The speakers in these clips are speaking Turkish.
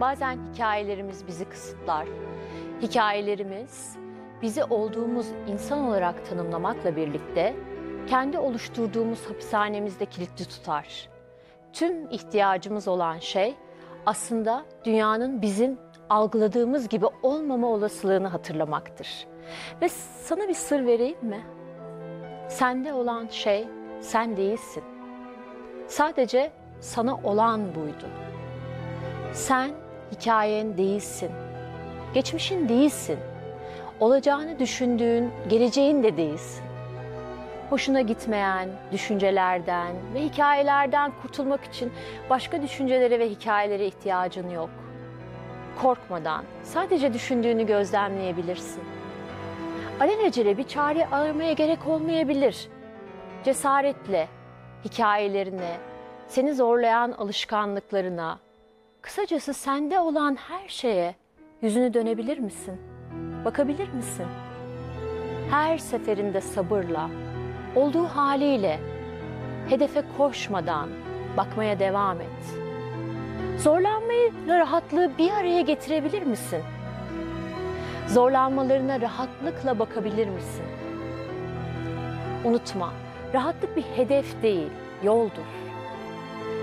Bazen hikayelerimiz bizi kısıtlar. Hikayelerimiz bizi olduğumuz insan olarak tanımlamakla birlikte kendi oluşturduğumuz hapishanemizde kilitli tutar. Tüm ihtiyacımız olan şey aslında dünyanın bizim algıladığımız gibi olmama olasılığını hatırlamaktır. Ve sana bir sır vereyim mi? Sende olan şey sen değilsin. Sadece sana olan buydu. Sen hikayen değilsin. Geçmişin değilsin. Olacağını düşündüğün geleceğin de değilsin. Hoşuna gitmeyen düşüncelerden ve hikayelerden kurtulmak için başka düşüncelere ve hikayelere ihtiyacın yok. Korkmadan sadece düşündüğünü gözlemleyebilirsin. Alelacele bir çare aramaya gerek olmayabilir. Cesaretle hikayelerine, seni zorlayan alışkanlıklarına, Kısacası sende olan her şeye yüzünü dönebilir misin? Bakabilir misin? Her seferinde sabırla, olduğu haliyle, hedefe koşmadan bakmaya devam et. Zorlanmayla rahatlığı bir araya getirebilir misin? Zorlanmalarına rahatlıkla bakabilir misin? Unutma, rahatlık bir hedef değil, yoldur.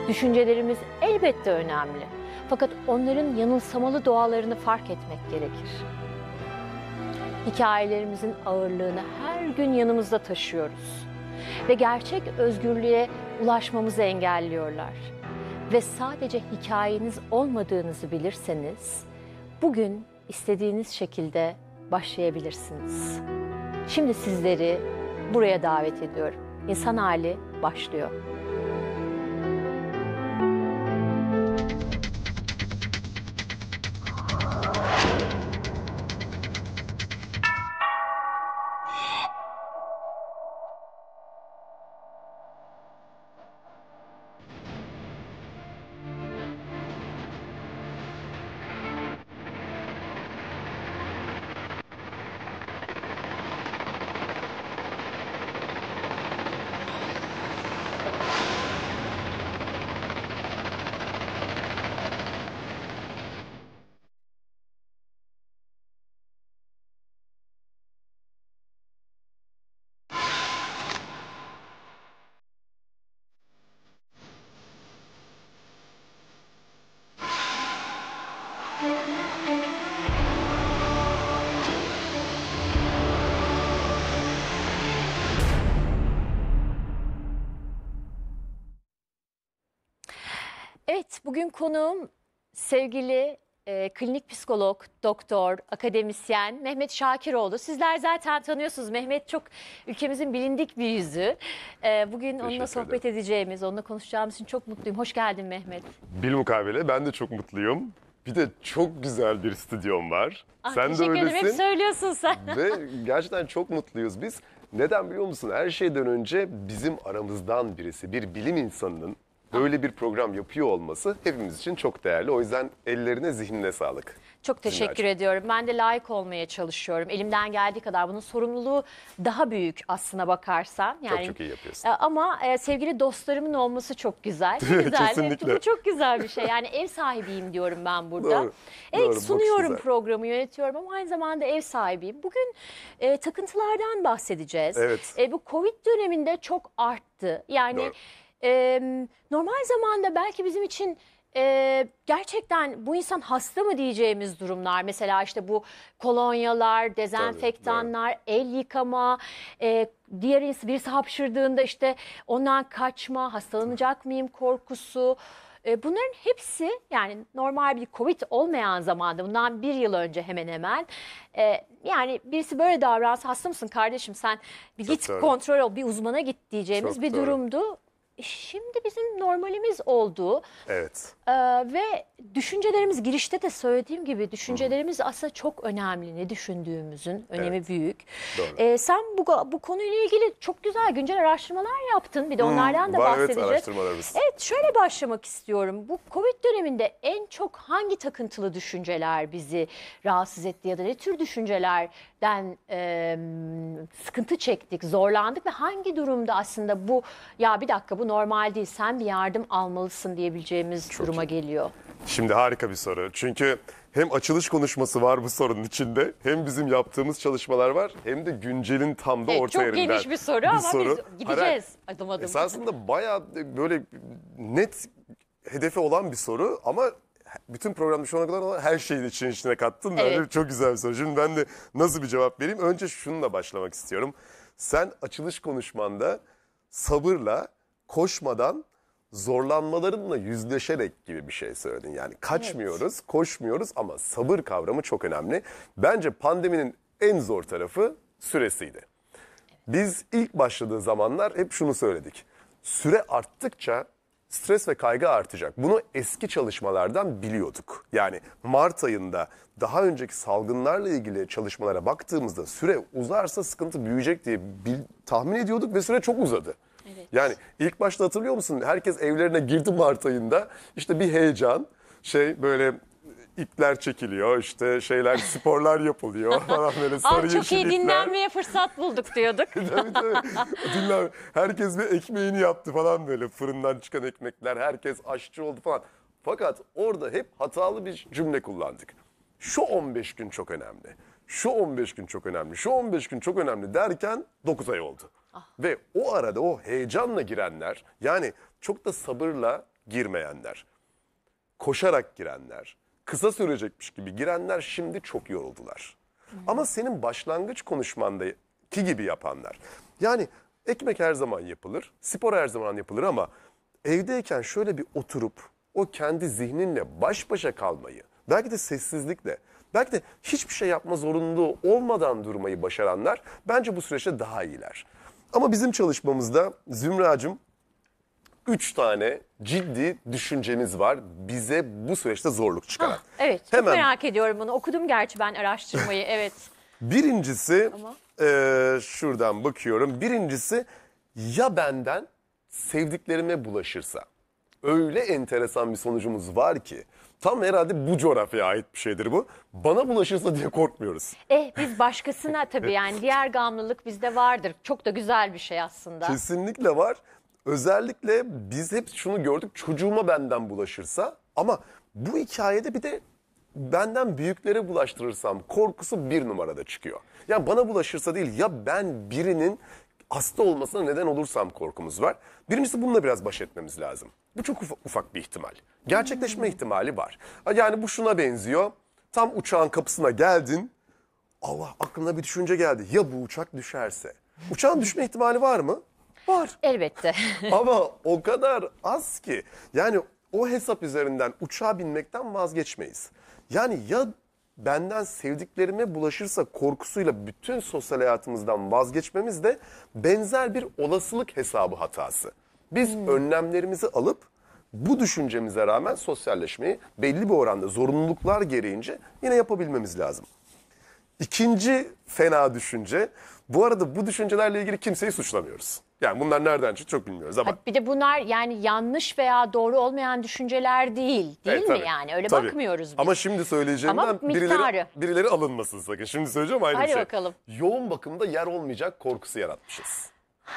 Düşüncelerimiz elbette önemli. Fakat onların yanılsamalı doğalarını fark etmek gerekir. Hikayelerimizin ağırlığını her gün yanımızda taşıyoruz ve gerçek özgürlüğe ulaşmamızı engelliyorlar. Ve sadece hikayeniz olmadığınızı bilirseniz bugün istediğiniz şekilde başlayabilirsiniz. Şimdi sizleri buraya davet ediyorum. İnsan hali başlıyor. Bugün konuğum sevgili e, klinik psikolog, doktor, akademisyen Mehmet Şakiroğlu. Sizler zaten tanıyorsunuz. Mehmet çok ülkemizin bilindik bir yüzü. E, bugün Teşekkür onunla sohbet ederim. edeceğimiz, onunla konuşacağımız için çok mutluyum. Hoş geldin Mehmet. Bilmukabele ben de çok mutluyum. Bir de çok güzel bir stüdyom var. Ah, sen de ederim. öylesin. Hep söylüyorsun sen. Ve gerçekten çok mutluyuz biz. Neden biliyor musun? Her şeyden önce bizim aramızdan birisi, bir bilim insanının böyle bir program yapıyor olması hepimiz için çok değerli. O yüzden ellerine zihnine sağlık. Çok teşekkür Zinacığım. ediyorum. Ben de layık olmaya çalışıyorum. Elimden geldiği kadar bunun sorumluluğu daha büyük aslına bakarsan. Yani, çok çok iyi yapıyorsun. E, ama e, sevgili dostlarımın olması çok güzel. Güzel. Kesinlikle. Bu çok güzel bir şey. Yani ev sahibiyim diyorum ben burada. Doğru, Evet doğru, sunuyorum programı yönetiyorum ama aynı zamanda ev sahibiyim. Bugün e, takıntılardan bahsedeceğiz. Evet. E, bu Covid döneminde çok arttı. Yani Doğru e, normal zamanda belki bizim için e, gerçekten bu insan hasta mı diyeceğimiz durumlar. Mesela işte bu kolonyalar, dezenfektanlar, Tabii, el yıkama, e, diğer ins- birisi hapşırdığında işte ondan kaçma, hastalanacak mıyım korkusu. bunların hepsi yani normal bir Covid olmayan zamanda bundan bir yıl önce hemen hemen yani birisi böyle davransa hasta mısın kardeşim sen bir Çok git doğru. kontrol ol bir uzmana git diyeceğimiz Çok bir doğru. durumdu şimdi bizim normalimiz olduğu evet. e, ve düşüncelerimiz girişte de söylediğim gibi düşüncelerimiz Hı. aslında çok önemli. Ne düşündüğümüzün önemi evet. büyük. Doğru. E, sen bu, bu konuyla ilgili çok güzel güncel araştırmalar yaptın. Bir de hmm, onlardan Hı. da bahsedeceğiz. Evet, evet şöyle başlamak istiyorum. Bu Covid döneminde en çok hangi takıntılı düşünceler bizi rahatsız etti ya da ne tür düşünceler den e, sıkıntı çektik, zorlandık ve hangi durumda aslında bu ya bir dakika bu normal değil sen bir yardım almalısın diyebileceğimiz Çok duruma iyi. geliyor? Şimdi harika bir soru. Çünkü hem açılış konuşması var bu sorunun içinde hem bizim yaptığımız çalışmalar var hem de güncelin tam da evet, orta çok yerinden. Çok geniş bir soru bir ama soru. biz gideceğiz Hayır, adım adım. Esasında bayağı e, böyle net hedefi olan bir soru ama bütün programda şu ana kadar olan her şeyin için içine kattın da evet. öyle çok güzel bir soru. Şimdi ben de nasıl bir cevap vereyim? Önce şununla başlamak istiyorum. Sen açılış konuşmanda sabırla, koşmadan, zorlanmalarınla yüzleşerek gibi bir şey söyledin. Yani kaçmıyoruz, evet. koşmuyoruz ama sabır kavramı çok önemli. Bence pandeminin en zor tarafı süresiydi. Biz ilk başladığı zamanlar hep şunu söyledik. Süre arttıkça stres ve kaygı artacak. Bunu eski çalışmalardan biliyorduk. Yani Mart ayında daha önceki salgınlarla ilgili çalışmalara baktığımızda süre uzarsa sıkıntı büyüyecek diye bil, tahmin ediyorduk ve süre çok uzadı. Evet. Yani ilk başta hatırlıyor musun? Herkes evlerine girdi Mart ayında. İşte bir heyecan, şey böyle ipler çekiliyor işte şeyler sporlar yapılıyor falan böyle sarı Aa, Çok iyi ipler. dinlenmeye fırsat bulduk diyorduk. tabii Dinlen, herkes bir ekmeğini yaptı falan böyle fırından çıkan ekmekler herkes aşçı oldu falan. Fakat orada hep hatalı bir cümle kullandık. Şu 15 gün çok önemli. Şu 15 gün çok önemli. Şu 15 gün çok önemli derken 9 ay oldu. Ah. Ve o arada o heyecanla girenler yani çok da sabırla girmeyenler. Koşarak girenler kısa sürecekmiş gibi girenler şimdi çok yoruldular. Ama senin başlangıç konuşmandaki gibi yapanlar. Yani ekmek her zaman yapılır, spor her zaman yapılır ama evdeyken şöyle bir oturup o kendi zihninle baş başa kalmayı, belki de sessizlikle, belki de hiçbir şey yapma zorunluluğu olmadan durmayı başaranlar bence bu süreçte daha iyiler. Ama bizim çalışmamızda Zümracım üç tane ciddi düşünceniz var bize bu süreçte zorluk çıkaran. Ah, evet çok Hemen. merak ediyorum bunu. Okudum gerçi ben araştırmayı evet. Birincisi e, şuradan bakıyorum. Birincisi ya benden sevdiklerime bulaşırsa. Öyle enteresan bir sonucumuz var ki tam herhalde bu coğrafyaya ait bir şeydir bu. Bana bulaşırsa diye korkmuyoruz. Eh biz başkasına tabii yani diğer gamlılık bizde vardır. Çok da güzel bir şey aslında. Kesinlikle var. Özellikle biz hep şunu gördük çocuğuma benden bulaşırsa ama bu hikayede bir de benden büyüklere bulaştırırsam korkusu bir numarada çıkıyor. Yani bana bulaşırsa değil ya ben birinin hasta olmasına neden olursam korkumuz var. Birincisi bununla biraz baş etmemiz lazım. Bu çok uf ufak bir ihtimal. Gerçekleşme hmm. ihtimali var. Yani bu şuna benziyor. Tam uçağın kapısına geldin. Allah aklına bir düşünce geldi. Ya bu uçak düşerse? Uçağın düşme ihtimali var mı? Var. Elbette. Ama o kadar az ki. Yani o hesap üzerinden uçağa binmekten vazgeçmeyiz. Yani ya benden sevdiklerime bulaşırsa korkusuyla bütün sosyal hayatımızdan vazgeçmemiz de benzer bir olasılık hesabı hatası. Biz hmm. önlemlerimizi alıp bu düşüncemize rağmen sosyalleşmeyi belli bir oranda zorunluluklar gereğince yine yapabilmemiz lazım. İkinci fena düşünce, bu arada bu düşüncelerle ilgili kimseyi suçlamıyoruz. Yani bunlar nereden çıktı çok bilmiyoruz ama. Bir de bunlar yani yanlış veya doğru olmayan düşünceler değil. Değil Evet, mi yani? Öyle Tabii. bakmıyoruz biz. Ama şimdi söyleyeceğimden Ama birileri, birileri alınmasın sakın. Şimdi söyleyeceğim aynı Hadi şey. bakalım. Yoğun bakımda yer olmayacak korkusu yaratmışız.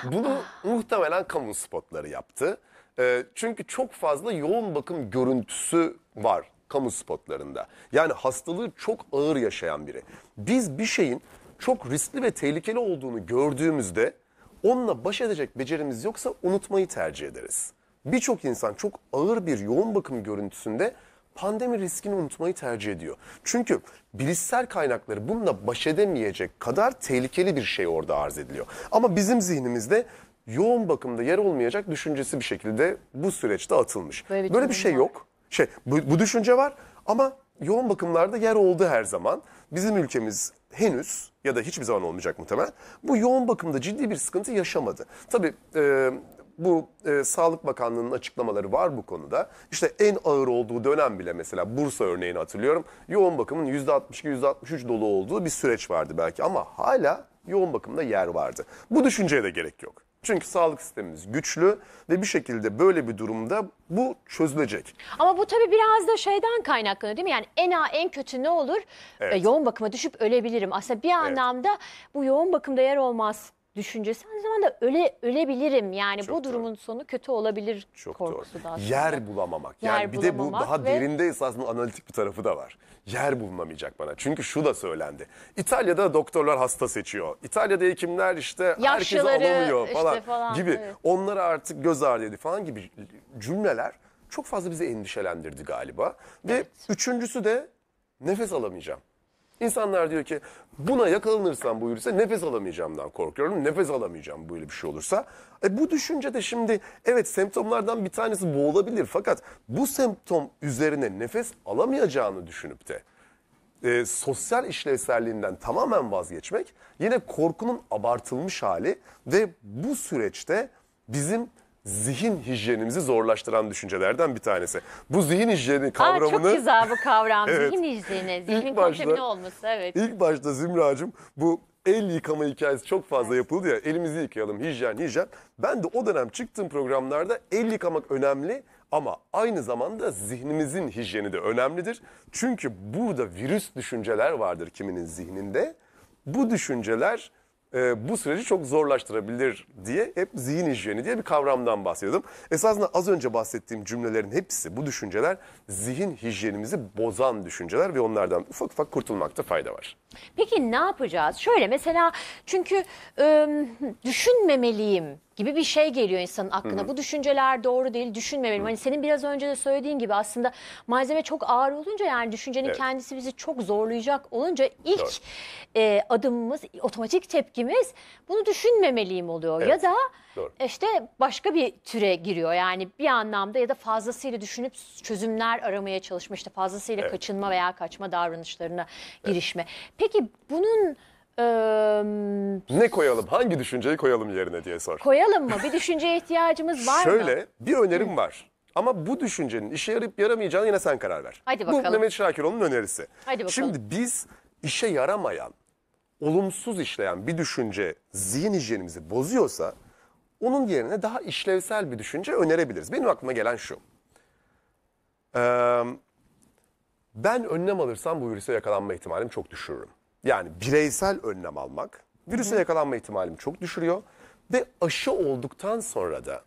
Bunu muhtemelen kamu spotları yaptı. Ee, çünkü çok fazla yoğun bakım görüntüsü var kamu spotlarında. Yani hastalığı çok ağır yaşayan biri. Biz bir şeyin çok riskli ve tehlikeli olduğunu gördüğümüzde Onunla baş edecek becerimiz yoksa unutmayı tercih ederiz. Birçok insan çok ağır bir yoğun bakım görüntüsünde pandemi riskini unutmayı tercih ediyor. Çünkü bilişsel kaynakları bununla baş edemeyecek kadar tehlikeli bir şey orada arz ediliyor. Ama bizim zihnimizde yoğun bakımda yer olmayacak düşüncesi bir şekilde bu süreçte atılmış. Böyle bir, Böyle bir şey var. yok. Şey bu, bu düşünce var ama yoğun bakımlarda yer oldu her zaman. Bizim ülkemiz henüz ya da hiçbir zaman olmayacak muhtemelen bu yoğun bakımda ciddi bir sıkıntı yaşamadı. Tabii e, bu e, Sağlık Bakanlığı'nın açıklamaları var bu konuda. İşte en ağır olduğu dönem bile mesela Bursa örneğini hatırlıyorum. Yoğun bakımın %62-%63 dolu olduğu bir süreç vardı belki ama hala yoğun bakımda yer vardı. Bu düşünceye de gerek yok. Çünkü sağlık sistemimiz güçlü ve bir şekilde böyle bir durumda bu çözülecek. Ama bu tabii biraz da şeyden kaynaklanıyor değil mi? Yani en a- en kötü ne olur? E, evet. yoğun bakıma düşüp ölebilirim. Aslında bir anlamda bu yoğun bakımda yer olmaz düşüncesi aynı zamanda öle ölebilirim yani Çok bu doğru. durumun sonu kötü olabilir Çok korkusu doğru. da aslında. Yer bulamamak. Yer yani bir de bu daha ve- derinde esasında analitik bir tarafı da var. Yer bulunamayacak bana. Çünkü şu da söylendi. İtalya'da doktorlar hasta seçiyor. İtalya'da hekimler işte herkese alamıyor işte falan, falan, gibi. evet. Onlara artık göz ardı edildi falan gibi cümleler çok fazla bizi endişelendirdi galiba. Ve üçüncüsü de nefes alamayacağım. İnsanlar diyor ki buna yakalanırsam bu virüse nefes alamayacağımdan korkuyorum. Nefes alamayacağım böyle bir şey olursa. E bu düşünce de şimdi evet semptomlardan bir tanesi bu olabilir. Fakat bu semptom üzerine nefes alamayacağını düşünüp de e, sosyal işlevselliğinden tamamen vazgeçmek yine korkunun abartılmış hali ve bu süreçte bizim zihin hijyenimizi zorlaştıran düşüncelerden bir tanesi. Bu zihin hijyeni kavramını... Aa, çok güzel bu kavram. evet. Zihin hijyeni, zihnin ilk başta, olması. Evet. İlk başta Zümra'cığım bu el yıkama hikayesi çok fazla evet. yapıldı ya. Elimizi yıkayalım, hijyen, hijyen. Ben de o dönem çıktığım programlarda el yıkamak önemli ama aynı zamanda zihnimizin hijyeni de önemlidir. Çünkü burada virüs düşünceler vardır kiminin zihninde. Bu düşünceler e, bu süreci çok zorlaştırabilir diye hep zihin hijyeni diye bir kavramdan bahsediyordum. Esasında az önce bahsettiğim cümlelerin hepsi bu düşünceler zihin hijyenimizi bozan düşünceler ve onlardan ufak ufak kurtulmakta fayda var. Peki ne yapacağız? Şöyle mesela çünkü e, düşünmemeliyim gibi bir şey geliyor insanın aklına. Hı hı. Bu düşünceler doğru değil, düşünmemeliyim. Hani senin biraz önce de söylediğin gibi aslında malzeme çok ağır olunca yani düşüncenin evet. kendisi bizi çok zorlayacak olunca ilk e, adımımız, otomatik tepkimiz bunu düşünmemeliyim oluyor. Evet. Ya da doğru. işte başka bir türe giriyor. Yani bir anlamda ya da fazlasıyla düşünüp çözümler aramaya çalışma, işte fazlasıyla evet. kaçınma veya kaçma davranışlarına girişme. Peki bunun ee, Ne koyalım, hangi düşünceyi koyalım yerine diye sor. koyalım mı? Bir düşünceye ihtiyacımız var mı? Şöyle bir önerim var. Ama bu düşüncenin işe yarayıp yaramayacağını yine sen karar ver. Hadi Bu bakalım. Mehmet Şakiroğlu'nun önerisi. Hadi bakalım. Şimdi biz işe yaramayan, olumsuz işleyen bir düşünce zihin hijyenimizi bozuyorsa onun yerine daha işlevsel bir düşünce önerebiliriz. Benim aklıma gelen şu. Ee, ben önlem alırsam bu virüse yakalanma ihtimalim çok düşürürüm. Yani bireysel önlem almak virüse yakalanma ihtimalimi çok düşürüyor. Ve aşı olduktan sonra da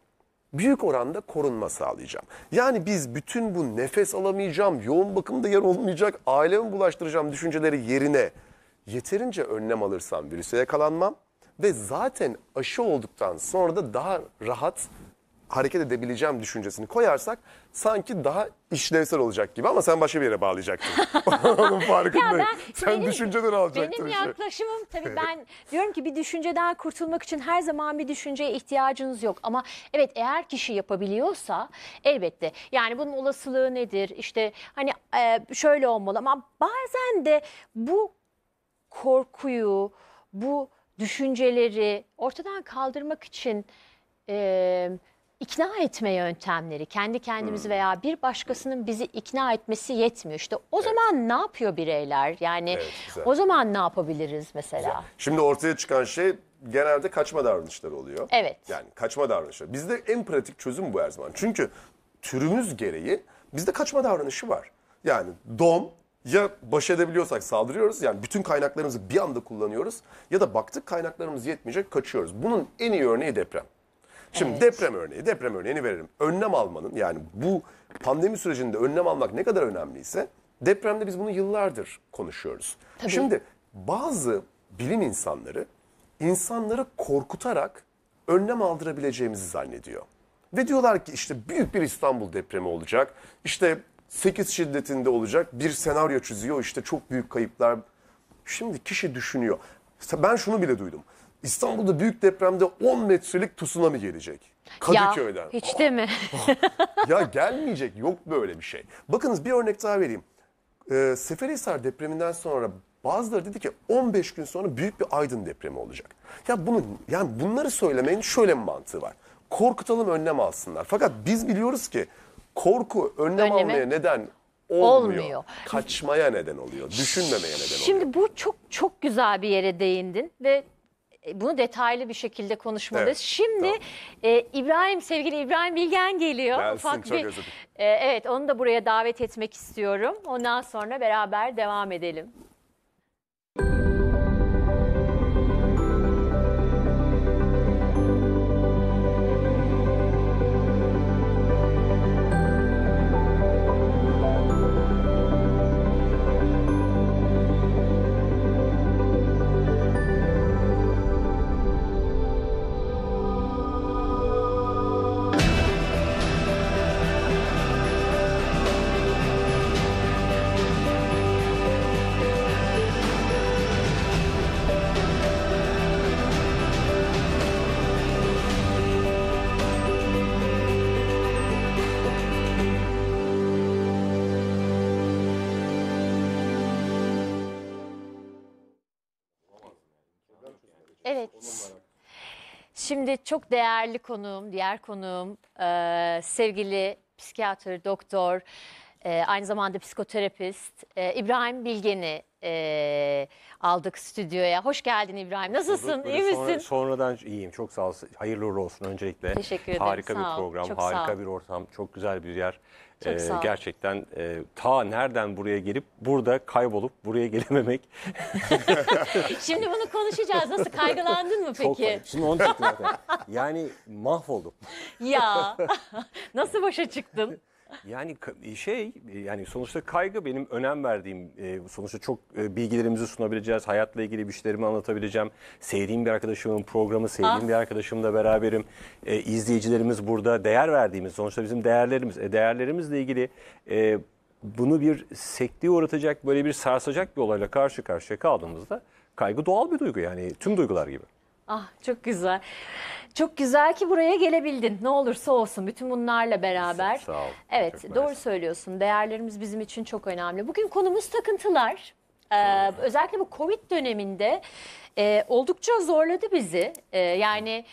büyük oranda korunma sağlayacağım. Yani biz bütün bu nefes alamayacağım, yoğun bakımda yer olmayacak, ailemi bulaştıracağım düşünceleri yerine yeterince önlem alırsam virüse yakalanmam ve zaten aşı olduktan sonra da daha rahat hareket edebileceğim düşüncesini koyarsak sanki daha işlevsel olacak gibi ama sen başka bir yere bağlayacaktın. Onun farkındayım. Ben, sen benim, düşünceden alacaktın Benim işi. yaklaşımım tabii ben diyorum ki bir düşünceden kurtulmak için her zaman bir düşünceye ihtiyacınız yok. Ama evet eğer kişi yapabiliyorsa elbette yani bunun olasılığı nedir? işte hani e, şöyle olmalı ama bazen de bu korkuyu, bu düşünceleri ortadan kaldırmak için... E, ikna etme yöntemleri kendi kendimizi hmm. veya bir başkasının bizi ikna etmesi yetmiyor. İşte o zaman ne yapıyor bireyler? Yani Evet, o zaman ne yapabiliriz mesela? Şimdi ortaya çıkan şey genelde kaçma davranışları oluyor. Evet. Yani kaçma davranışları. Bizde en pratik çözüm bu her zaman. Çünkü türümüz gereği bizde kaçma davranışı var. Yani dom ya baş edebiliyorsak saldırıyoruz yani bütün kaynaklarımızı bir anda kullanıyoruz ya da baktık kaynaklarımız yetmeyecek kaçıyoruz. Bunun en iyi örneği deprem. Şimdi evet. deprem örneği, deprem örneğini veririm. Önlem almanın yani bu pandemi sürecinde önlem almak ne kadar önemliyse depremde biz bunu yıllardır konuşuyoruz. Tabii. Şimdi bazı bilim insanları insanları korkutarak önlem aldırabileceğimizi zannediyor. Ve diyorlar ki işte büyük bir İstanbul depremi olacak. İşte 8 şiddetinde olacak. Bir senaryo çiziyor işte çok büyük kayıplar. Şimdi kişi düşünüyor. Ben şunu bile duydum. İstanbul'da büyük depremde 10 metrelik tsunami gelecek. Kadıköy'den. Ya hiç de mi? ya gelmeyecek yok böyle bir şey. Bakınız bir örnek daha vereyim. Ee, Seferihisar depreminden sonra bazıları dedi ki 15 gün sonra büyük bir Aydın depremi olacak. Ya bunu yani bunları söylemenin şöyle bir mantığı var. Korkutalım önlem alsınlar. Fakat biz biliyoruz ki korku önlem Önleme... almaya neden olmuyor. olmuyor. Kaçmaya neden oluyor. Düşünmemeye neden oluyor. Şimdi bu çok çok güzel bir yere değindin ve e, bunu detaylı bir şekilde konuşmalıyız. Evet, Şimdi tamam. e, İbrahim, sevgili İbrahim Bilgen geliyor. Gelsin, Ufak çok bir, E, evet, onu da buraya davet etmek istiyorum. Ondan sonra beraber devam edelim. Müzik Şimdi çok değerli konuğum, diğer konuğum e, sevgili psikiyatr, doktor, e, aynı zamanda psikoterapist e, İbrahim Bilgen'i e, aldık stüdyoya. Hoş geldin İbrahim. Nasılsın? Böyle İyi misin? sonradan iyiyim. Çok sağ ol. Hayırlı uğurlu olsun öncelikle. Teşekkür ederim. Harika sağ bir program, çok harika bir ortam, çok güzel bir yer. Çok ee, gerçekten e, ta nereden buraya gelip burada kaybolup buraya gelememek. Şimdi bunu konuşacağız. Nasıl kaygılandın mı peki? Çok Şimdi onu diyecektim zaten. Yani mahvoldum. ya nasıl başa çıktın? Yani e, şey e, yani sonuçta kaygı benim önem verdiğim e, sonuçta çok bilgilerimizi sunabileceğiz. Hayatla ilgili bir şeylerimi anlatabileceğim. Sevdiğim bir arkadaşımın programı, sevdiğim ah. bir arkadaşımla beraberim. izleyicilerimiz burada değer verdiğimiz sonuçta bizim değerlerimiz. değerlerimizle ilgili bunu bir sekteye uğratacak böyle bir sarsacak bir olayla karşı karşıya kaldığımızda kaygı doğal bir duygu yani tüm duygular gibi. Ah çok güzel. Çok güzel ki buraya gelebildin. Ne olursa olsun bütün bunlarla beraber. Sağ ol. Evet çok doğru maalesef. söylüyorsun. Değerlerimiz bizim için çok önemli. Bugün konumuz takıntılar. Ee, özellikle bu Covid döneminde e, oldukça zorladı bizi. E, yani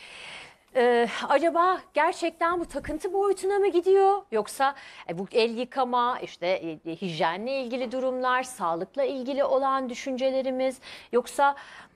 e, acaba gerçekten bu takıntı boyutuna mı gidiyor? Yoksa e, bu el yıkama, işte e, e hijyenle ilgili durumlar, sağlıkla ilgili olan düşüncelerimiz. Yoksa...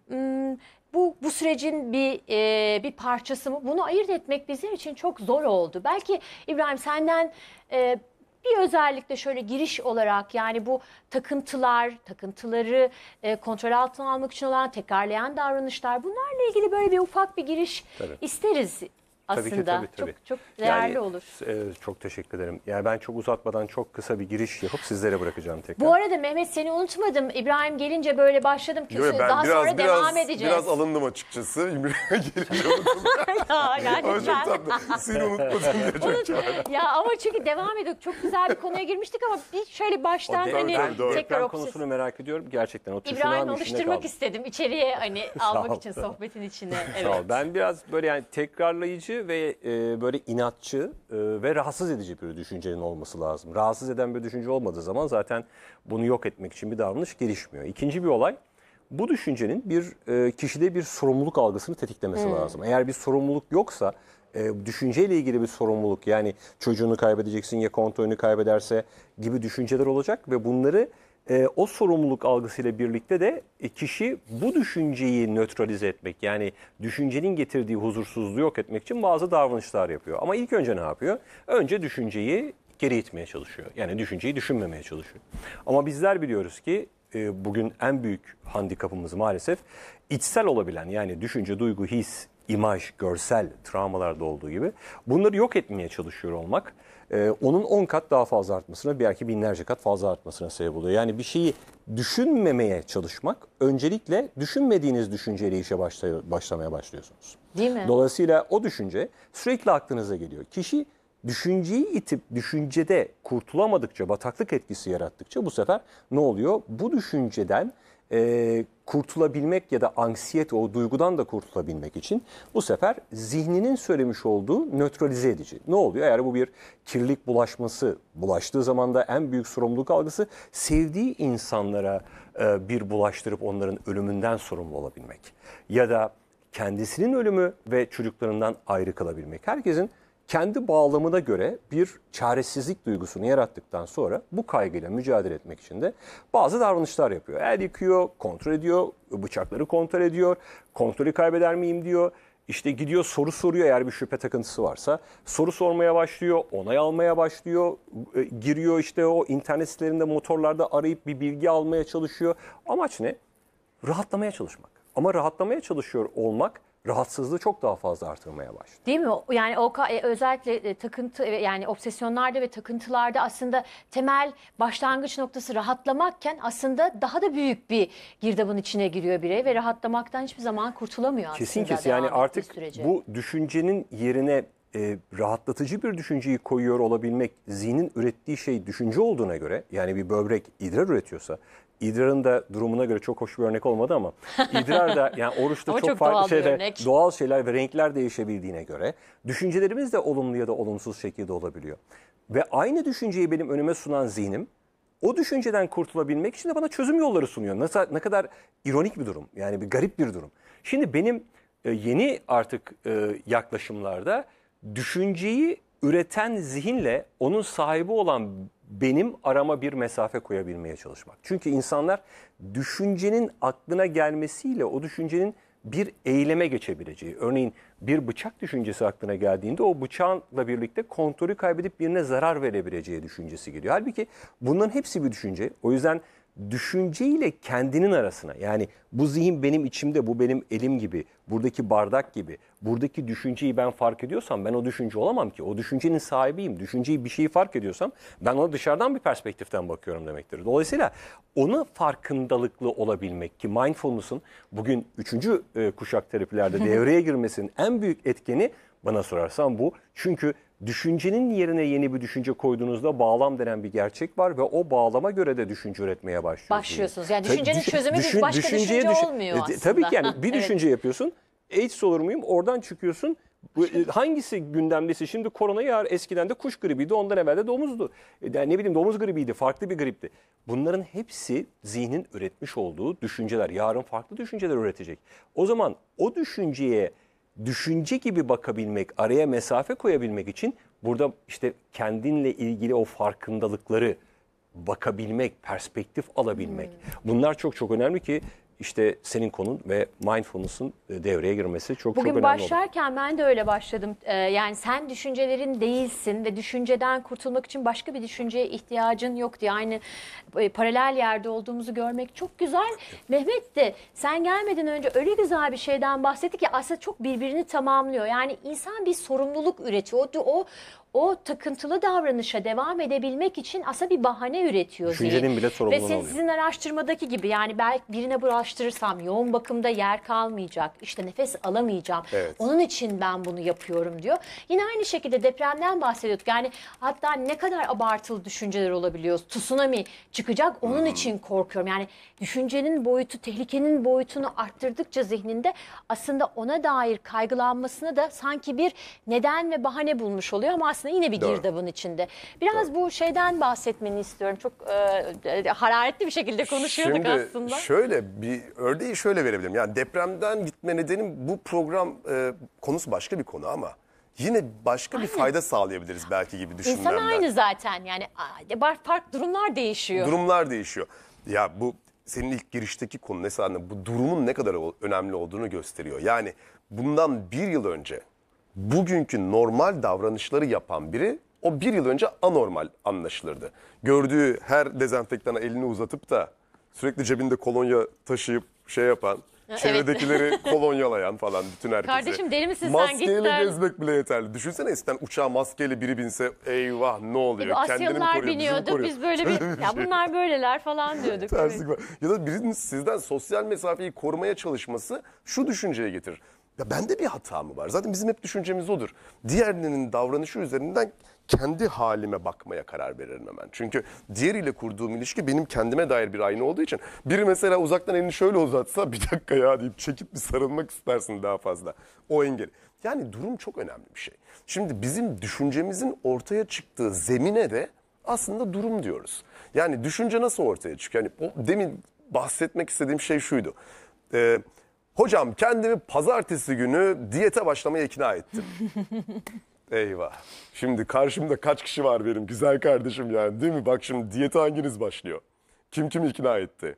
Hmm, bu bu sürecin bir e, bir parçası mı? Bunu ayırt etmek bizim için çok zor oldu. Belki İbrahim senden e, bir özellikle şöyle giriş olarak yani bu takıntılar, takıntıları e, kontrol altına almak için olan tekrarlayan davranışlar bunlarla ilgili böyle bir ufak bir giriş Tabii. isteriz aslında tabii ki, tabii, tabii. çok çok değerli yani, olur. E, çok teşekkür ederim. Yani ben çok uzatmadan çok kısa bir giriş yapıp sizlere bırakacağım tekrar. Bu arada Mehmet seni unutmadım. İbrahim gelince böyle başladım. ki Yok, ben daha biraz, sonra biraz, devam edeceğiz. Biraz alındım açıkçası. İbrahim gelince ya, yani ben... çok tatlı. Seni unutmadım diye çok Ya ama çünkü devam ediyoruz. Çok güzel bir konuya girmiştik ama bir şöyle baştan o, hani doğru, doğru. tekrar konusunu merak ediyorum. Gerçekten o İbrahim oluşturmak istedim. içeriye hani almak için sohbetin içine. Evet. Sağ ol. Ben biraz böyle yani tekrarlayıcı gerçekçi ve e, böyle inatçı e, ve rahatsız edici bir düşüncenin olması lazım. Rahatsız eden bir düşünce olmadığı zaman zaten bunu yok etmek için bir davranış gelişmiyor. İkinci bir olay bu düşüncenin bir e, kişide bir sorumluluk algısını tetiklemesi hmm. lazım. Eğer bir sorumluluk yoksa e, düşünceyle ilgili bir sorumluluk yani çocuğunu kaybedeceksin ya kontrolünü kaybederse gibi düşünceler olacak ve bunları e, o sorumluluk algısıyla birlikte de e, kişi bu düşünceyi nötralize etmek yani düşüncenin getirdiği huzursuzluğu yok etmek için bazı davranışlar yapıyor. Ama ilk önce ne yapıyor? Önce düşünceyi geri itmeye çalışıyor. Yani düşünceyi düşünmemeye çalışıyor. Ama bizler biliyoruz ki e, bugün en büyük handikapımız maalesef içsel olabilen yani düşünce, duygu, his, imaj, görsel travmalarda olduğu gibi bunları yok etmeye çalışıyor olmak e, onun 10 kat daha fazla artmasına belki binlerce kat fazla artmasına sebep oluyor. Yani bir şeyi düşünmemeye çalışmak öncelikle düşünmediğiniz düşünceyle işe başlay- başlamaya başlıyorsunuz. Değil mi? Dolayısıyla o düşünce sürekli aklınıza geliyor. Kişi düşünceyi itip düşüncede kurtulamadıkça, bataklık etkisi yarattıkça bu sefer ne oluyor? Bu düşünceden e, kurtulabilmek ya da anksiyete o duygudan da kurtulabilmek için bu sefer zihninin söylemiş olduğu nötralize edici. Ne oluyor? Eğer bu bir kirlilik bulaşması bulaştığı zaman da en büyük sorumluluk algısı sevdiği insanlara e, bir bulaştırıp onların ölümünden sorumlu olabilmek. Ya da kendisinin ölümü ve çocuklarından ayrı kalabilmek. Herkesin kendi bağlamına göre bir çaresizlik duygusunu yarattıktan sonra bu kaygıyla mücadele etmek için de bazı davranışlar yapıyor. El yıkıyor, kontrol ediyor, bıçakları kontrol ediyor, kontrolü kaybeder miyim diyor. İşte gidiyor soru soruyor eğer bir şüphe takıntısı varsa. Soru sormaya başlıyor, onay almaya başlıyor. E, giriyor işte o internet sitelerinde motorlarda arayıp bir bilgi almaya çalışıyor. Amaç ne? Rahatlamaya çalışmak. Ama rahatlamaya çalışıyor olmak rahatsızlığı çok daha fazla artırmaya başlıyor. Değil mi? Yani o e, özellikle e, takıntı e, yani obsesyonlarda ve takıntılarda aslında temel başlangıç noktası rahatlamakken aslında daha da büyük bir girdabın içine giriyor birey ve rahatlamaktan hiçbir zaman kurtulamıyor aslında. Kesin kesin yani artık bu düşüncenin yerine e, rahatlatıcı bir düşünceyi koyuyor olabilmek zihnin ürettiği şey düşünce olduğuna göre yani bir böbrek idrar üretiyorsa idrarın da durumuna göre çok hoş bir örnek olmadı ama idrar da yani oruçta çok, çok farklı doğal şeyler, doğal şeyler ve renkler değişebildiğine göre düşüncelerimiz de olumlu ya da olumsuz şekilde olabiliyor. Ve aynı düşünceyi benim önüme sunan zihnim o düşünceden kurtulabilmek için de bana çözüm yolları sunuyor. Nasıl, ne kadar ironik bir durum yani bir garip bir durum. Şimdi benim e, yeni artık e, yaklaşımlarda düşünceyi üreten zihinle onun sahibi olan benim arama bir mesafe koyabilmeye çalışmak. Çünkü insanlar düşüncenin aklına gelmesiyle o düşüncenin bir eyleme geçebileceği. Örneğin bir bıçak düşüncesi aklına geldiğinde o bıçakla birlikte kontrolü kaybedip birine zarar verebileceği düşüncesi geliyor. Halbuki bunların hepsi bir düşünce. O yüzden düşünceyle kendinin arasına yani bu zihin benim içimde, bu benim elim gibi, buradaki bardak gibi, buradaki düşünceyi ben fark ediyorsam ben o düşünce olamam ki. O düşüncenin sahibiyim. Düşünceyi bir şeyi fark ediyorsam ben ona dışarıdan bir perspektiften bakıyorum demektir. Dolayısıyla ona farkındalıklı olabilmek ki mindfulness'ın bugün üçüncü e, kuşak terapilerde devreye girmesinin en büyük etkeni bana sorarsan bu. Çünkü düşüncenin yerine yeni bir düşünce koyduğunuzda bağlam denen bir gerçek var ve o bağlama göre de düşünce üretmeye başlıyorsunuz. Başlıyorsunuz. Yani düşüncenin Tabii, çözümü düşün, başka düşünceye düşünce düşün, olmuyor e, aslında. Tabii ki yani bir evet. düşünce yapıyorsun. AIDS olur muyum? Oradan çıkıyorsun. E, hangisi gündemdesi? Şimdi korona ya eskiden de kuş gribiydi, ondan evvel de domuzdu. E, yani ne bileyim domuz gribiydi, farklı bir gripti. Bunların hepsi zihnin üretmiş olduğu düşünceler. Yarın farklı düşünceler üretecek. O zaman o düşünceye düşünce gibi bakabilmek, araya mesafe koyabilmek için burada işte kendinle ilgili o farkındalıkları bakabilmek, perspektif alabilmek. Hmm. Bunlar çok çok önemli ki işte senin konun ve mindfulness'ın e, devreye girmesi çok Bugün çok önemli. Bugün başlarken oldu. ben de öyle başladım. E, yani sen düşüncelerin değilsin ve düşünceden kurtulmak için başka bir düşünceye ihtiyacın yok diye aynı e, paralel yerde olduğumuzu görmek çok güzel. Mehmet de sen gelmeden önce öyle güzel bir şeyden bahsetti ki aslında çok birbirini tamamlıyor. Yani insan bir sorumluluk üretiyor. O, o o takıntılı davranışa devam edebilmek için aslında bir bahane üretiyor. Düşüncenin bile Ve siz, sizin araştırmadaki gibi yani belki birine bulaştırırsam yoğun bakımda yer kalmayacak, işte nefes alamayacağım. Evet. Onun için ben bunu yapıyorum diyor. Yine aynı şekilde depremden bahsediyorduk. Yani hatta ne kadar abartılı düşünceler olabiliyor. Tsunami çıkacak onun hmm. için korkuyorum. Yani düşüncenin boyutu, tehlikenin boyutunu arttırdıkça zihninde aslında ona dair kaygılanmasına da sanki bir neden ve bahane bulmuş oluyor ama aslında aslında yine bir Doğru. girdabın içinde. Biraz Doğru. bu şeyden bahsetmeni istiyorum. Çok e, e, hararetli bir şekilde konuşuyorduk Şimdi, aslında. Şöyle bir örneği şöyle verebilirim. Yani depremden gitme nedenim bu program e, konusu başka bir konu ama yine başka aynı. bir fayda sağlayabiliriz belki gibi düşünüyorum İnsan aynı zaten yani farklı durumlar değişiyor. Durumlar değişiyor. Ya bu senin ilk girişteki konu ne bu durumun ne kadar önemli olduğunu gösteriyor. Yani bundan bir yıl önce bugünkü normal davranışları yapan biri o bir yıl önce anormal anlaşılırdı. Gördüğü her dezenfektana elini uzatıp da sürekli cebinde kolonya taşıyıp şey yapan, evet. çevredekileri kolonyalayan falan bütün herkese. Kardeşim deli misin maskeyle sen Maskeyle gezmek bile yeterli. Düşünsene eskiden uçağa maskeyle biri binse eyvah ne oluyor? Asyalılar Kendini mi biniyordu biz böyle bir ya bunlar böyleler falan diyorduk. Terslik var. Ya da birinin sizden sosyal mesafeyi korumaya çalışması şu düşünceye getirir. Ya bende bir hata mı var? Zaten bizim hep düşüncemiz odur. Diğerinin davranışı üzerinden kendi halime bakmaya karar veririm hemen. Çünkü diğeriyle kurduğum ilişki benim kendime dair bir aynı olduğu için biri mesela uzaktan elini şöyle uzatsa bir dakika ya deyip çekip bir sarılmak istersin daha fazla. O engel. Yani durum çok önemli bir şey. Şimdi bizim düşüncemizin ortaya çıktığı zemine de aslında durum diyoruz. Yani düşünce nasıl ortaya çıkıyor? Yani o demin bahsetmek istediğim şey şuydu. Eee Hocam kendimi pazartesi günü diyete başlamaya ikna ettim. Eyvah. Şimdi karşımda kaç kişi var benim güzel kardeşim yani değil mi? Bak şimdi diyete hanginiz başlıyor? Kim kimi ikna etti?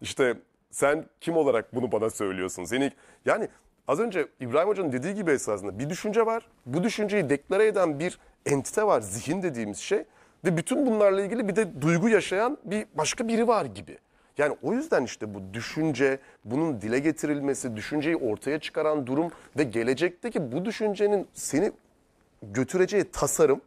İşte sen kim olarak bunu bana söylüyorsun? Seni, yani az önce İbrahim Hoca'nın dediği gibi esasında bir düşünce var. Bu düşünceyi deklare eden bir entite var. Zihin dediğimiz şey. Ve bütün bunlarla ilgili bir de duygu yaşayan bir başka biri var gibi. Yani o yüzden işte bu düşünce, bunun dile getirilmesi, düşünceyi ortaya çıkaran durum ve gelecekteki bu düşüncenin seni götüreceği tasarım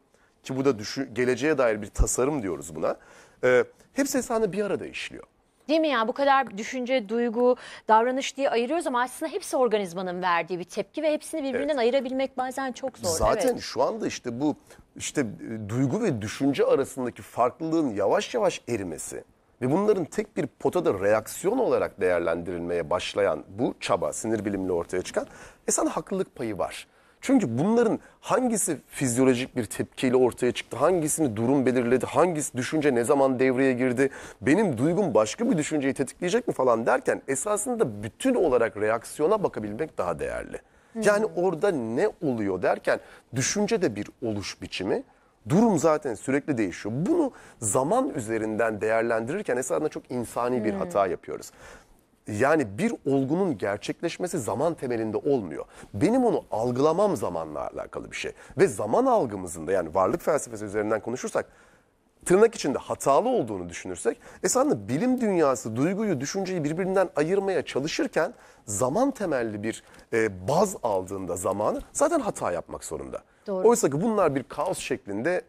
ki bu da düşün, geleceğe dair bir tasarım diyoruz buna. E, hepsi esasında bir arada işliyor. Değil mi ya bu kadar düşünce, duygu, davranış diye ayırıyoruz ama aslında hepsi organizmanın verdiği bir tepki ve hepsini birbirinden evet. ayırabilmek bazen çok zor. Zaten evet. şu anda işte bu işte e, duygu ve düşünce arasındaki farklılığın yavaş yavaş erimesi ve bunların tek bir potada reaksiyon olarak değerlendirilmeye başlayan bu çaba, sinir bilimle ortaya çıkan insan e haklılık payı var. Çünkü bunların hangisi fizyolojik bir tepkiyle ortaya çıktı, hangisini durum belirledi, hangisi düşünce ne zaman devreye girdi, benim duygum başka bir düşünceyi tetikleyecek mi falan derken esasında bütün olarak reaksiyona bakabilmek daha değerli. Yani hmm. orada ne oluyor derken düşünce de bir oluş biçimi, Durum zaten sürekli değişiyor. Bunu zaman üzerinden değerlendirirken esasında çok insani hmm. bir hata yapıyoruz. Yani bir olgunun gerçekleşmesi zaman temelinde olmuyor. Benim onu algılamam zamanla alakalı bir şey. Ve zaman algımızın da yani varlık felsefesi üzerinden konuşursak tırnak içinde hatalı olduğunu düşünürsek esasında bilim dünyası duyguyu, düşünceyi birbirinden ayırmaya çalışırken zaman temelli bir e, baz aldığında zamanı zaten hata yapmak zorunda. Doğru. Oysa ki bunlar bir kaos şeklinde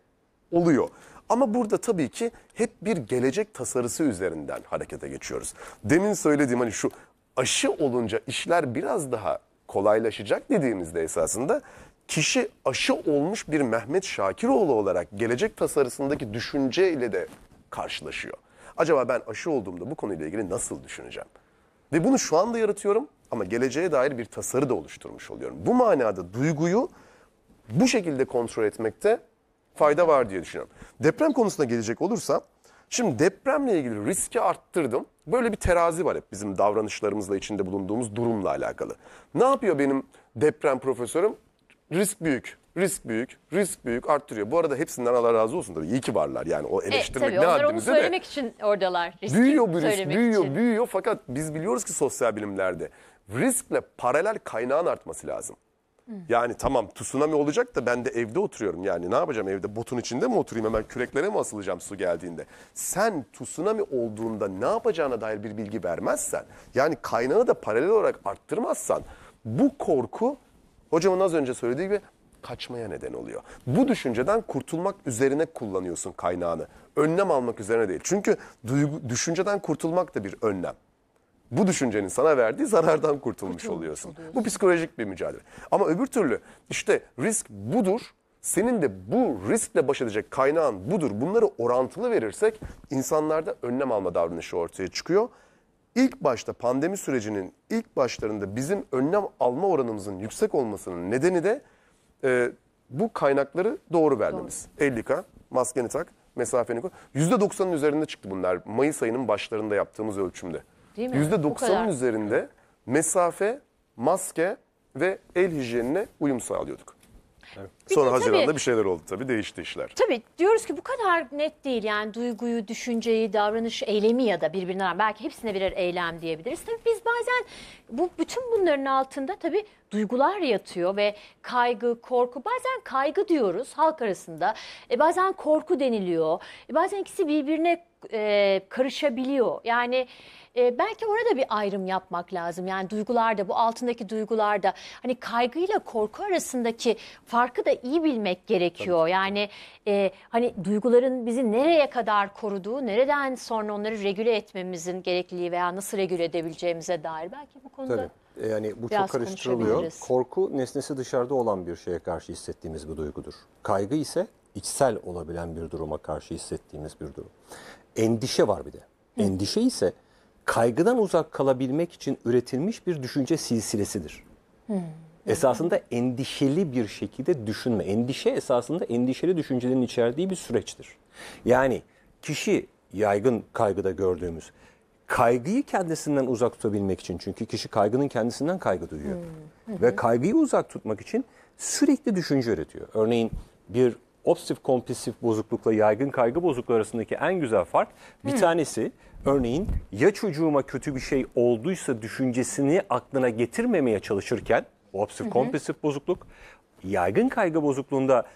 oluyor. Ama burada tabii ki hep bir gelecek tasarısı üzerinden harekete geçiyoruz. Demin söylediğim hani şu aşı olunca işler biraz daha kolaylaşacak dediğimizde esasında kişi aşı olmuş bir Mehmet Şakiroğlu olarak gelecek tasarısındaki düşünceyle de karşılaşıyor. Acaba ben aşı olduğumda bu konuyla ilgili nasıl düşüneceğim? Ve bunu şu anda yaratıyorum ama geleceğe dair bir tasarı da oluşturmuş oluyorum. Bu manada duyguyu bu şekilde kontrol etmekte fayda var diye düşünüyorum. Deprem konusuna gelecek olursa, şimdi depremle ilgili riski arttırdım. Böyle bir terazi var hep bizim davranışlarımızla içinde bulunduğumuz durumla alakalı. Ne yapıyor benim deprem profesörüm? risk büyük. Risk büyük, risk büyük arttırıyor. Bu arada hepsinden Allah razı olsun tabii. İyi ki varlar yani o e, eleştirmek e, tabii, ne haddimize onu söylemek için oradalar. Riski büyüyor bu risk, büyüyor, için. büyüyor. Fakat biz biliyoruz ki sosyal bilimlerde riskle paralel kaynağın artması lazım. Yani tamam tsunami olacak da ben de evde oturuyorum. Yani ne yapacağım evde botun içinde mi oturayım hemen küreklere mi asılacağım su geldiğinde? Sen tsunami olduğunda ne yapacağına dair bir bilgi vermezsen yani kaynağı da paralel olarak arttırmazsan bu korku Hocamın az önce söylediği gibi kaçmaya neden oluyor. Bu düşünceden kurtulmak üzerine kullanıyorsun kaynağını. Önlem almak üzerine değil. Çünkü duygu, düşünceden kurtulmak da bir önlem. Bu düşüncenin sana verdiği zarardan kurtulmuş, oluyorsun. oluyorsun. Bu psikolojik bir mücadele. Ama öbür türlü işte risk budur. Senin de bu riskle baş edecek kaynağın budur. Bunları orantılı verirsek insanlarda önlem alma davranışı ortaya çıkıyor. İlk başta pandemi sürecinin ilk başlarında bizim önlem alma oranımızın yüksek olmasının nedeni de e, bu kaynakları doğru vermemiz. 50K, maskeni tak, mesafeni koy. %90'ın üzerinde çıktı bunlar Mayıs ayının başlarında yaptığımız ölçümde. Değil mi? %90'ın üzerinde mesafe, maske ve el hijyenine uyum sağlıyorduk. Evet. Sonra de, Haziran'da bir şeyler oldu tabii değişti işler. Tabii diyoruz ki bu kadar net değil yani duyguyu, düşünceyi, davranış eylemi ya da birbirinden belki hepsine birer eylem diyebiliriz. Tabii biz bazen bu bütün bunların altında tabii duygular yatıyor ve kaygı, korku bazen kaygı diyoruz halk arasında. E, bazen korku deniliyor. E, bazen ikisi birbirine e, karışabiliyor. Yani e, belki orada bir ayrım yapmak lazım. Yani duygularda bu altındaki duygularda hani kaygıyla korku arasındaki farkı da iyi bilmek gerekiyor. Tabii. Yani e, hani duyguların bizi nereye kadar koruduğu, nereden sonra onları regüle etmemizin gerekliliği veya nasıl regüle edebileceğimize dair belki bu konuda Tabii. E, yani bu Biraz çok karıştırılıyor. Korku nesnesi dışarıda olan bir şeye karşı hissettiğimiz bir duygudur. Kaygı ise içsel olabilen bir duruma karşı hissettiğimiz bir durum. Endişe var bir de. Endişe ise kaygıdan uzak kalabilmek için üretilmiş bir düşünce silsilesidir. Hmm. Esasında endişeli bir şekilde düşünme. Endişe esasında endişeli düşüncelerin içerdiği bir süreçtir. Yani kişi yaygın kaygıda gördüğümüz kaygıyı kendisinden uzak tutabilmek için çünkü kişi kaygının kendisinden kaygı duyuyor. Hmm. Ve kaygıyı uzak tutmak için sürekli düşünce üretiyor. Örneğin bir obsesif kompulsif bozuklukla yaygın kaygı bozukluğu arasındaki en güzel fark bir tanesi örneğin ya çocuğuma kötü bir şey olduysa düşüncesini aklına getirmemeye çalışırken bu obsesif kompulsif bozukluk yaygın kaygı bozukluğunda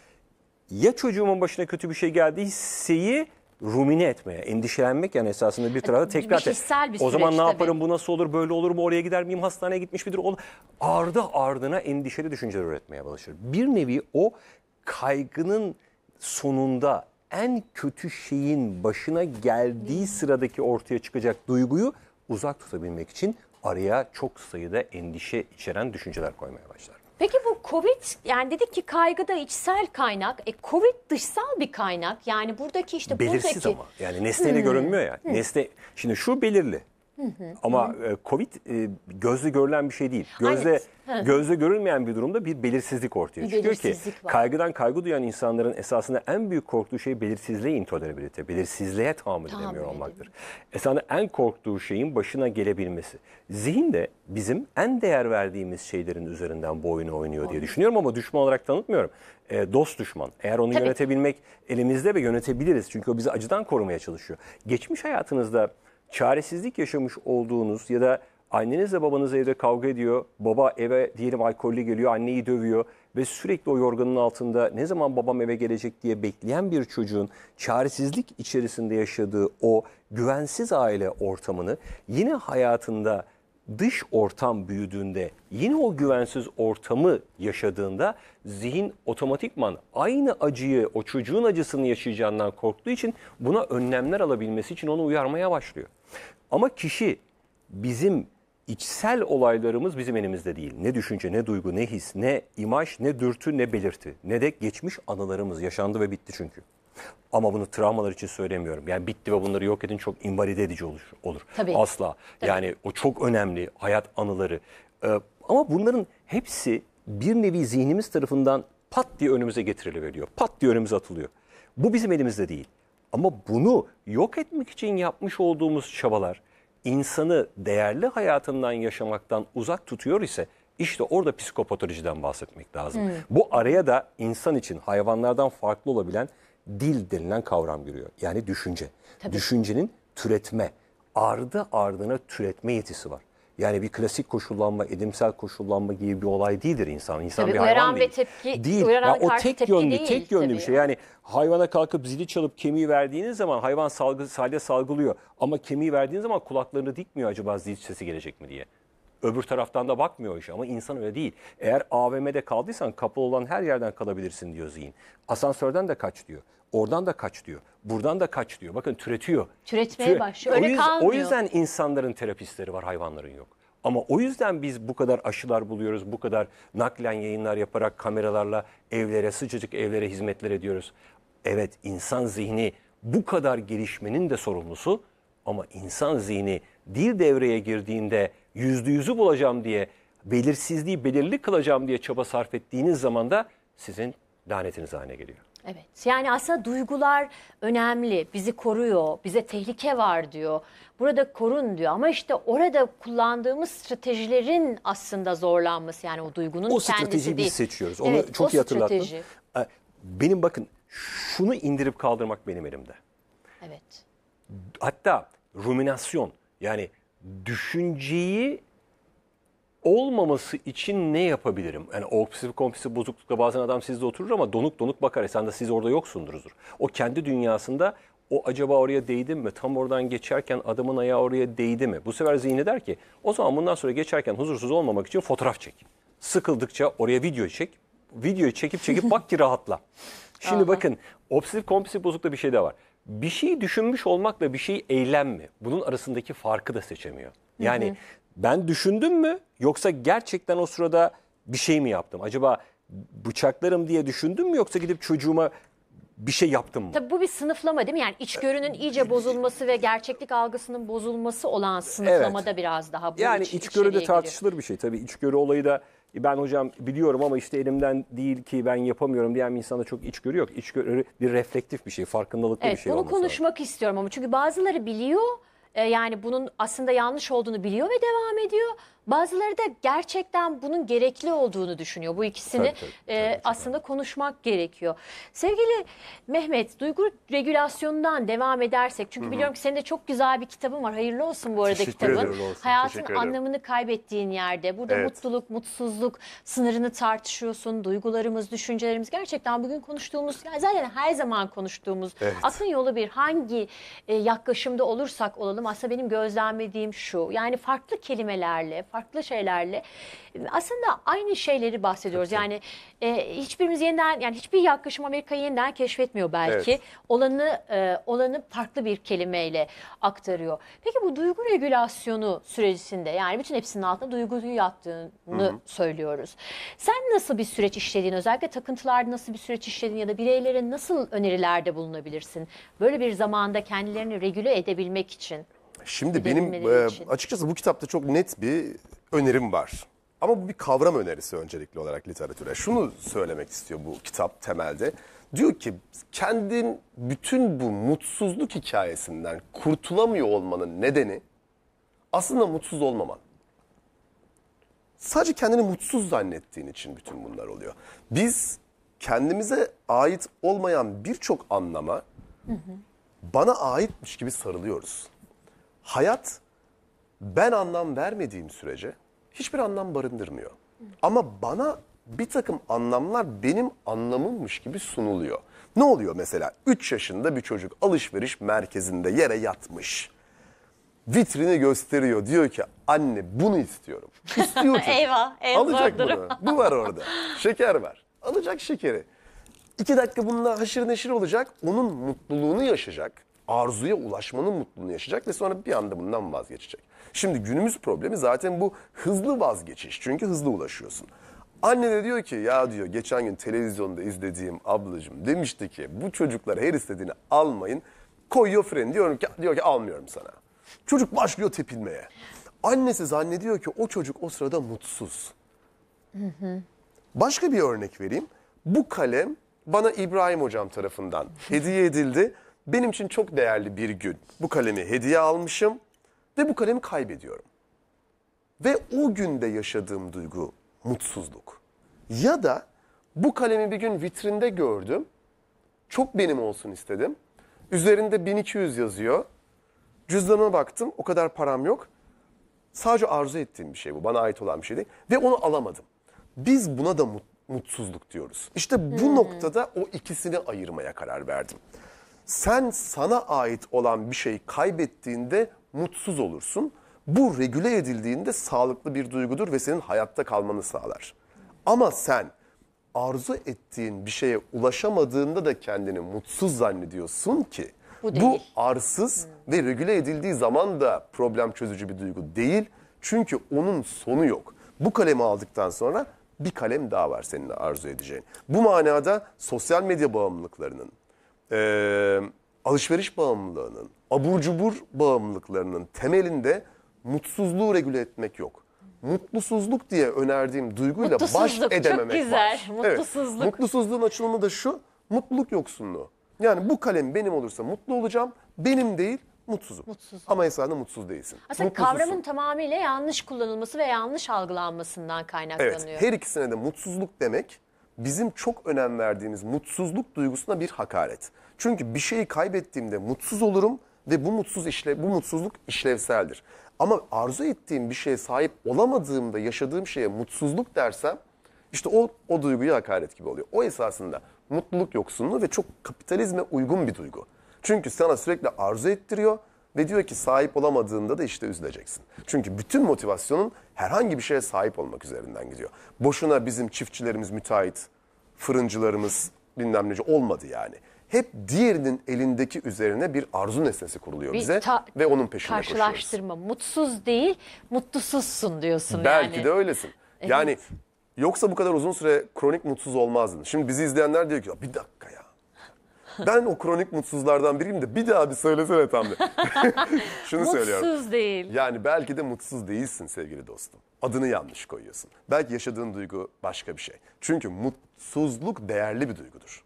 ya çocuğumun başına kötü bir şey geldi hisseyi rumine etmeye, endişelenmek yani esasında bir e, tarafta tekrar. Bir kişisel bir o zaman ne yaparım, tabii. bu nasıl olur, böyle olur mu, oraya gider miyim, hastaneye gitmiş midir? O, ardı ardına endişeli düşünceler üretmeye çalışır. Bir nevi o kaygının sonunda en kötü şeyin başına geldiği sıradaki ortaya çıkacak duyguyu uzak tutabilmek için araya çok sayıda endişe içeren düşünceler koymaya başlar. Peki bu Covid yani dedik ki kaygıda içsel kaynak. E Covid dışsal bir kaynak. Yani buradaki işte Belirsiz buradaki... ama yani nesneyle hmm. görünmüyor ya. Hmm. Nesne şimdi şu belirli. Ama e, Covid e, gözle görülen bir şey değil. Gözle gözle görülmeyen bir durumda bir belirsizlik ortaya Bir çıkıyor ki belirsizlik var. kaygıdan kaygı duyan insanların esasında en büyük korktuğu şey belirsizliğe intolerabilite, belirsizliğe tahammül Tahammül edemiyor edemiyor. olmaktır. Esasında en korktuğu şeyin başına gelebilmesi. Zihin de bizim en değer verdiğimiz şeylerin üzerinden bu oyunu oynuyor diye düşünüyorum ama düşman olarak tanıtmıyorum. E, dost düşman. Eğer onu Tabii. yönetebilmek elimizde ve yönetebiliriz. Çünkü o bizi acıdan korumaya çalışıyor. Geçmiş hayatınızda çaresizlik yaşamış olduğunuz ya da annenizle babanız evde kavga ediyor, baba eve diyelim alkollü geliyor, anneyi dövüyor ve sürekli o yorganın altında ne zaman babam eve gelecek diye bekleyen bir çocuğun çaresizlik içerisinde yaşadığı o güvensiz aile ortamını yine hayatında dış ortam büyüdüğünde yine o güvensiz ortamı yaşadığında zihin otomatikman aynı acıyı o çocuğun acısını yaşayacağından korktuğu için buna önlemler alabilmesi için onu uyarmaya başlıyor. Ama kişi bizim içsel olaylarımız bizim elimizde değil. Ne düşünce, ne duygu, ne his, ne imaj, ne dürtü, ne belirti, ne de geçmiş anılarımız yaşandı ve bitti çünkü. Ama bunu travmalar için söylemiyorum. Yani bitti ve bunları yok edin çok invalide edici olur. olur. Tabii. Asla. Tabii. Yani o çok önemli hayat anıları. Ee, ama bunların hepsi bir nevi zihnimiz tarafından pat diye önümüze getirilebiliyor. Pat diye önümüze atılıyor. Bu bizim elimizde değil. Ama bunu yok etmek için yapmış olduğumuz çabalar insanı değerli hayatından yaşamaktan uzak tutuyor ise işte orada psikopatolojiden bahsetmek lazım. Hmm. Bu araya da insan için hayvanlardan farklı olabilen dil denilen kavram giriyor. Yani düşünce. Tabii. Düşüncenin türetme, ardı ardına türetme yetisi var. Yani bir klasik koşullanma, edimsel koşullanma gibi bir olay değildir insan. İnsan tabii, bir hayvan değil. Ve tepki, değil. Ya, o tek yönlü, değil, tek yönlü bir şey. Yani hayvana kalkıp zili çalıp kemiği verdiğiniz zaman hayvan salgı, salya salgılıyor. Ama kemiği verdiğiniz zaman kulaklarını dikmiyor acaba zil sesi gelecek mi diye öbür taraftan da bakmıyor işe ama insan öyle değil. Eğer AVM'de kaldıysan kapalı olan her yerden kalabilirsin diyor zihin. Asansörden de kaç diyor. Oradan da kaç diyor. Buradan da kaç diyor. Bakın türetiyor. Türetmeye Türe başlıyor. Öyle o, yüz, kalmıyor. o yüzden insanların terapistleri var hayvanların yok. Ama o yüzden biz bu kadar aşılar buluyoruz, bu kadar naklen yayınlar yaparak kameralarla evlere, sıcacık evlere hizmetler ediyoruz. Evet insan zihni bu kadar gelişmenin de sorumlusu ama insan zihni dil devreye girdiğinde yüzde yüzü bulacağım diye, belirsizliği belirli kılacağım diye çaba sarf ettiğiniz zaman da sizin lanetiniz haline geliyor. Evet yani aslında duygular önemli bizi koruyor bize tehlike var diyor burada korun diyor ama işte orada kullandığımız stratejilerin aslında zorlanması yani o duygunun o kendisi değil. O stratejiyi biz seçiyoruz onu evet, çok iyi hatırlattın. Strateji. Benim bakın şunu indirip kaldırmak benim elimde. Evet. Hatta ruminasyon yani düşünceyi olmaması için ne yapabilirim? Yani obsesif kompulsif bozuklukla bazen adam sizde oturur ama donuk donuk bakar. E sen de siz orada yoksunduruzdur. O kendi dünyasında o acaba oraya değdim mi? Tam oradan geçerken adamın ayağı oraya değdi mi? Bu sefer zihni der ki o zaman bundan sonra geçerken huzursuz olmamak için fotoğraf çek. Sıkıldıkça oraya video çek. Videoyu çekip çekip bak ki rahatla. Şimdi Aha. bakın obsesif kompulsif bozukta bir şey de var bir şey düşünmüş olmakla bir şey eylem mi? Bunun arasındaki farkı da seçemiyor. Yani hı hı. ben düşündüm mü yoksa gerçekten o sırada bir şey mi yaptım? Acaba bıçaklarım diye düşündüm mü yoksa gidip çocuğuma bir şey yaptım mı? Tabii bu bir sınıflama değil mi? Yani içgörünün iyice bozulması ve gerçeklik algısının bozulması olan sınıflamada evet. biraz daha bu Yani iç, içgörü de tartışılır giriyor. bir şey. Tabii içgörü olayı da ben hocam biliyorum ama işte elimden değil ki ben yapamıyorum diyen bir insanda çok içgörü yok. İçgörü bir reflektif bir şey, farkındalıklı evet, bir şey Evet. bunu konuşmak lazım. istiyorum ama çünkü bazıları biliyor. E, yani bunun aslında yanlış olduğunu biliyor ve devam ediyor. Bazıları da gerçekten bunun gerekli olduğunu düşünüyor. Bu ikisini tabii, tabii, e, tabii, aslında tabii. konuşmak gerekiyor. Sevgili Mehmet, duygu regülasyonundan devam edersek. Çünkü Hı -hı. biliyorum ki senin de çok güzel bir kitabın var. Hayırlı olsun bu arada Teşekkür kitabın. Ederim, olsun. Hayatın anlamını kaybettiğin yerde. Burada evet. mutluluk, mutsuzluk sınırını tartışıyorsun. Duygularımız, düşüncelerimiz gerçekten bugün konuştuğumuz, yani zaten her zaman konuştuğumuz evet. akın yolu bir hangi e, yaklaşımda olursak olalım aslında benim gözlemlediğim şu. Yani farklı kelimelerle, farklı şeylerle aslında aynı şeyleri bahsediyoruz. Tabii. Yani e, hiçbirimiz yeniden yani hiçbir yaklaşım Amerika'yı yeniden keşfetmiyor belki. Evet. Olanı e, olanı farklı bir kelimeyle aktarıyor. Peki bu duygu regülasyonu sürecinde yani bütün hepsinin altında duyguyu yattığını Hı-hı. söylüyoruz. Sen nasıl bir süreç işlediğini özellikle takıntılarda nasıl bir süreç işledin ya da bireylere nasıl önerilerde bulunabilirsin? Böyle bir zamanda kendilerini regüle edebilmek için. Şimdi benim e, açıkçası bu kitapta çok net bir önerim var. Ama bu bir kavram önerisi öncelikli olarak literatüre. Şunu söylemek istiyor bu kitap temelde. Diyor ki kendin bütün bu mutsuzluk hikayesinden kurtulamıyor olmanın nedeni aslında mutsuz olmaman. Sadece kendini mutsuz zannettiğin için bütün bunlar oluyor. Biz kendimize ait olmayan birçok anlama hı hı. bana aitmiş gibi sarılıyoruz hayat ben anlam vermediğim sürece hiçbir anlam barındırmıyor. Ama bana bir takım anlamlar benim anlamımmış gibi sunuluyor. Ne oluyor mesela? 3 yaşında bir çocuk alışveriş merkezinde yere yatmış. Vitrini gösteriyor. Diyor ki anne bunu istiyorum. İstiyor çocuk. eyvah. eyvah Alacak bunu. Bu var orada. Şeker var. Alacak şekeri. İki dakika bununla haşır neşir olacak. Onun mutluluğunu yaşayacak arzuya ulaşmanın mutluluğunu yaşayacak ve sonra bir anda bundan vazgeçecek. Şimdi günümüz problemi zaten bu hızlı vazgeçiş. Çünkü hızlı ulaşıyorsun. Anne de diyor ki ya diyor geçen gün televizyonda izlediğim ablacığım demişti ki bu çocuklar her istediğini almayın. Koyuyor freni diyorum ki, diyor ki almıyorum sana. Çocuk başlıyor tepinmeye. Annesi zannediyor ki o çocuk o sırada mutsuz. Hı hı. Başka bir örnek vereyim. Bu kalem bana İbrahim hocam tarafından hediye edildi benim için çok değerli bir gün. Bu kalemi hediye almışım ve bu kalemi kaybediyorum. Ve o günde yaşadığım duygu mutsuzluk. Ya da bu kalemi bir gün vitrinde gördüm. Çok benim olsun istedim. Üzerinde 1200 yazıyor. Cüzdanıma baktım o kadar param yok. Sadece arzu ettiğim bir şey bu. Bana ait olan bir şey Ve onu alamadım. Biz buna da mutsuzluk diyoruz. İşte bu hmm. noktada o ikisini ayırmaya karar verdim. Sen sana ait olan bir şey kaybettiğinde mutsuz olursun. Bu regüle edildiğinde sağlıklı bir duygudur ve senin hayatta kalmanı sağlar. Ama sen arzu ettiğin bir şeye ulaşamadığında da kendini mutsuz zannediyorsun ki bu, bu arsız hmm. ve regüle edildiği zaman da problem çözücü bir duygu değil. Çünkü onun sonu yok. Bu kalemi aldıktan sonra bir kalem daha var senin arzu edeceğin. Bu manada sosyal medya bağımlılıklarının, e, alışveriş bağımlılığının, abur cubur bağımlılıklarının temelinde mutsuzluğu regüle etmek yok. Mutlusuzluk diye önerdiğim duyguyla baş edememek çok güzel. var. Mutlusuzluk. Evet, mutlusuzluğun açılımı da şu, mutluluk yoksunluğu. Yani bu kalem benim olursa mutlu olacağım, benim değil mutsuzum. Mutsuzum. Ama esasında mutsuz değilsin. Aslında kavramın tamamıyla yanlış kullanılması ve yanlış algılanmasından kaynaklanıyor. Evet, her ikisine de mutsuzluk demek bizim çok önem verdiğimiz mutsuzluk duygusuna bir hakaret. Çünkü bir şeyi kaybettiğimde mutsuz olurum ve bu mutsuz işle bu mutsuzluk işlevseldir. Ama arzu ettiğim bir şeye sahip olamadığımda yaşadığım şeye mutsuzluk dersem işte o o duyguya hakaret gibi oluyor. O esasında mutluluk yoksunluğu ve çok kapitalizme uygun bir duygu. Çünkü sana sürekli arzu ettiriyor ve diyor ki sahip olamadığında da işte üzüleceksin. Çünkü bütün motivasyonun herhangi bir şeye sahip olmak üzerinden gidiyor. Boşuna bizim çiftçilerimiz müteahhit, fırıncılarımız bilmem nece olmadı yani hep diğerinin elindeki üzerine bir arzu nesnesi kuruluyor bir bize ve onun peşinde karşılaştırma. koşuyoruz. Karşılaştırma. Mutsuz değil, mutlusuzsun diyorsun Belki yani. Belki de öylesin. Evet. Yani yoksa bu kadar uzun süre kronik mutsuz olmazdın. Şimdi bizi izleyenler diyor ki bir dakika ya. Ben o kronik mutsuzlardan biriyim de bir daha bir söylesene tam da. Şunu mutsuz söylüyorum. Mutsuz değil. Yani belki de mutsuz değilsin sevgili dostum. Adını yanlış koyuyorsun. Belki yaşadığın duygu başka bir şey. Çünkü mutsuzluk değerli bir duygudur.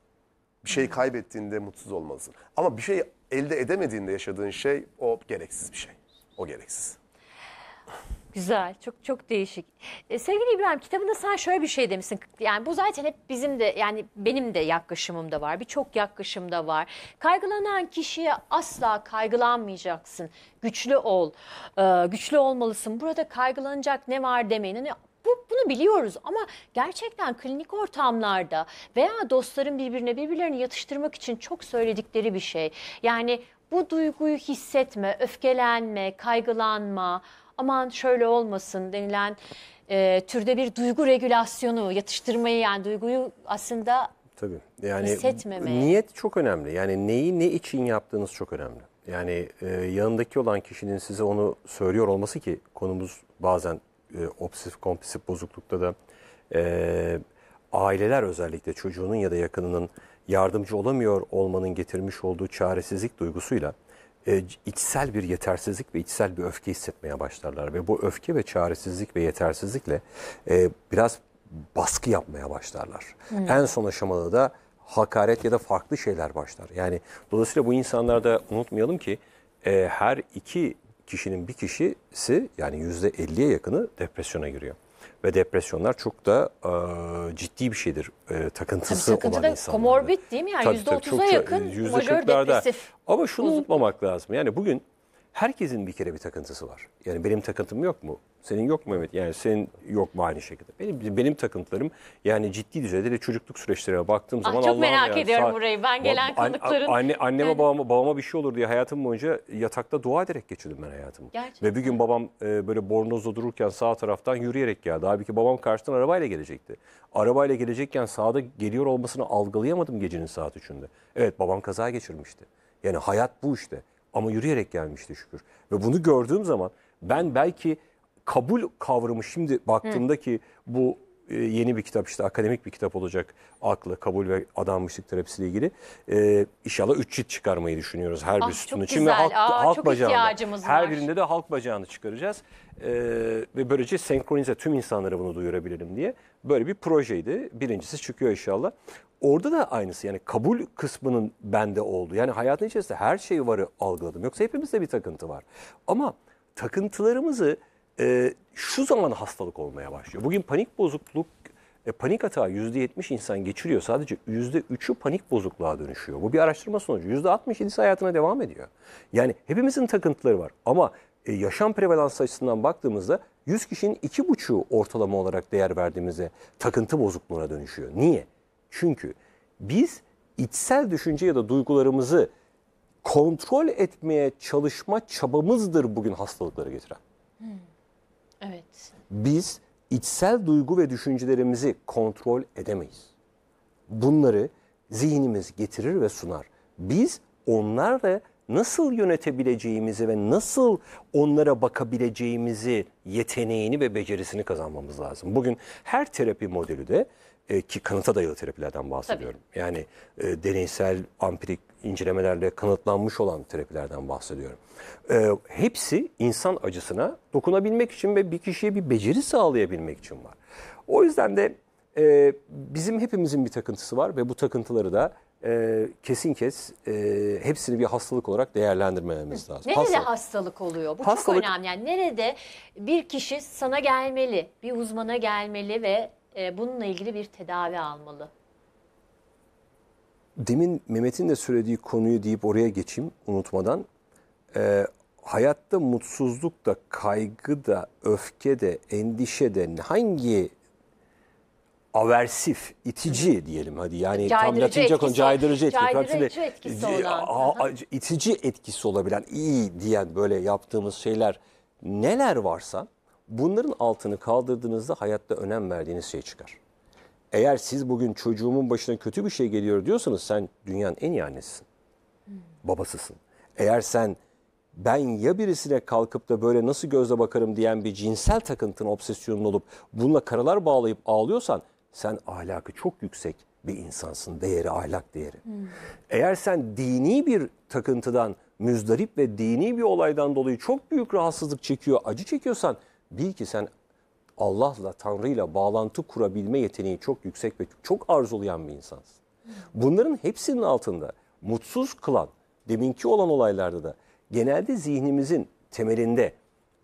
Bir şey kaybettiğinde mutsuz olmalısın. Ama bir şey elde edemediğinde yaşadığın şey o gereksiz bir şey. O gereksiz. Güzel, çok çok değişik. Ee, sevgili İbrahim, kitabında sen şöyle bir şey demişsin. Yani bu zaten hep bizim de yani benim de yaklaşımımda var. Birçok yaklaşımda var. Kaygılanan kişiye asla kaygılanmayacaksın. Güçlü ol. Ee, güçlü olmalısın. Burada kaygılanacak ne var demeyin. Hani bu, bunu biliyoruz ama gerçekten klinik ortamlarda veya dostların birbirine birbirlerini yatıştırmak için çok söyledikleri bir şey. Yani bu duyguyu hissetme, öfkelenme, kaygılanma, aman şöyle olmasın denilen e, türde bir duygu regülasyonu, yatıştırmayı yani duyguyu aslında Tabii. Yani hissetmemeye. Niyet çok önemli. Yani neyi ne için yaptığınız çok önemli. Yani e, yanındaki olan kişinin size onu söylüyor olması ki konumuz bazen e, obsesif kompulsif bozuklukta da e, aileler özellikle çocuğunun ya da yakınının yardımcı olamıyor olmanın getirmiş olduğu çaresizlik duygusuyla e, içsel bir yetersizlik ve içsel bir öfke hissetmeye başlarlar. Ve bu öfke ve çaresizlik ve yetersizlikle e, biraz baskı yapmaya başlarlar. Hmm. En son aşamada da hakaret ya da farklı şeyler başlar. Yani dolayısıyla bu insanlarda unutmayalım ki e, her iki kişinin bir kişisi yani yüzde %50'ye yakını depresyona giriyor. Ve depresyonlar çok da e, ciddi bir şeydir. E, takıntısı tabii olan insanlar. Komorbid değil mi? Yani tabii, %30'a tabii, çok, yakın majör depresif. Ama şunu unutmamak lazım. Yani bugün herkesin bir kere bir takıntısı var. Yani benim takıntım yok mu? Senin yok mu Mehmet? Yani senin yok mu aynı şekilde? Benim benim takıntılarım yani ciddi düzeyde de çocukluk süreçlerine baktığım ah, zaman ah, Çok merak yani, ediyorum burayı. Ben gelen konukların... Anne, anneme yani... babama, babama bir şey olur diye hayatım boyunca yatakta dua ederek geçirdim ben hayatımı. Gerçekten. Ve bir gün babam e, böyle bornozda dururken sağ taraftan yürüyerek geldi. ki babam karşıdan arabayla gelecekti. Arabayla gelecekken sağda geliyor olmasını algılayamadım gecenin saat üçünde. Evet babam kaza geçirmişti. Yani hayat bu işte. Ama yürüyerek gelmişti şükür. Ve bunu gördüğüm zaman ben belki kabul kavramı şimdi baktığımda ki bu e, yeni bir kitap işte akademik bir kitap olacak aklı, kabul ve adanmışlık terapisiyle ilgili. E, inşallah üç cilt çıkarmayı düşünüyoruz her ah, bir sütun için ve halk, Aa, halk bacağını. Her birinde de halk bacağını çıkaracağız. E, ve böylece senkronize tüm insanlara bunu duyurabilirim diye. Böyle bir projeydi. Birincisi çıkıyor inşallah orada da aynısı yani kabul kısmının bende oldu. Yani hayatın içerisinde her şeyi varı algıladım. Yoksa hepimizde bir takıntı var. Ama takıntılarımızı e, şu zaman hastalık olmaya başlıyor. Bugün panik bozukluk, e, panik hata %70 insan geçiriyor. Sadece %3'ü panik bozukluğa dönüşüyor. Bu bir araştırma sonucu. %67'si hayatına devam ediyor. Yani hepimizin takıntıları var ama e, yaşam prevalans açısından baktığımızda 100 kişinin 2,5'u ortalama olarak değer verdiğimizde takıntı bozukluğuna dönüşüyor. Niye? Çünkü biz içsel düşünce ya da duygularımızı kontrol etmeye çalışma çabamızdır bugün hastalıkları getiren. Hmm, evet. Biz içsel duygu ve düşüncelerimizi kontrol edemeyiz. Bunları zihnimiz getirir ve sunar. Biz onlarla nasıl yönetebileceğimizi ve nasıl onlara bakabileceğimizi yeteneğini ve becerisini kazanmamız lazım. Bugün her terapi modeli de e, ki kanıta dayalı terapilerden bahsediyorum. Tabii. Yani e, deneysel, ampirik incelemelerle kanıtlanmış olan terapilerden bahsediyorum. E, hepsi insan acısına dokunabilmek için ve bir kişiye bir beceri sağlayabilmek için var. O yüzden de e, bizim hepimizin bir takıntısı var ve bu takıntıları da e, kesin kes e, hepsini bir hastalık olarak değerlendirmememiz lazım. Nerede hastalık, hastalık oluyor? Bu hastalık, çok önemli. Yani nerede bir kişi sana gelmeli, bir uzmana gelmeli ve e, bununla ilgili bir tedavi almalı? Demin Mehmet'in de söylediği konuyu deyip oraya geçeyim unutmadan. E, hayatta mutsuzluk da, kaygı da, öfke de, endişe de hangi aversif, itici diyelim hadi. Yani tam latince konu caydırıcı etki. Caydırıcı etkisi e, olan. A, a, itici etkisi olabilen, iyi diyen böyle yaptığımız şeyler neler varsa Bunların altını kaldırdığınızda hayatta önem verdiğiniz şey çıkar. Eğer siz bugün çocuğumun başına kötü bir şey geliyor diyorsanız sen dünyanın en iyi annesisin. Babasısın. Eğer sen ben ya birisine kalkıp da böyle nasıl gözle bakarım diyen bir cinsel takıntın obsesyonun olup bununla karalar bağlayıp ağlıyorsan sen ahlakı çok yüksek bir insansın. Değeri ahlak değeri. Hmm. Eğer sen dini bir takıntıdan müzdarip ve dini bir olaydan dolayı çok büyük rahatsızlık çekiyor, acı çekiyorsan bil ki sen Allah'la, Tanrı'yla bağlantı kurabilme yeteneği çok yüksek ve çok arzulayan bir insansın. Bunların hepsinin altında mutsuz kılan, deminki olan olaylarda da genelde zihnimizin temelinde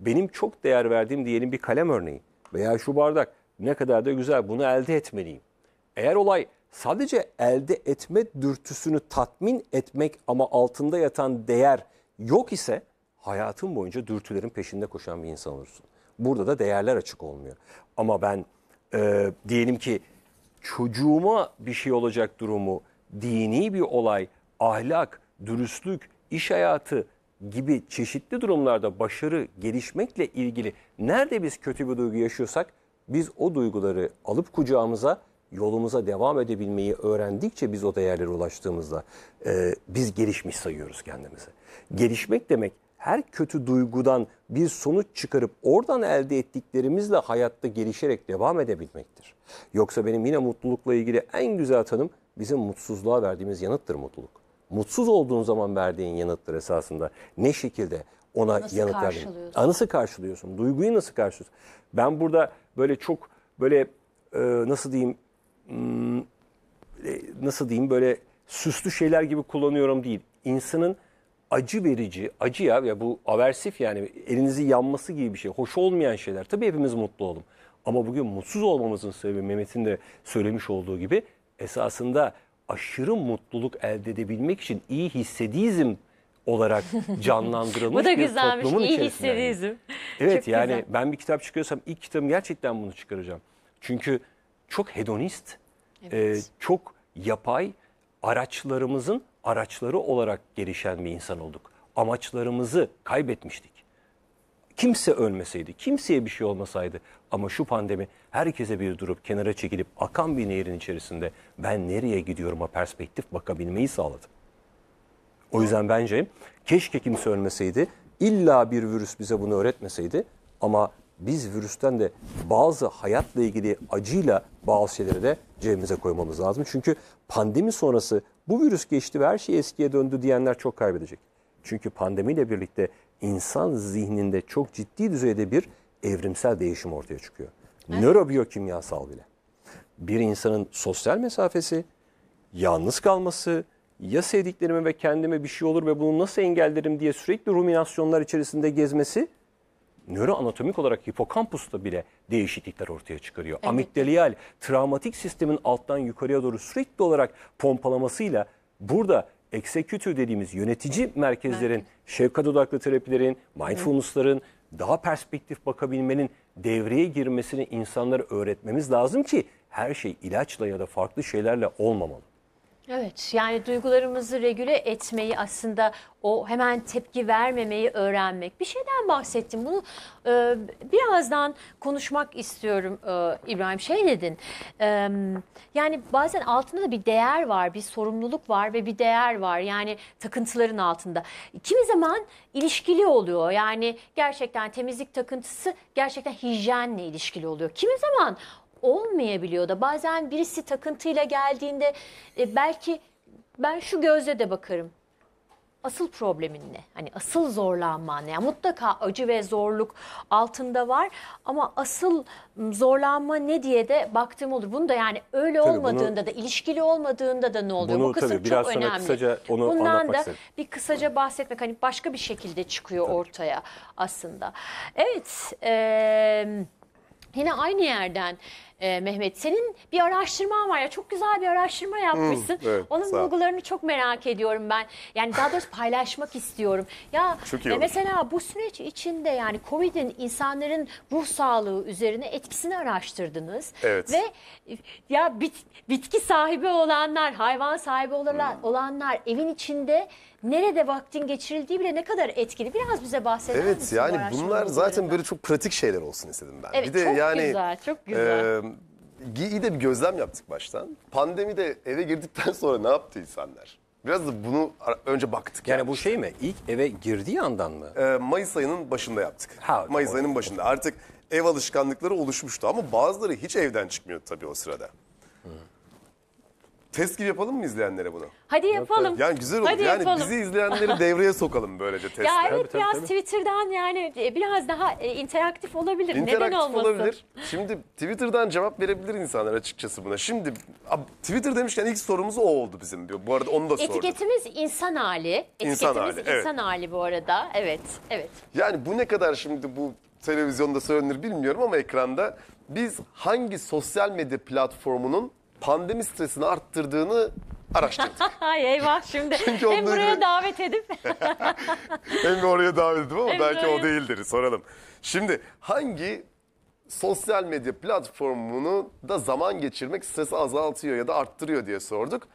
benim çok değer verdiğim diyelim bir kalem örneği veya şu bardak ne kadar da güzel bunu elde etmeliyim. Eğer olay sadece elde etme dürtüsünü tatmin etmek ama altında yatan değer yok ise hayatın boyunca dürtülerin peşinde koşan bir insan olursun. Burada da değerler açık olmuyor. Ama ben e, diyelim ki çocuğuma bir şey olacak durumu, dini bir olay, ahlak, dürüstlük, iş hayatı gibi çeşitli durumlarda başarı, gelişmekle ilgili nerede biz kötü bir duygu yaşıyorsak biz o duyguları alıp kucağımıza yolumuza devam edebilmeyi öğrendikçe biz o değerlere ulaştığımızda e, biz gelişmiş sayıyoruz kendimizi. Gelişmek demek her kötü duygudan bir sonuç çıkarıp oradan elde ettiklerimizle hayatta gelişerek devam edebilmektir. Yoksa benim yine mutlulukla ilgili en güzel tanım bizim mutsuzluğa verdiğimiz yanıttır mutluluk. Mutsuz olduğun zaman verdiğin yanıttır esasında. Ne şekilde ona nasıl yanıt verdin? Nasıl karşılıyorsun? Duyguyu nasıl karşılıyorsun? Ben burada böyle çok böyle e, nasıl diyeyim hmm, e, nasıl diyeyim böyle süslü şeyler gibi kullanıyorum değil. İnsanın acı verici, acı ya, ya bu aversif yani elinizi yanması gibi bir şey. Hoş olmayan şeyler. Tabii hepimiz mutlu olalım. Ama bugün mutsuz olmamızın sebebi Mehmet'in de söylemiş olduğu gibi esasında aşırı mutluluk elde edebilmek için iyi hissedizm olarak canlandırılmış Bu da bir güzelmiş, toplumun iyi içerisinde. hissedizm. Yani. Evet Çok yani güzel. ben bir kitap çıkıyorsam ilk kitabım gerçekten bunu çıkaracağım. Çünkü çok hedonist, evet. e, çok yapay araçlarımızın araçları olarak gelişen bir insan olduk. Amaçlarımızı kaybetmiştik. Kimse ölmeseydi, kimseye bir şey olmasaydı ama şu pandemi herkese bir durup kenara çekilip akan bir nehrin içerisinde ben nereye gidiyorum'a perspektif bakabilmeyi sağladı. O yüzden bence keşke kimse ölmeseydi, illa bir virüs bize bunu öğretmeseydi ama biz virüsten de bazı hayatla ilgili acıyla bazı şeyleri de cebimize koymamız lazım. Çünkü pandemi sonrası bu virüs geçti ve her şey eskiye döndü diyenler çok kaybedecek. Çünkü pandemiyle birlikte insan zihninde çok ciddi düzeyde bir evrimsel değişim ortaya çıkıyor. Evet. Nörobiyokimyasal bile. Bir insanın sosyal mesafesi, yalnız kalması, ya sevdiklerime ve kendime bir şey olur ve bunu nasıl engellerim diye sürekli ruminasyonlar içerisinde gezmesi nöroanatomik olarak hipokampusta bile değişiklikler ortaya çıkarıyor. Evet. Amigdaliyal, travmatik sistemin alttan yukarıya doğru sürekli olarak pompalamasıyla burada eksekütür dediğimiz yönetici merkezlerin, evet. şefkat odaklı terapilerin, mindfulness'ların, daha perspektif bakabilmenin devreye girmesini insanlara öğretmemiz lazım ki her şey ilaçla ya da farklı şeylerle olmamalı. Evet yani duygularımızı regüle etmeyi aslında o hemen tepki vermemeyi öğrenmek. Bir şeyden bahsettim bunu e, birazdan konuşmak istiyorum e, İbrahim şey dedin e, yani bazen altında da bir değer var bir sorumluluk var ve bir değer var yani takıntıların altında. Kimi zaman ilişkili oluyor yani gerçekten temizlik takıntısı gerçekten hijyenle ilişkili oluyor. Kimi zaman olmayabiliyor da bazen birisi takıntıyla geldiğinde e, belki ben şu gözle de bakarım. Asıl problemin ne? Hani asıl zorlanma ne? Yani mutlaka acı ve zorluk altında var ama asıl ıı, zorlanma ne diye de baktığım olur. Bunu da yani öyle Tabii olmadığında bunu, da ilişkili olmadığında da ne oluyor? Bunu, Bu kısım tabii, biraz çok sonra önemli. Kısaca onu Bundan da istedim. bir kısaca bahsetmek hani başka bir şekilde çıkıyor tabii. ortaya aslında. Evet. E, yine aynı yerden e, Mehmet. Senin bir araştırman var ya çok güzel bir araştırma hmm, yapmışsın. Hmm, evet, Onun bulgularını çok merak ediyorum ben. Yani daha doğrusu paylaşmak istiyorum. Ya e, mesela bu süreç içinde yani Covid'in insanların ruh sağlığı üzerine etkisini araştırdınız. Evet. Ve ya bit, bitki sahibi olanlar, hayvan sahibi olanlar, hmm. olanlar evin içinde nerede vaktin geçirildiği bile ne kadar etkili. Biraz bize bahseder evet, misin? Evet yani bu bunlar zaten böyle çok pratik şeyler olsun istedim ben. Evet, bir de çok yani güzel, çok güzel. E, iyi de bir gözlem yaptık baştan. Pandemide eve girdikten sonra ne yaptı insanlar? Biraz da bunu önce baktık. Yani, yani. bu şey mi? İlk eve girdiği andan mı? Ee, Mayıs ayının başında yaptık. Ha, Mayıs doğru. ayının başında. Artık ev alışkanlıkları oluşmuştu ama bazıları hiç evden çıkmıyor tabii o sırada. Hı test gibi yapalım mı izleyenlere bunu? Hadi yapalım. Yani güzel olur. Hadi yani yapalım. bizi izleyenleri devreye sokalım böylece testte. Ya evet tabii, biraz tabii. Twitter'dan yani e, biraz daha e, interaktif olabilir. Interaktif Neden olmasın? olabilir. Şimdi Twitter'dan cevap verebilir insanlar açıkçası buna. Şimdi Twitter demişken ilk sorumuz o oldu bizim. Bu arada onu da sorduk. Etiketimiz insan hali. Etiketimiz insan hali, evet. insan hali bu arada. Evet, evet. Yani bu ne kadar şimdi bu televizyonda söylenir bilmiyorum ama ekranda biz hangi sosyal medya platformunun pandemi stresini arttırdığını araştırdık. Ay eyvah şimdi. Çünkü hem buraya ilgili... davet edip. hem oraya davet edip ama hem belki oraya... o değildir soralım. Şimdi hangi sosyal medya platformunu da zaman geçirmek stresi azaltıyor ya da arttırıyor diye sorduk.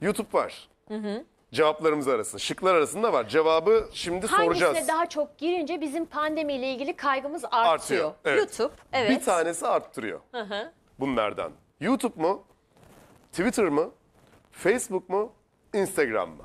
YouTube var. Hı hı cevaplarımız arasında. Şıklar arasında var. Cevabı şimdi Hangisine soracağız. Hangisine daha çok girince bizim pandemiyle ilgili kaygımız artıyor. artıyor evet. YouTube. Evet. Bir tanesi arttırıyor. Hı hı. Bunlardan. YouTube mu? Twitter mı? Facebook mu? Instagram mı?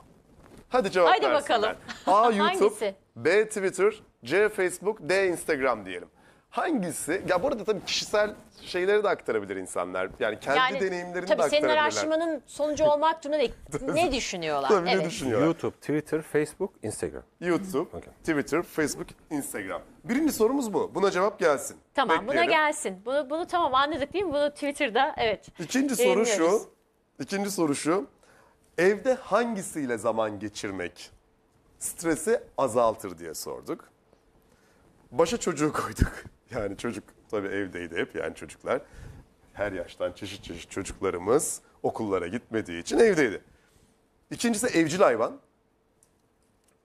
Hadi cevap Haydi versinler. bakalım. A YouTube, B Twitter, C Facebook, D Instagram diyelim. Hangisi? Ya burada tabii kişisel şeyleri de aktarabilir insanlar. Yani kendi Yani deneyimlerini de Tabii senin araştırmanın sonucu olmak durumunda ne düşünüyorlar? Tabii ne düşünüyorlar? YouTube, Twitter, Facebook, Instagram. YouTube, Okey. Twitter, Facebook, Instagram. Birinci sorumuz bu. Buna cevap gelsin. Tamam buna gelsin. Bunu, bunu tamam anladık değil mi? Bunu Twitter'da evet. İkinci soru şu. İkinci soru şu. Evde hangisiyle zaman geçirmek stresi azaltır diye sorduk. Başa çocuğu koyduk. Yani çocuk tabii evdeydi hep yani çocuklar. Her yaştan çeşit çeşit çocuklarımız okullara gitmediği için evdeydi. İkincisi evcil hayvan.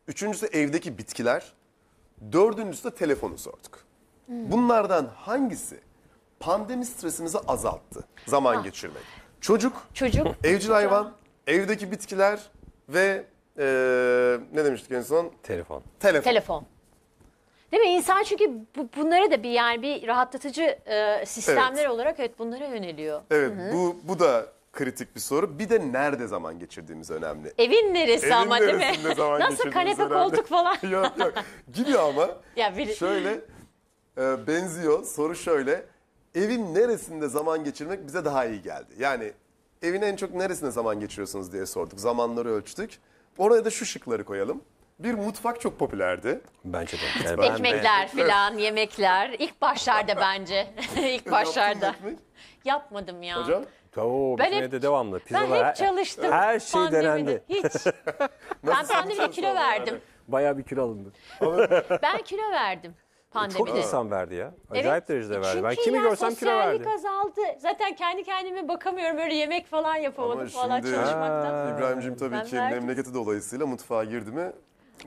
Üçüncüsü evdeki bitkiler. Dördüncüsü de telefonu sorduk. Bunlardan hangisi pandemi stresimizi azalttı zaman ha. geçirmek? Çocuk, çocuk, evcil hayvan, evdeki bitkiler ve ee, ne demiştik en son? Telefon. Telefon. Telefon. Değil mi? İnsan çünkü bu, bunlara da bir yani bir rahatlatıcı e, sistemler Evet. olarak evet bunlara yöneliyor. Evet bu bu da kritik bir soru. Bir de nerede zaman geçirdiğimiz önemli. Evin neresi Evin ama değil mi? neresinde zaman Nasıl kanepe önemli. koltuk falan. yok yok. Gidiyor ama Ya bir- şöyle e, benziyor. Soru şöyle. Evin neresinde zaman geçirmek bize daha iyi geldi. Yani evin en çok neresinde zaman geçiriyorsunuz diye sorduk. Zamanları ölçtük. Oraya da şu şıkları koyalım bir mutfak çok popülerdi. Bence de. Yani ben Ekmekler filan, yemekler. İlk başlarda bence. İlk başlarda. Yapmadım ya. Hocam Tavuğu Ben hep- de devamlı. Pizzalar, ben hep çalıştım. Her şey denendi. Hiç. ben pandemide kilo verdim. Bayağı bir kilo alındı. Ben kilo verdim pandemide. Çok insan verdi ya. Evet. derecede e verdi. Ben Çünkü kimi ya görsem kilo verdi. sosyallik azaldı. Zaten kendi kendime bakamıyorum. böyle yemek falan yapamadım Ama falan şimdi- çalışmaktan. Ha. İbrahim'cim tabii Ben ki verdim. memleketi dolayısıyla mutfağa girdi mi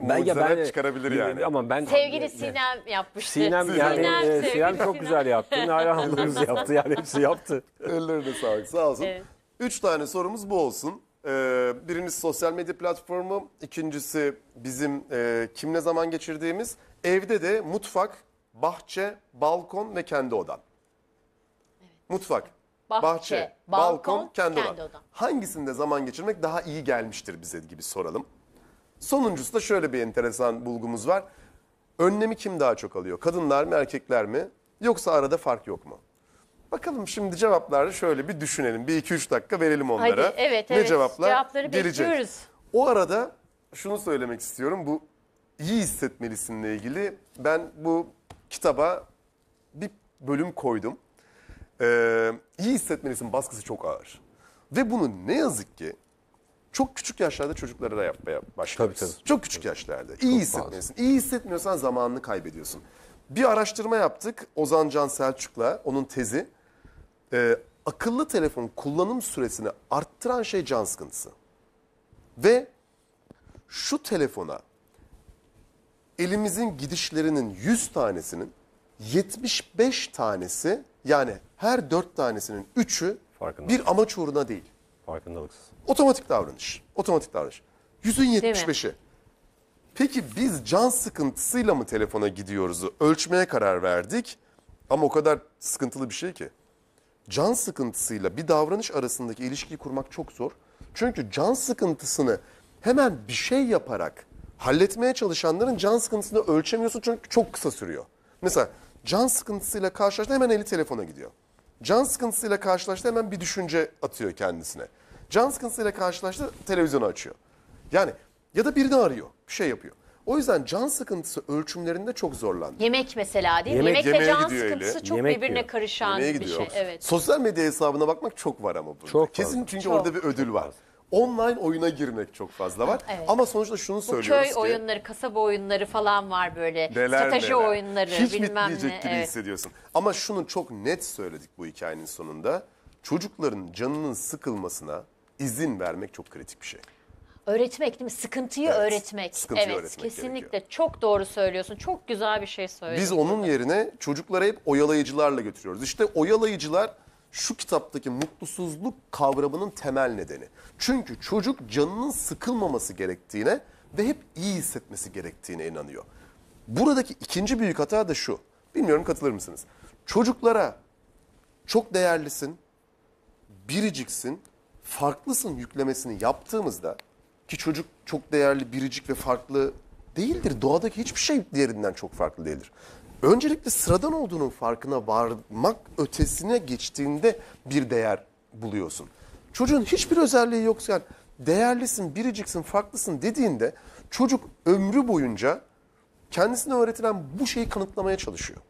ben ya ben çıkarabilir yani. Ama ben Sevgili Sinem yapmıştı. Sinem yani Sinem, e, Sinem çok güzel yaptı. Nare ablamız yaptı yani hepsi yaptı. Ellerine sağlık sağ olsun. Evet. Üç tane sorumuz bu olsun. Ee, birincisi sosyal medya platformu, ikincisi bizim e, kim zaman geçirdiğimiz, evde de mutfak, bahçe, balkon ve kendi odan. Evet. Mutfak, bahçe, bahçe balkon, balkon kendi, kendi odan. odan. Hangisinde zaman geçirmek daha iyi gelmiştir bize gibi soralım. Sonuncusu da şöyle bir enteresan bulgumuz var. Önlemi kim daha çok alıyor? Kadınlar mı erkekler mi? Yoksa arada fark yok mu? Bakalım şimdi cevapları şöyle bir düşünelim. Bir iki üç dakika verelim onlara. Hadi, evet, ne evet. cevaplar Cevapları gelecek. bekliyoruz. O arada şunu söylemek istiyorum. Bu iyi hissetmelisinle ilgili ben bu kitaba bir bölüm koydum. Ee, iyi hissetmelisin baskısı çok ağır. Ve bunu ne yazık ki çok küçük yaşlarda çocuklara da yapmaya başlıyoruz. Tabii, tabii. Çok küçük yaşlarda. İyi hissetmiyorsun. İyi hissetmiyorsan zamanını kaybediyorsun. Bir araştırma yaptık Ozan Can Selçuk'la onun tezi. Ee, akıllı telefon kullanım süresini arttıran şey can sıkıntısı. Ve şu telefona elimizin gidişlerinin 100 tanesinin 75 tanesi yani her 4 tanesinin 3'ü bir amaç uğruna değil. Farkındalıksız. Otomatik davranış. Otomatik davranış. Yüzün 75'i. Peki biz can sıkıntısıyla mı telefona gidiyoruz? Ölçmeye karar verdik ama o kadar sıkıntılı bir şey ki. Can sıkıntısıyla bir davranış arasındaki ilişkiyi kurmak çok zor. Çünkü can sıkıntısını hemen bir şey yaparak halletmeye çalışanların can sıkıntısını ölçemiyorsun çünkü çok kısa sürüyor. Mesela can sıkıntısıyla karşılaştı hemen eli telefona gidiyor. Can sıkıntısıyla karşılaştı hemen bir düşünce atıyor kendisine. Can sıkıntısıyla karşılaştı televizyonu açıyor. Yani ya da birini arıyor bir şey yapıyor. O yüzden can sıkıntısı ölçümlerinde çok zorlandı. Yemek mesela değil mi? Yemek, ve can sıkıntısı öyle. çok Yemek birbirine yiyor. karışan Yemeğe bir gidiyor. şey. Evet. Sosyal medya hesabına bakmak çok var ama burada. Çok Kesin fazla. çünkü Çok, orada bir ödül var. Online oyuna girmek çok fazla var. Evet. Ama sonuçta şunu Bu söylüyoruz köy ki. oyunları, kasaba oyunları falan var böyle. Neler Strateji neler. oyunları Hiç bilmem ne. bitmeyecek gibi Evet. hissediyorsun. Ama şunu çok net söyledik bu hikayenin sonunda. Çocukların canının sıkılmasına izin vermek çok kritik bir şey. Öğretmek değil mi? Sıkıntıyı evet, öğretmek. Sıkıntıyı evet, öğretmek kesinlikle gerekiyor. çok doğru söylüyorsun. Çok güzel bir şey söylüyorsun. Biz onun yerine çocuklara hep oyalayıcılarla götürüyoruz. İşte oyalayıcılar şu kitaptaki mutlusuzluk kavramının temel nedeni. Çünkü çocuk canının sıkılmaması gerektiğine ve hep iyi hissetmesi gerektiğine inanıyor. Buradaki ikinci büyük hata da şu. Bilmiyorum katılır mısınız? Çocuklara çok değerlisin, biriciksin, farklısın yüklemesini yaptığımızda ki çocuk çok değerli, biricik ve farklı değildir. Doğadaki hiçbir şey diğerinden çok farklı değildir. Öncelikle sıradan olduğunun farkına varmak ötesine geçtiğinde bir değer buluyorsun. Çocuğun hiçbir özelliği yoksa yani değerlisin, biriciksin, farklısın dediğinde çocuk ömrü boyunca kendisine öğretilen bu şeyi kanıtlamaya çalışıyor.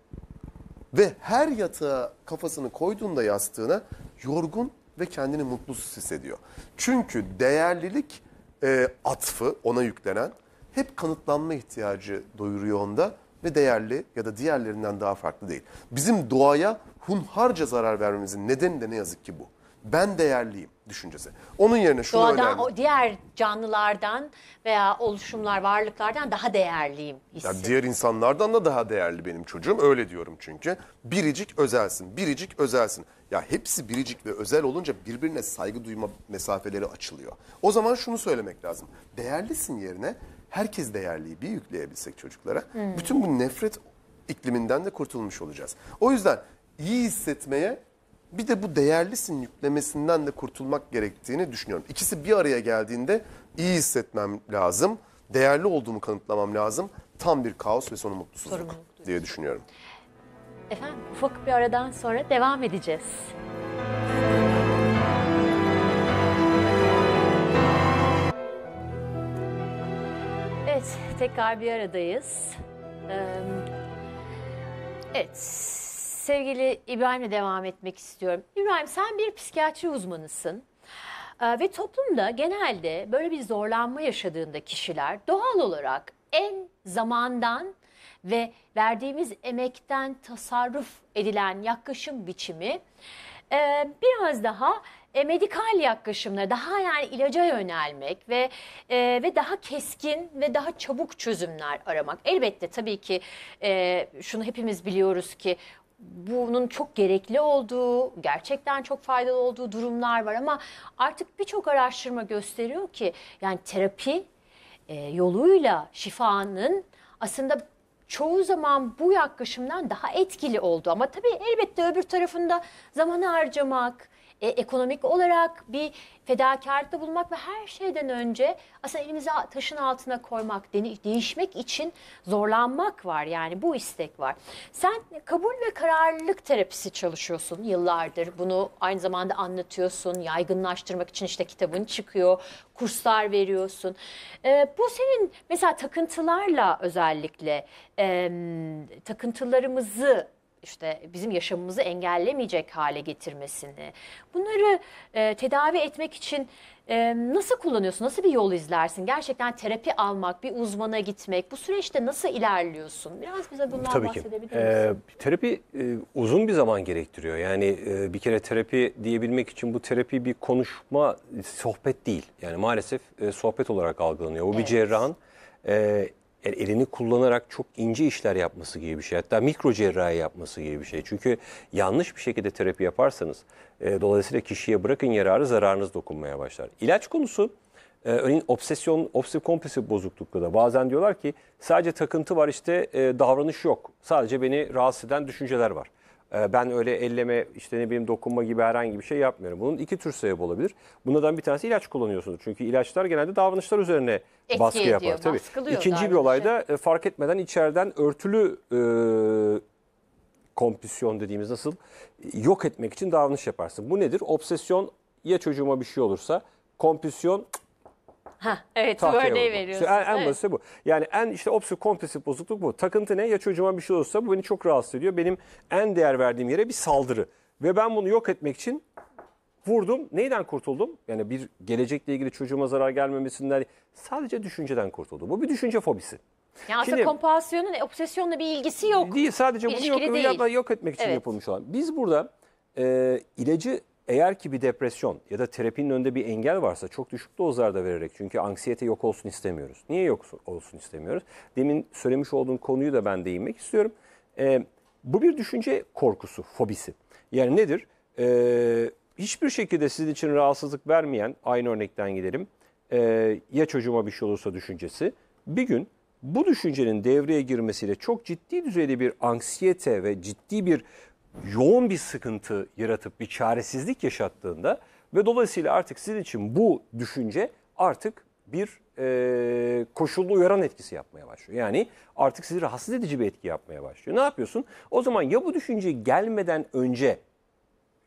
Ve her yatağa kafasını koyduğunda yastığına yorgun ve kendini mutsuz hissediyor. Çünkü değerlilik e, atfı ona yüklenen hep kanıtlanma ihtiyacı doyuruyor onda ve değerli ya da diğerlerinden daha farklı değil. Bizim doğaya hunharca zarar vermemizin nedeni de ne yazık ki bu. Ben değerliyim düşüncesi. Onun yerine şunu Doğadan, önemli. O diğer canlılardan veya oluşumlar, varlıklardan daha değerliyim hissi. Yani diğer insanlardan da daha değerli benim çocuğum. Öyle diyorum çünkü. Biricik özelsin, biricik özelsin. Ya hepsi biricik ve özel olunca birbirine saygı duyma mesafeleri açılıyor. O zaman şunu söylemek lazım. Değerlisin yerine herkes değerliyi bir yükleyebilsek çocuklara hmm. bütün bu nefret ikliminden de kurtulmuş olacağız. O yüzden iyi hissetmeye bir de bu değerlisin yüklemesinden de kurtulmak gerektiğini düşünüyorum. İkisi bir araya geldiğinde iyi hissetmem lazım, değerli olduğumu kanıtlamam lazım. Tam bir kaos ve sonu mutsuzluk diye düşünüyorum. Efendim ufak bir aradan sonra devam edeceğiz. Evet tekrar bir aradayız. evet sevgili İbrahim'le devam etmek istiyorum. İbrahim sen bir psikiyatri uzmanısın. ve toplumda genelde böyle bir zorlanma yaşadığında kişiler doğal olarak en zamandan ve verdiğimiz emekten tasarruf edilen yaklaşım biçimi e, biraz daha e, medikal yaklaşımlara daha yani ilaca yönelmek ve e, ve daha keskin ve daha çabuk çözümler aramak. Elbette tabii ki e, şunu hepimiz biliyoruz ki bunun çok gerekli olduğu, gerçekten çok faydalı olduğu durumlar var ama artık birçok araştırma gösteriyor ki yani terapi e, yoluyla şifanın aslında çoğu zaman bu yaklaşımdan daha etkili oldu. Ama tabii elbette öbür tarafında zamanı harcamak, e, ekonomik olarak bir fedakarlıkta bulmak ve her şeyden önce aslında elimize taşın altına koymak, değişmek için zorlanmak var. Yani bu istek var. Sen kabul ve kararlılık terapisi çalışıyorsun yıllardır. Bunu aynı zamanda anlatıyorsun. Yaygınlaştırmak için işte kitabın çıkıyor. Kurslar veriyorsun. E, bu senin mesela takıntılarla özellikle e, takıntılarımızı işte bizim yaşamımızı engellemeyecek hale getirmesini. Bunları e, tedavi etmek için e, nasıl kullanıyorsun? Nasıl bir yol izlersin? Gerçekten terapi almak, bir uzmana gitmek bu süreçte nasıl ilerliyorsun? Biraz bize bundan Tabii ki. bahsedebilir e, misin? Ee, terapi e, uzun bir zaman gerektiriyor. Yani e, bir kere terapi diyebilmek için bu terapi bir konuşma, sohbet değil. Yani maalesef e, sohbet olarak algılanıyor. Bu evet. bir cerrahın e, yani elini kullanarak çok ince işler yapması gibi bir şey. Hatta mikro cerrahi yapması gibi bir şey. Çünkü yanlış bir şekilde terapi yaparsanız e, dolayısıyla kişiye bırakın yararı zararınız dokunmaya başlar. İlaç konusu e, örneğin obsesyon, obsesif kompulsif bozuklukta da bazen diyorlar ki sadece takıntı var işte e, davranış yok. Sadece beni rahatsız eden düşünceler var. Ee, ben öyle elleme, işte ne bileyim dokunma gibi herhangi bir şey yapmıyorum. Bunun iki tür sebep olabilir. Bunlardan bir tanesi ilaç kullanıyorsunuz. Çünkü ilaçlar genelde davranışlar üzerine Etki baskı ediyor, yapar. Tabii. İkinci bir olay da e, fark etmeden içeriden örtülü e, kompisyon dediğimiz nasıl yok etmek için davranış yaparsın. Bu nedir? Obsesyon ya çocuğuma bir şey olursa, kompisyon Ha, evet tahtaya örneği vurma. veriyorsun. en, basit evet. bu. Yani en işte obsür kompulsif bozukluk bu. Takıntı ne? Ya çocuğuma bir şey olursa bu beni çok rahatsız ediyor. Benim en değer verdiğim yere bir saldırı. Ve ben bunu yok etmek için vurdum. Neyden kurtuldum? Yani bir gelecekle ilgili çocuğuma zarar gelmemesinden sadece düşünceden kurtuldum. Bu bir düşünce fobisi. Yani aslında Şimdi, kompansiyonun obsesyonla bir ilgisi yok. Değil sadece bunu yok, değil. yok etmek için evet. yapılmış olan. Biz burada e, ilacı eğer ki bir depresyon ya da terapinin önünde bir engel varsa çok düşük dozlarda vererek çünkü anksiyete yok olsun istemiyoruz. Niye yok olsun istemiyoruz? Demin söylemiş olduğum konuyu da ben değinmek istiyorum. E, bu bir düşünce korkusu, fobisi. Yani nedir? E, hiçbir şekilde sizin için rahatsızlık vermeyen, aynı örnekten gidelim. E, ya çocuğuma bir şey olursa düşüncesi. Bir gün bu düşüncenin devreye girmesiyle çok ciddi düzeyde bir anksiyete ve ciddi bir yoğun bir sıkıntı yaratıp bir çaresizlik yaşattığında ve dolayısıyla artık sizin için bu düşünce artık bir e, koşullu uyaran etkisi yapmaya başlıyor. Yani artık sizi rahatsız edici bir etki yapmaya başlıyor. Ne yapıyorsun? O zaman ya bu düşünce gelmeden önce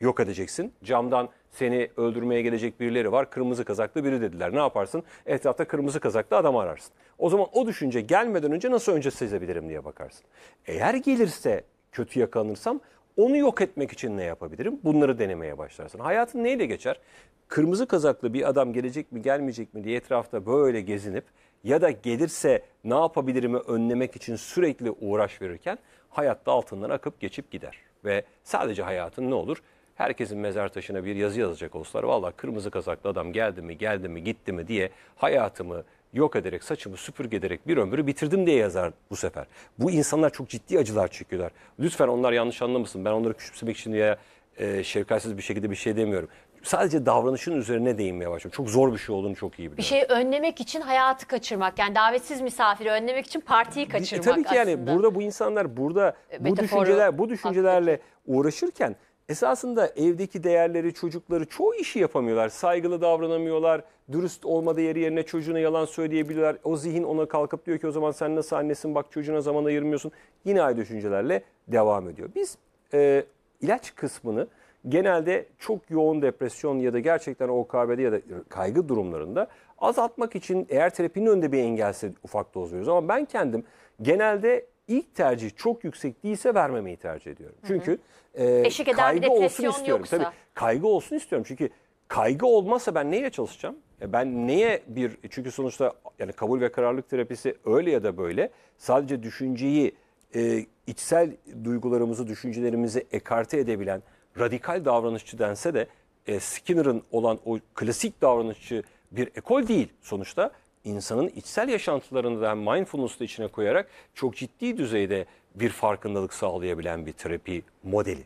yok edeceksin. Camdan seni öldürmeye gelecek birileri var. Kırmızı kazaklı biri dediler. Ne yaparsın? Etrafta kırmızı kazaklı adam ararsın. O zaman o düşünce gelmeden önce nasıl önce sezebilirim diye bakarsın. Eğer gelirse kötü yakalanırsam onu yok etmek için ne yapabilirim? Bunları denemeye başlarsın. Hayatın neyle geçer? Kırmızı kazaklı bir adam gelecek mi gelmeyecek mi diye etrafta böyle gezinip ya da gelirse ne yapabilirimi önlemek için sürekli uğraş verirken hayatta altından akıp geçip gider. Ve sadece hayatın ne olur? herkesin mezar taşına bir yazı yazacak olsalar valla kırmızı kazaklı adam geldi mi geldi mi gitti mi diye hayatımı yok ederek, saçımı süpürge ederek bir ömrü bitirdim diye yazar bu sefer. Bu insanlar çok ciddi acılar çekiyorlar. Lütfen onlar yanlış anlamasın. Ben onları küçümsemek için ya e, şefkatsiz bir şekilde bir şey demiyorum. Sadece davranışın üzerine değinmeye başlıyorum. Çok zor bir şey olduğunu çok iyi biliyorum. Bir şey önlemek için hayatı kaçırmak. Yani davetsiz misafiri önlemek için partiyi e, kaçırmak e, Tabii ki aslında. yani burada bu insanlar burada e, Metaforu bu düşünceler bu düşüncelerle affedin. uğraşırken esasında evdeki değerleri, çocukları çoğu işi yapamıyorlar. Saygılı davranamıyorlar, dürüst olmadığı yeri yerine çocuğuna yalan söyleyebilirler. O zihin ona kalkıp diyor ki o zaman sen nasıl annesin bak çocuğuna zaman ayırmıyorsun. Yine aynı düşüncelerle devam ediyor. Biz e, ilaç kısmını genelde çok yoğun depresyon ya da gerçekten OKB'de ya da kaygı durumlarında azaltmak için eğer terapinin önünde bir engelse ufak doz veriyoruz. Ama ben kendim genelde ilk tercih çok yüksek değilse vermemeyi tercih ediyorum. Çünkü e, Eşik eden kaygı olsun istiyorum. yoksa. Tabii kaygı olsun istiyorum. Çünkü kaygı olmazsa ben neye çalışacağım? E, ben neye bir çünkü sonuçta yani kabul ve kararlılık terapisi öyle ya da böyle sadece düşünceyi e, içsel duygularımızı, düşüncelerimizi ekarte edebilen radikal davranışçı dense de e, Skinner'ın olan o klasik davranışçı bir ekol değil sonuçta insanın içsel yaşantılarını da hem içine koyarak çok ciddi düzeyde bir farkındalık sağlayabilen bir terapi modeli.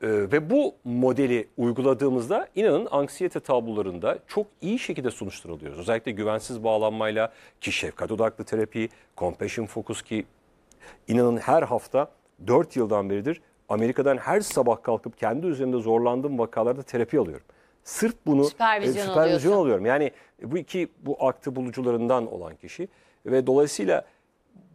Ee, ve bu modeli uyguladığımızda inanın anksiyete tablolarında çok iyi şekilde sonuçlar alıyoruz. Özellikle güvensiz bağlanmayla ki şefkat odaklı terapi, compassion focus ki inanın her hafta 4 yıldan beridir Amerika'dan her sabah kalkıp kendi üzerimde zorlandığım vakalarda terapi alıyorum. Sırf bunu süpervizyon, e, süpervizyon oluyorsun. Yani bu iki bu aktı bulucularından olan kişi ve dolayısıyla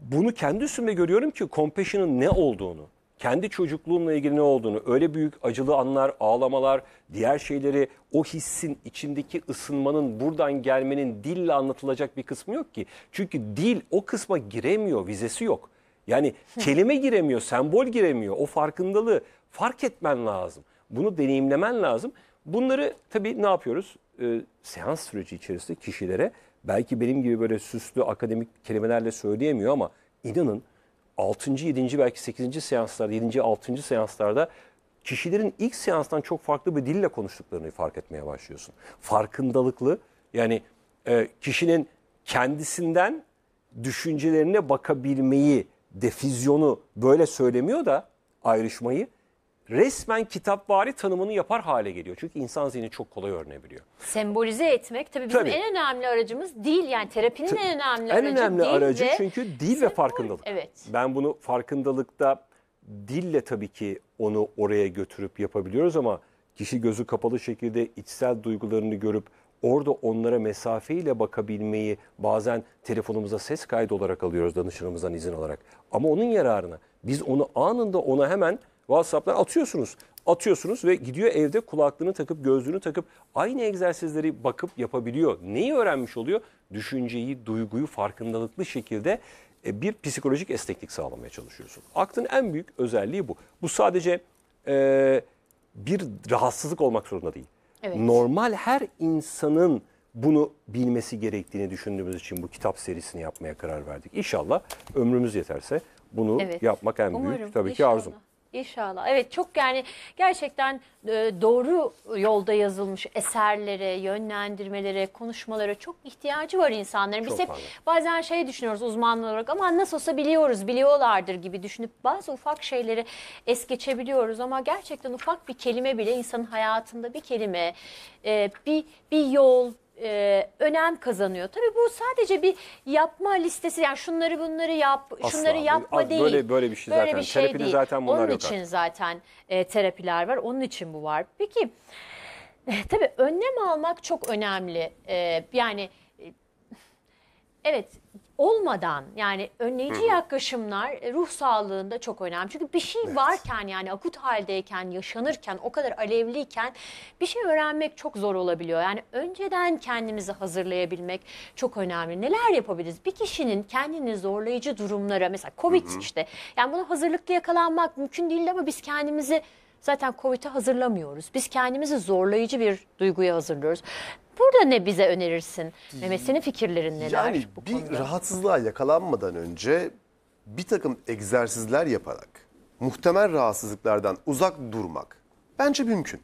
bunu kendi üstümde görüyorum ki compassion'ın ne olduğunu, kendi çocukluğumla ilgili ne olduğunu, öyle büyük acılı anlar, ağlamalar, diğer şeyleri o hissin içindeki ısınmanın buradan gelmenin dille anlatılacak bir kısmı yok ki. Çünkü dil o kısma giremiyor, vizesi yok. Yani kelime giremiyor, sembol giremiyor. O farkındalığı fark etmen lazım. Bunu deneyimlemen lazım. Bunları tabii ne yapıyoruz? Ee, seans süreci içerisinde kişilere belki benim gibi böyle süslü akademik kelimelerle söyleyemiyor ama inanın 6. 7. belki 8. seanslarda 7. 6. seanslarda kişilerin ilk seanstan çok farklı bir dille konuştuklarını fark etmeye başlıyorsun. Farkındalıklı yani e, kişinin kendisinden düşüncelerine bakabilmeyi, defizyonu böyle söylemiyor da ayrışmayı resmen kitapvari tanımını yapar hale geliyor. Çünkü insan zihni çok kolay öğrenebiliyor. Sembolize etmek tabii bizim Tabii. en önemli aracımız dil yani terapinin en önemli aracı en önemli dil aracı ve çünkü dil ve farkındalık. Evet. Ben bunu farkındalıkta dille tabii ki onu oraya götürüp yapabiliyoruz ama kişi gözü kapalı şekilde içsel duygularını görüp orada onlara mesafeyle bakabilmeyi bazen telefonumuza ses kaydı olarak alıyoruz danışanımızdan izin olarak. Ama onun yararına biz onu anında ona hemen WhatsApp'lar atıyorsunuz. Atıyorsunuz ve gidiyor evde kulaklığını takıp gözlüğünü takıp aynı egzersizleri bakıp yapabiliyor. Neyi öğrenmiş oluyor? Düşünceyi, duyguyu farkındalıklı şekilde e, bir psikolojik esneklik sağlamaya çalışıyorsun. Aklın en büyük özelliği bu. Bu sadece e, bir rahatsızlık olmak zorunda değil. Evet. Normal her insanın bunu bilmesi gerektiğini düşündüğümüz için bu kitap serisini yapmaya karar verdik. İnşallah ömrümüz yeterse bunu evet. yapmak en Umarım, büyük tabii ki inşallah. arzum. İnşallah. Evet çok yani gerçekten e, doğru yolda yazılmış eserlere, yönlendirmelere, konuşmalara çok ihtiyacı var insanların. Biz çok hep fazla. bazen şey düşünüyoruz uzmanlar olarak ama nasıl olsa biliyoruz, biliyorlardır gibi düşünüp bazı ufak şeyleri es geçebiliyoruz ama gerçekten ufak bir kelime bile insanın hayatında bir kelime, e, bir bir yol, e, önem kazanıyor. Tabii bu sadece bir yapma listesi yani şunları bunları yap, Asla. şunları yapma Az, değil. Böyle böyle bir şey böyle zaten. Bir şey Terapide değil. zaten bunlar Onun yok. Onun için artık. zaten e, terapiler var. Onun için bu var. Peki e, tabii önlem almak çok önemli. E, yani e, evet olmadan yani önleyici yaklaşımlar e, ruh sağlığında çok önemli. Çünkü bir şey evet. varken yani akut haldeyken, yaşanırken, o kadar alevliyken bir şey öğrenmek çok zor olabiliyor. Yani önceden kendimizi hazırlayabilmek çok önemli. Neler yapabiliriz? Bir kişinin kendini zorlayıcı durumlara mesela Covid hı hı. işte yani buna hazırlıklı yakalanmak mümkün değil ama biz kendimizi zaten COVID'e hazırlamıyoruz. Biz kendimizi zorlayıcı bir duyguya hazırlıyoruz. Burada ne bize önerirsin? Mehmet senin fikirlerin neler? Yani bu bir konuda? rahatsızlığa yakalanmadan önce bir takım egzersizler yaparak muhtemel rahatsızlıklardan uzak durmak bence mümkün.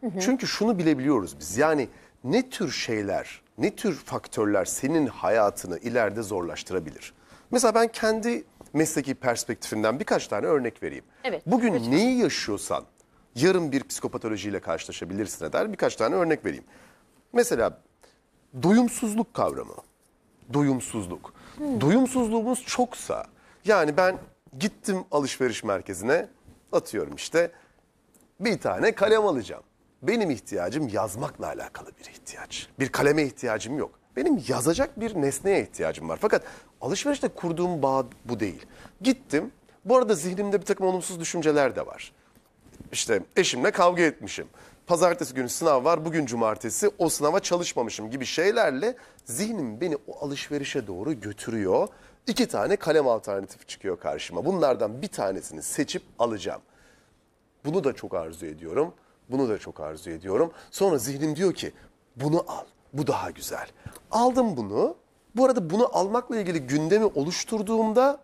Hı hı. Çünkü şunu bilebiliyoruz biz yani ne tür şeyler, ne tür faktörler senin hayatını ileride zorlaştırabilir? Mesela ben kendi mesleki perspektifimden birkaç tane örnek vereyim. Evet, Bugün lütfen. neyi yaşıyorsan yarın bir psikopatolojiyle karşılaşabilirsin eder birkaç tane örnek vereyim. Mesela doyumsuzluk kavramı. Doyumsuzluk. Hmm. Doyumsuzluğumuz çoksa yani ben gittim alışveriş merkezine atıyorum işte bir tane kalem alacağım. Benim ihtiyacım yazmakla alakalı bir ihtiyaç. Bir kaleme ihtiyacım yok. Benim yazacak bir nesneye ihtiyacım var. Fakat alışverişte kurduğum bağ bu değil. Gittim. Bu arada zihnimde bir takım olumsuz düşünceler de var. İşte eşimle kavga etmişim pazartesi günü sınav var bugün cumartesi o sınava çalışmamışım gibi şeylerle zihnim beni o alışverişe doğru götürüyor. İki tane kalem alternatifi çıkıyor karşıma. Bunlardan bir tanesini seçip alacağım. Bunu da çok arzu ediyorum. Bunu da çok arzu ediyorum. Sonra zihnim diyor ki bunu al. Bu daha güzel. Aldım bunu. Bu arada bunu almakla ilgili gündemi oluşturduğumda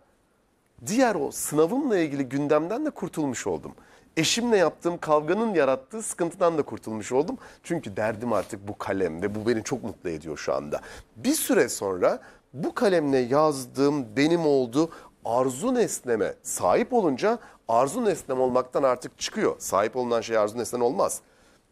diğer o sınavımla ilgili gündemden de kurtulmuş oldum eşimle yaptığım kavganın yarattığı sıkıntıdan da kurtulmuş oldum. Çünkü derdim artık bu kalemde. Bu beni çok mutlu ediyor şu anda. Bir süre sonra bu kalemle yazdığım benim oldu arzu nesneme sahip olunca arzu nesnem olmaktan artık çıkıyor. Sahip olunan şey arzu nesnen olmaz.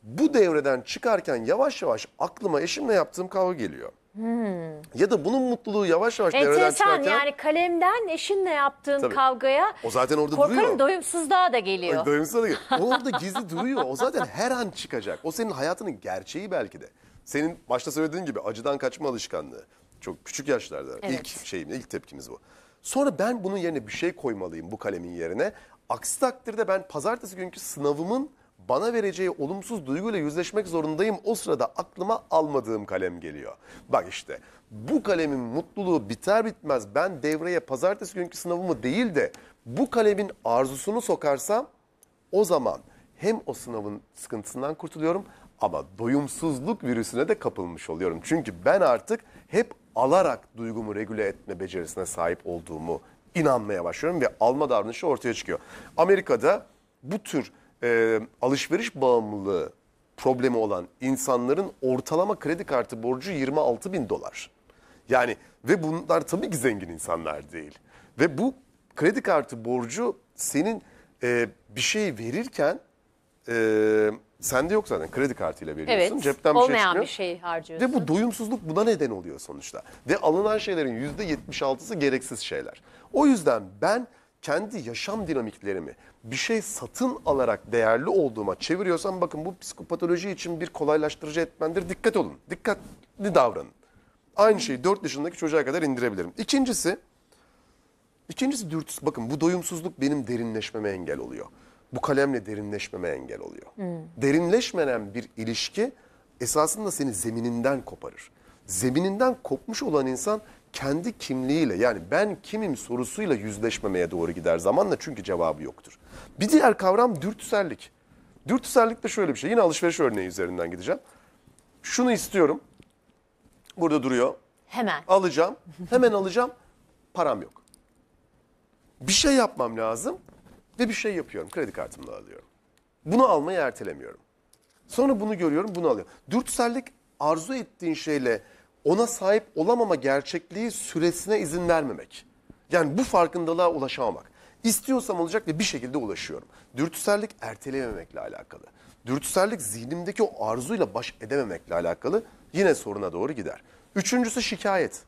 Bu devreden çıkarken yavaş yavaş aklıma eşimle yaptığım kavga geliyor. Hmm. Ya da bunun mutluluğu yavaş yavaş devreden Enteresan çıkarken... yani kalemden eşinle yaptığın Tabii. kavgaya o zaten orada korkarım duruyor. doyumsuzluğa da geliyor. Doyumsuzluğa da geliyor. O orada gizli duruyor. O zaten her an çıkacak. O senin hayatının gerçeği belki de. Senin başta söylediğin gibi acıdan kaçma alışkanlığı. Çok küçük yaşlarda evet. ilk şeyim, ilk tepkimiz bu. Sonra ben bunun yerine bir şey koymalıyım bu kalemin yerine. Aksi takdirde ben pazartesi günkü sınavımın bana vereceği olumsuz duyguyla yüzleşmek zorundayım. O sırada aklıma almadığım kalem geliyor. Bak işte bu kalemin mutluluğu biter bitmez ben devreye pazartesi günkü sınavımı değil de bu kalemin arzusunu sokarsam o zaman hem o sınavın sıkıntısından kurtuluyorum ama doyumsuzluk virüsüne de kapılmış oluyorum. Çünkü ben artık hep alarak duygumu regüle etme becerisine sahip olduğumu inanmaya başlıyorum ve alma davranışı ortaya çıkıyor. Amerika'da bu tür e, alışveriş bağımlılığı problemi olan insanların ortalama kredi kartı borcu 26 bin dolar. Yani ve bunlar tabii ki zengin insanlar değil. Ve bu kredi kartı borcu senin e, bir şey verirken e, sende yok zaten kredi kartıyla veriyorsun. Evet, Cepten bir şey olmayan şey çıkıyor. bir şey harcıyorsun. Ve bu doyumsuzluk buna neden oluyor sonuçta. Ve alınan şeylerin %76'sı gereksiz şeyler. O yüzden ben kendi yaşam dinamiklerimi bir şey satın alarak değerli olduğuma çeviriyorsam bakın bu psikopatoloji için bir kolaylaştırıcı etmendir. Dikkat olun. Dikkatli davranın. Aynı şeyi 4 yaşındaki çocuğa kadar indirebilirim. İkincisi, ikincisi dürtüsü. Bakın bu doyumsuzluk benim derinleşmeme engel oluyor. Bu kalemle derinleşmeme engel oluyor. Hmm. Derinleşmenen bir ilişki esasında seni zemininden koparır. Zemininden kopmuş olan insan kendi kimliğiyle yani ben kimim sorusuyla yüzleşmemeye doğru gider zamanla çünkü cevabı yoktur. Bir diğer kavram dürtüsellik. Dürtüsellik de şöyle bir şey. Yine alışveriş örneği üzerinden gideceğim. Şunu istiyorum. Burada duruyor. Hemen. Alacağım. Hemen alacağım. Param yok. Bir şey yapmam lazım ve bir şey yapıyorum. Kredi kartımla alıyorum. Bunu almayı ertelemiyorum. Sonra bunu görüyorum, bunu alıyorum. Dürtüsellik arzu ettiğin şeyle ona sahip olamama gerçekliği süresine izin vermemek. Yani bu farkındalığa ulaşamamak. İstiyorsam olacak ve bir şekilde ulaşıyorum. Dürtüsellik ertelememekle alakalı. Dürtüsellik zihnimdeki o arzuyla baş edememekle alakalı yine soruna doğru gider. Üçüncüsü şikayet.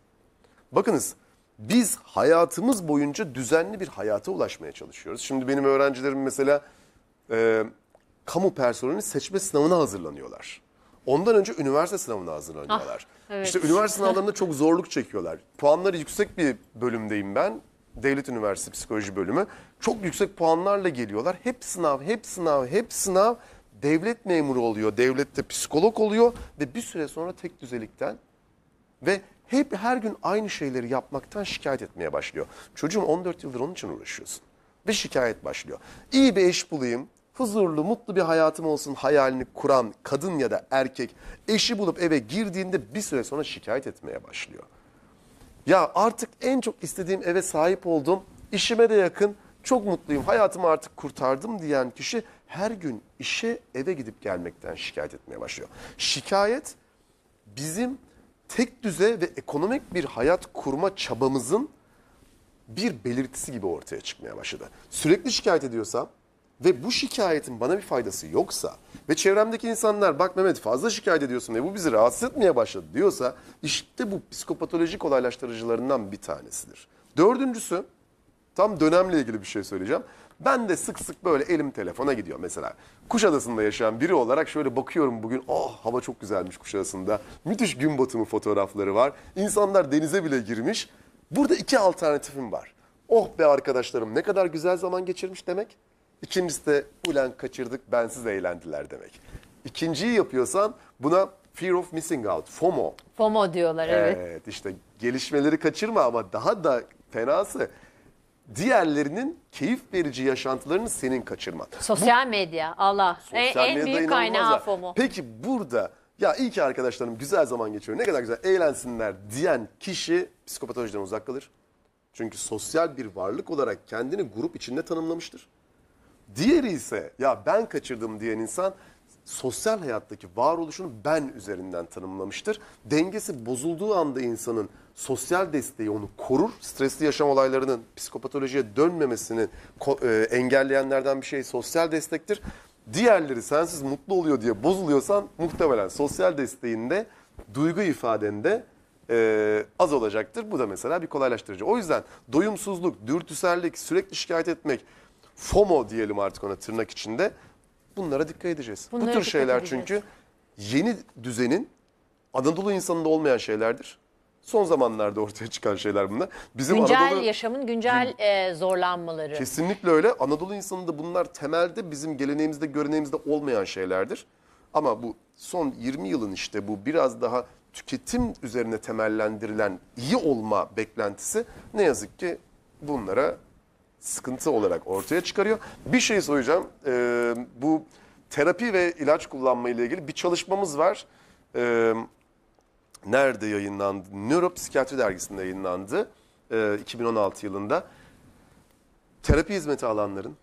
Bakınız biz hayatımız boyunca düzenli bir hayata ulaşmaya çalışıyoruz. Şimdi benim öğrencilerim mesela e, kamu personeli seçme sınavına hazırlanıyorlar. Ondan önce üniversite sınavına hazırlanıyorlar. Ah, evet. İşte üniversite sınavlarında çok zorluk çekiyorlar. Puanları yüksek bir bölümdeyim ben. Devlet Üniversitesi Psikoloji Bölümü. Çok yüksek puanlarla geliyorlar. Hep sınav, hep sınav, hep sınav. Devlet memuru oluyor, devlette psikolog oluyor ve bir süre sonra tek düzelikten ve hep her gün aynı şeyleri yapmaktan şikayet etmeye başlıyor. Çocuğum 14 yıldır onun için uğraşıyorsun. Ve şikayet başlıyor. İyi bir eş bulayım, huzurlu, mutlu bir hayatım olsun hayalini kuran kadın ya da erkek eşi bulup eve girdiğinde bir süre sonra şikayet etmeye başlıyor. Ya artık en çok istediğim eve sahip oldum, işime de yakın, çok mutluyum, hayatımı artık kurtardım diyen kişi her gün işe eve gidip gelmekten şikayet etmeye başlıyor. Şikayet bizim tek düze ve ekonomik bir hayat kurma çabamızın bir belirtisi gibi ortaya çıkmaya başladı. Sürekli şikayet ediyorsam ve bu şikayetin bana bir faydası yoksa ve çevremdeki insanlar bak Mehmet fazla şikayet ediyorsun ve bu bizi rahatsız etmeye başladı diyorsa işte bu psikopatolojik kolaylaştırıcılarından bir tanesidir. Dördüncüsü tam dönemle ilgili bir şey söyleyeceğim. Ben de sık sık böyle elim telefona gidiyor mesela. Kuşadası'nda yaşayan biri olarak şöyle bakıyorum bugün oh hava çok güzelmiş Kuşadası'nda. Müthiş gün batımı fotoğrafları var. İnsanlar denize bile girmiş. Burada iki alternatifim var. Oh be arkadaşlarım ne kadar güzel zaman geçirmiş demek İkincisi de ulen kaçırdık bensiz eğlendiler demek. İkinciyi yapıyorsan buna fear of missing out, FOMO. FOMO diyorlar evet. Evet işte gelişmeleri kaçırma ama daha da fenası diğerlerinin keyif verici yaşantılarını senin kaçırman. Sosyal medya Allah e, Sosyal en, en büyük kaynağı FOMO. Peki burada ya iyi ki arkadaşlarım güzel zaman geçiriyor ne kadar güzel eğlensinler diyen kişi psikopatolojiden uzak kalır. Çünkü sosyal bir varlık olarak kendini grup içinde tanımlamıştır. Diğeri ise ya ben kaçırdım diyen insan sosyal hayattaki varoluşunu ben üzerinden tanımlamıştır. Dengesi bozulduğu anda insanın sosyal desteği onu korur. Stresli yaşam olaylarının psikopatolojiye dönmemesini e, engelleyenlerden bir şey sosyal destektir. Diğerleri sensiz mutlu oluyor diye bozuluyorsan muhtemelen sosyal desteğinde, duygu ifadende e, az olacaktır. Bu da mesela bir kolaylaştırıcı. O yüzden doyumsuzluk, dürtüsellik, sürekli şikayet etmek, FOMO diyelim artık ona tırnak içinde. Bunlara dikkat edeceğiz. Bunlara Bu tür dikkat şeyler edeceğiz. çünkü yeni düzenin Anadolu insanında olmayan şeylerdir. Son zamanlarda ortaya çıkan şeyler bunlar. Bizim güncel Anadolu, yaşamın güncel e, zorlanmaları. Kesinlikle öyle. Anadolu insanında bunlar temelde bizim geleneğimizde, göreneğimizde olmayan şeylerdir. Ama bu son 20 yılın işte bu biraz daha tüketim üzerine temellendirilen iyi olma beklentisi ne yazık ki bunlara sıkıntı olarak ortaya çıkarıyor. Bir şey soracağım. Ee, bu terapi ve ilaç kullanma ile ilgili bir çalışmamız var. Ee, nerede yayınlandı? Nöropsikiyatri dergisinde yayınlandı. Ee, 2016 yılında. Terapi hizmeti alanların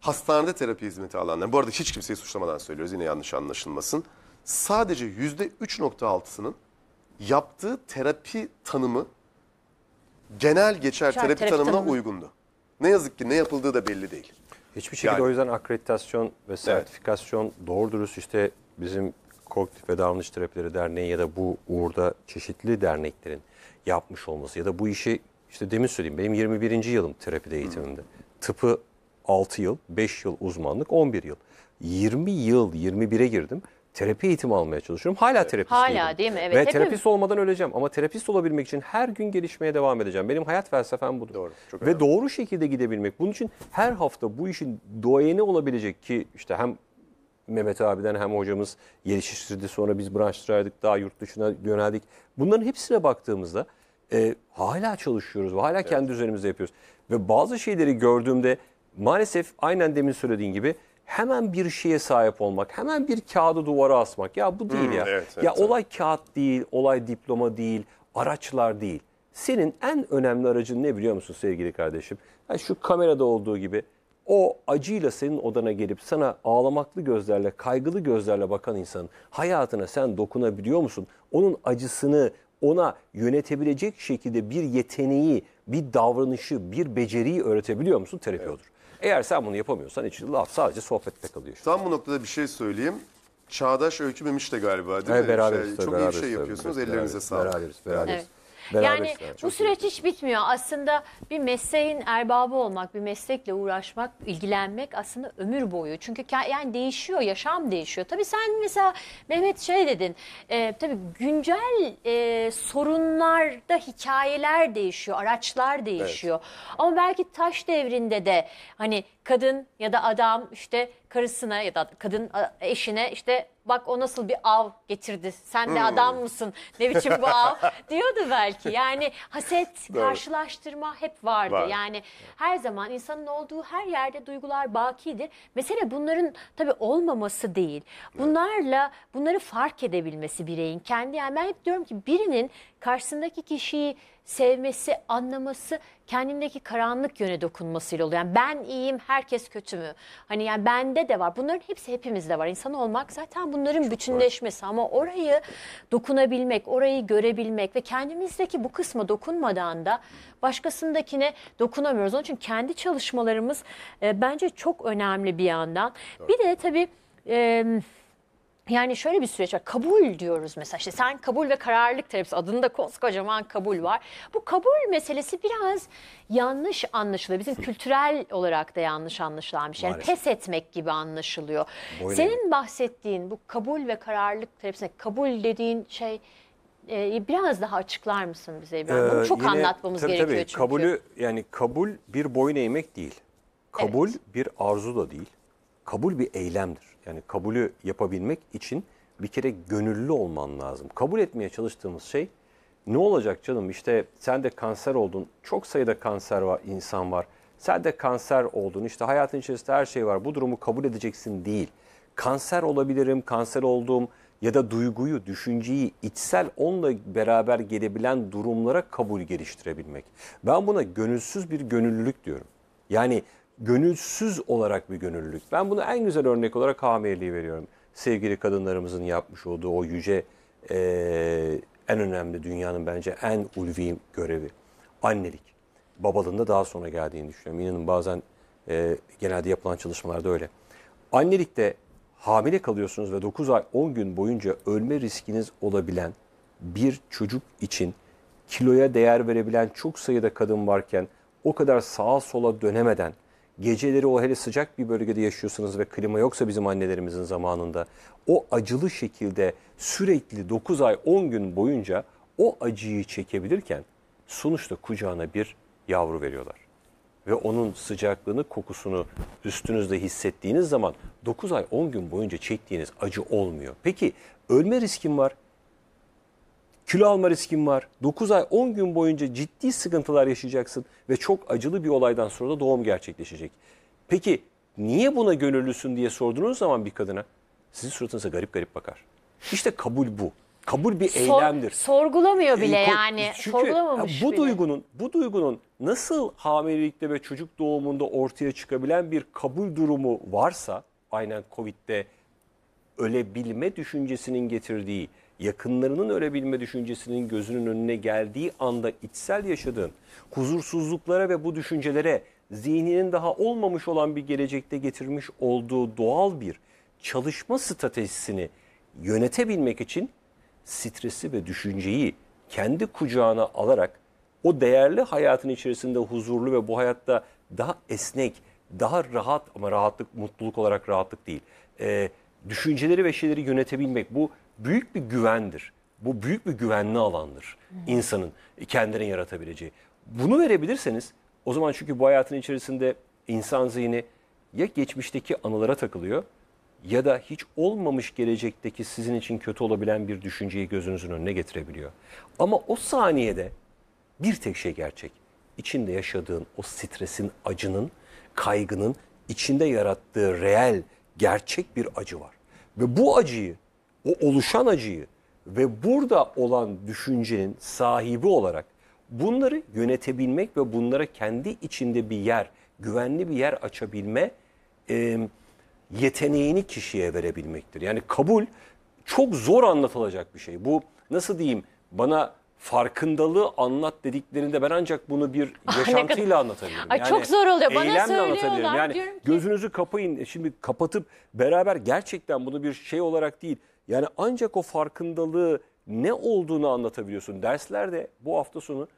hastanede terapi hizmeti alanların, bu arada hiç kimseyi suçlamadan söylüyoruz yine yanlış anlaşılmasın. Sadece %3.6'sının yaptığı terapi tanımı genel geçer terapi, terapi tanımına tanımı. uygundu. Ne yazık ki ne yapıldığı da belli değil. Hiçbir şekilde yani, o yüzden akreditasyon ve sertifikasyon evet. doğru dürüst işte bizim Kognitif ve Davranış Terapileri Derneği ya da bu uğurda çeşitli derneklerin yapmış olması ya da bu işi işte demin söyleyeyim benim 21. yılım terapide eğitimimde. Hmm. Tıpı 6 yıl, 5 yıl uzmanlık, 11 yıl. 20 yıl, 21'e girdim terapi eğitimi almaya çalışıyorum. Hala evet. Hala değil mi? Evet. Ve hepimiz... terapist olmadan öleceğim ama terapist olabilmek için her gün gelişmeye devam edeceğim. Benim hayat felsefem budur. Doğru. Çok Ve önemli. doğru şekilde gidebilmek. Bunun için her hafta bu işin doğayeni olabilecek ki işte hem Mehmet abiden hem hocamız geliştirdi. Sonra biz branştıraydık daha yurt dışına yöneldik. Bunların hepsine baktığımızda e, hala çalışıyoruz ve hala evet. kendi üzerimizde yapıyoruz. Ve bazı şeyleri gördüğümde maalesef aynen demin söylediğin gibi hemen bir şeye sahip olmak, hemen bir kağıdı duvara asmak. Ya bu değil hmm, ya. Evet, ya evet. olay kağıt değil, olay diploma değil, araçlar değil. Senin en önemli aracın ne biliyor musun sevgili kardeşim? Yani şu kamerada olduğu gibi o acıyla senin odana gelip sana ağlamaklı gözlerle, kaygılı gözlerle bakan insanın hayatına sen dokunabiliyor musun? Onun acısını ona yönetebilecek şekilde bir yeteneği, bir davranışı, bir beceriyi öğretebiliyor musun? Terapi evet. odur. Eğer sen bunu yapamıyorsan içinde laf sadece sohbette kalıyor. Tam bu noktada bir şey söyleyeyim. Çağdaş Öykü Memiş de galiba değil Evet, mi? beraberiz Şey, tabii, çok iyi bir şey yapıyorsunuz. Beraberiz, Ellerinize sağlık. Beraberiz, beraberiz. Evet. Beraber yani işler, bu süreç hiç bitmiyor. Aslında bir mesleğin erbabı olmak, bir meslekle uğraşmak, ilgilenmek aslında ömür boyu. Çünkü yani değişiyor, yaşam değişiyor. Tabii sen mesela Mehmet şey dedin, e, tabii güncel e, sorunlarda hikayeler değişiyor, araçlar değişiyor. Evet. Ama belki taş devrinde de hani kadın ya da adam işte karısına ya da kadın eşine işte bak o nasıl bir av getirdi. Sen de hmm. adam mısın? Ne biçim bu av? diyordu belki. Yani haset, karşılaştırma hep vardı. Var. Yani her zaman insanın olduğu her yerde duygular bakidir. Mesele bunların tabii olmaması değil. Bunlarla bunları fark edebilmesi bireyin kendi. Yani ben hep diyorum ki birinin karşısındaki kişiyi sevmesi, anlaması, kendindeki karanlık yöne dokunmasıyla oluyor. Yani ben iyiyim, herkes kötü mü? Hani yani bende de var. Bunların hepsi hepimizde var. İnsan olmak zaten bunların Çok bütünleşmesi var. ama orayı dokunabilmek, orayı görebilmek ve kendimizdeki bu kısma dokunmadan da başkasındakine dokunamıyoruz. Onun için kendi çalışmalarımız e, bence çok önemli bir yandan. Doğru. Bir de tabii e, yani şöyle bir süreç var. Kabul diyoruz mesela. İşte sen kabul ve kararlılık terapisi adında koskocaman kabul var. Bu kabul meselesi biraz yanlış anlaşılıyor. Bizim kültürel olarak da yanlış anlaşılan bir şey. Yani pes etmek gibi anlaşılıyor. Boyun Senin bahsettiğin bu kabul ve kararlılık terapisine kabul dediğin şey e, biraz daha açıklar mısın bize İbrahim? Bunu ee, çok yine- anlatmamız tabii, gerekiyor tabii, çünkü. Kabulü yani kabul bir boyun eğmek değil. Kabul bir arzu da değil. Kabul bir eylemdir. Yani kabulü yapabilmek için bir kere gönüllü olman lazım. Kabul etmeye çalıştığımız şey ne olacak canım işte sen de kanser oldun. Çok sayıda kanser var, insan var. Sen de kanser oldun. İşte hayatın içerisinde her şey var. Bu durumu kabul edeceksin değil. Kanser olabilirim, kanser olduğum ya da duyguyu, düşünceyi içsel onunla beraber gelebilen durumlara kabul geliştirebilmek. Ben buna gönülsüz bir gönüllülük diyorum. Yani gönülsüz olarak bir gönüllülük. Ben bunu en güzel örnek olarak hamileliği veriyorum. Sevgili kadınlarımızın yapmış olduğu o yüce e, en önemli dünyanın bence en ulvi görevi. Annelik. Babalığında daha sonra geldiğini düşünüyorum. İnanın bazen e, genelde yapılan çalışmalarda öyle. Annelikte hamile kalıyorsunuz ve 9 ay 10 gün boyunca ölme riskiniz olabilen bir çocuk için kiloya değer verebilen çok sayıda kadın varken o kadar sağa sola dönemeden Geceleri o hele sıcak bir bölgede yaşıyorsunuz ve klima yoksa bizim annelerimizin zamanında o acılı şekilde sürekli 9 ay 10 gün boyunca o acıyı çekebilirken sonuçta kucağına bir yavru veriyorlar. Ve onun sıcaklığını, kokusunu üstünüzde hissettiğiniz zaman 9 ay 10 gün boyunca çektiğiniz acı olmuyor. Peki ölme riskim var kilo alma riskin var. 9 ay 10 gün boyunca ciddi sıkıntılar yaşayacaksın ve çok acılı bir olaydan sonra da doğum gerçekleşecek. Peki niye buna gönüllüsün diye sorduğunuz zaman bir kadına sizin suratınıza garip garip bakar. İşte kabul bu. Kabul bir Sor, eylemdir. Sorgulamıyor bile ee, yani. Çünkü Sorgulamamış bu bile. duygunun bu duygunun nasıl hamilelikte ve çocuk doğumunda ortaya çıkabilen bir kabul durumu varsa aynen Covid'de ölebilme düşüncesinin getirdiği yakınlarının ölebilme düşüncesinin gözünün önüne geldiği anda içsel yaşadığın huzursuzluklara ve bu düşüncelere zihninin daha olmamış olan bir gelecekte getirmiş olduğu doğal bir çalışma stratejisini yönetebilmek için stresi ve düşünceyi kendi kucağına alarak o değerli hayatın içerisinde huzurlu ve bu hayatta daha esnek, daha rahat ama rahatlık mutluluk olarak rahatlık değil. E, düşünceleri ve şeyleri yönetebilmek bu büyük bir güvendir. Bu büyük bir güvenli alandır insanın kendini yaratabileceği. Bunu verebilirseniz o zaman çünkü bu hayatın içerisinde insan zihni ya geçmişteki anılara takılıyor ya da hiç olmamış gelecekteki sizin için kötü olabilen bir düşünceyi gözünüzün önüne getirebiliyor. Ama o saniyede bir tek şey gerçek. İçinde yaşadığın o stresin, acının, kaygının içinde yarattığı reel, gerçek bir acı var. Ve bu acıyı o oluşan acıyı ve burada olan düşüncenin sahibi olarak bunları yönetebilmek ve bunlara kendi içinde bir yer, güvenli bir yer açabilme e, yeteneğini kişiye verebilmektir. Yani kabul çok zor anlatılacak bir şey. Bu nasıl diyeyim bana farkındalığı anlat dediklerinde ben ancak bunu bir yaşantıyla anlatabilirim. Ay yani çok zor oluyor. Bana söylüyorlar. Yani ki... gözünüzü kapayın. Şimdi kapatıp beraber gerçekten bunu bir şey olarak değil yani ancak o farkındalığı ne olduğunu anlatabiliyorsun. Derslerde bu hafta sonu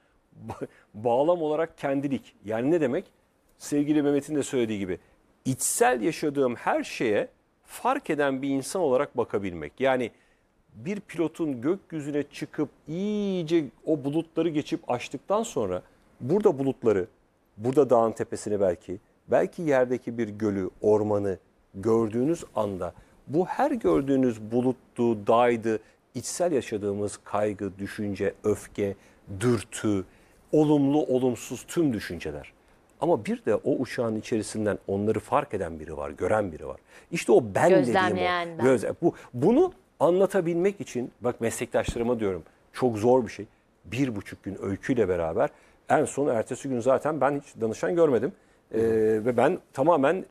bağlam olarak kendilik. Yani ne demek? Sevgili Mehmet'in de söylediği gibi içsel yaşadığım her şeye fark eden bir insan olarak bakabilmek. Yani bir pilotun gökyüzüne çıkıp iyice o bulutları geçip açtıktan sonra burada bulutları, burada dağın tepesini belki, belki yerdeki bir gölü, ormanı gördüğünüz anda bu her gördüğünüz buluttu, daydı, içsel yaşadığımız kaygı, düşünce, öfke, dürtü, olumlu, olumsuz tüm düşünceler. Ama bir de o uçağın içerisinden onları fark eden biri var, gören biri var. İşte o ben Gözlemleyen dediğim o. Ben. Göz, bu, bunu anlatabilmek için, bak meslektaşlarıma diyorum çok zor bir şey. Bir buçuk gün öyküyle beraber en son ertesi gün zaten ben hiç danışan görmedim. Ee, ve ben tamamen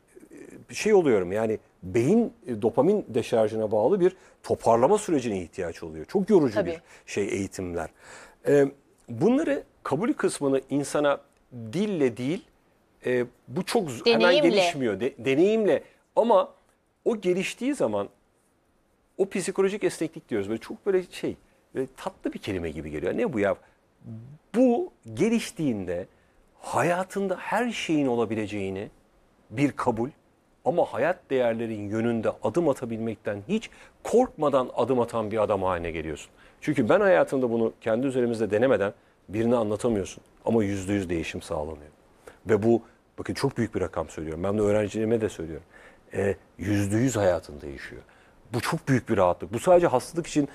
şey oluyorum yani beyin e, dopamin deşarjına bağlı bir toparlama sürecine ihtiyaç oluyor. Çok yorucu Tabii. bir şey eğitimler. E, bunları kabul kısmını insana dille değil e, bu çok deneyimle. hemen gelişmiyor. De, deneyimle ama o geliştiği zaman o psikolojik esneklik diyoruz. Böyle çok böyle şey böyle tatlı bir kelime gibi geliyor. Ne bu ya? Bu geliştiğinde hayatında her şeyin olabileceğini bir kabul ama hayat değerlerin yönünde adım atabilmekten hiç korkmadan adım atan bir adam haline geliyorsun. Çünkü ben hayatımda bunu kendi üzerimizde denemeden birine anlatamıyorsun. Ama yüzde yüz değişim sağlanıyor. Ve bu bakın çok büyük bir rakam söylüyorum. Ben de öğrencilerime de söylüyorum. E, yüzde yüz hayatın değişiyor. Bu çok büyük bir rahatlık. Bu sadece hastalık için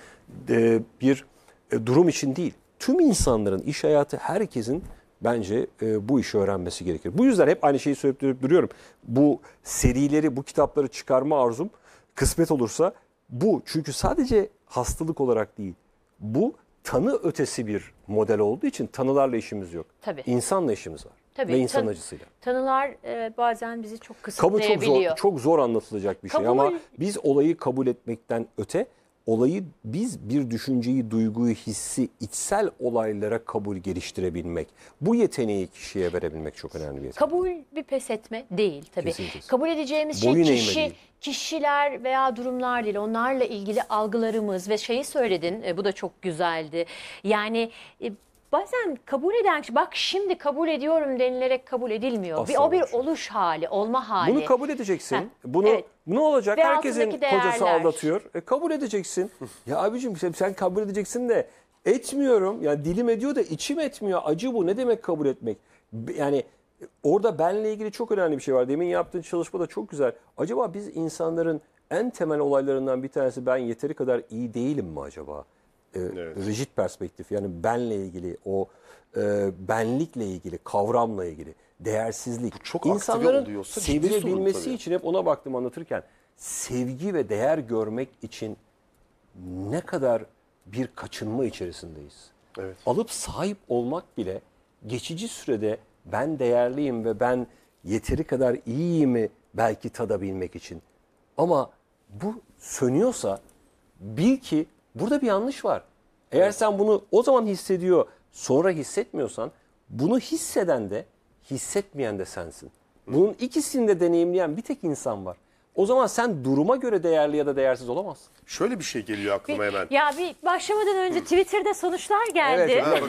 e, bir e, durum için değil. Tüm insanların iş hayatı herkesin bence e, bu işi öğrenmesi gerekir. Bu yüzden hep aynı şeyi söyleyip duruyorum. Bu serileri, bu kitapları çıkarma arzum kısmet olursa bu. Çünkü sadece hastalık olarak değil. Bu tanı ötesi bir model olduğu için tanılarla işimiz yok. Tabii. İnsanla işimiz var. Tabii, ve insan tan acısıyla. Tanılar e, bazen bizi çok kısıtlayabiliyor. Kabul çok zor, çok zor anlatılacak bir şey kabul... şey ama biz olayı kabul etmekten öte olayı biz bir düşünceyi, duyguyu, hissi içsel olaylara kabul geliştirebilmek. Bu yeteneği kişiye verebilmek çok önemli bir yetenek. Kabul bir pes etme değil tabii. Kesinlikle. Kabul edeceğimiz şey Boyun şey kişi, kişiler veya durumlar değil. Onlarla ilgili algılarımız ve şeyi söyledin e, bu da çok güzeldi. Yani e, bazen kabul eden kişi bak şimdi kabul ediyorum denilerek kabul edilmiyor. Asla bir, o bir oluş hali, olma hali. Bunu kabul edeceksin. Ha, Bunu evet. ne olacak? Ve Herkesin kocası aldatıyor. E, kabul edeceksin. ya abicim sen, sen kabul edeceksin de etmiyorum. Yani dilim ediyor da içim etmiyor. Acı bu. Ne demek kabul etmek? Yani orada benle ilgili çok önemli bir şey var. Demin yaptığın çalışma da çok güzel. Acaba biz insanların en temel olaylarından bir tanesi ben yeteri kadar iyi değilim mi acaba? E, evet. rigid perspektif yani benle ilgili o e, benlikle ilgili kavramla ilgili değersizlik. Bu çok İnsanların sevilebilmesi için hep ona baktım anlatırken sevgi ve değer görmek için ne kadar bir kaçınma içerisindeyiz. Evet. Alıp sahip olmak bile geçici sürede ben değerliyim ve ben yeteri kadar iyiyimi belki tadabilmek için. Ama bu sönüyorsa bil ki Burada bir yanlış var. Eğer evet. sen bunu o zaman hissediyor, sonra hissetmiyorsan bunu hisseden de hissetmeyen de sensin. Bunun ikisini de deneyimleyen bir tek insan var. O zaman sen duruma göre değerli ya da değersiz olamazsın. Şöyle bir şey geliyor aklıma bir, hemen. Ya bir başlamadan önce Twitter'da sonuçlar geldi. Evet,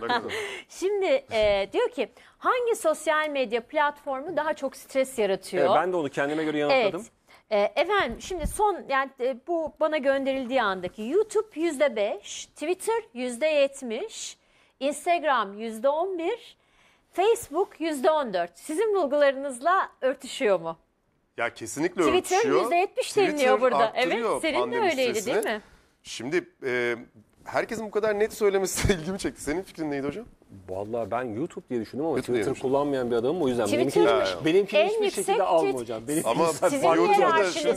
bakalım. Şimdi e, diyor ki hangi sosyal medya platformu daha çok stres yaratıyor? Evet, ben de onu kendime göre yanıtladım. Evet. Ee, efendim şimdi son yani e, bu bana gönderildiği andaki YouTube yüzde beş, Twitter yüzde yetmiş, Instagram yüzde on bir, Facebook yüzde on dört. Sizin bulgularınızla örtüşüyor mu? Ya kesinlikle Twitter örtüşüyor. Twitter yüzde yetmiş deniliyor burada. Evet senin de öyleydi sitesine. değil mi? Şimdi e, herkesin bu kadar net söylemesi ilgimi çekti. Senin fikrin neydi hocam? Vallahi ben YouTube diye düşündüm ama YouTube Twitter kullanmayan bir adamım o yüzden. benimki benimkini, benimkini en hiçbir yüksek şekilde alma hocam. Benim ama sizin YouTube'da, şimdi,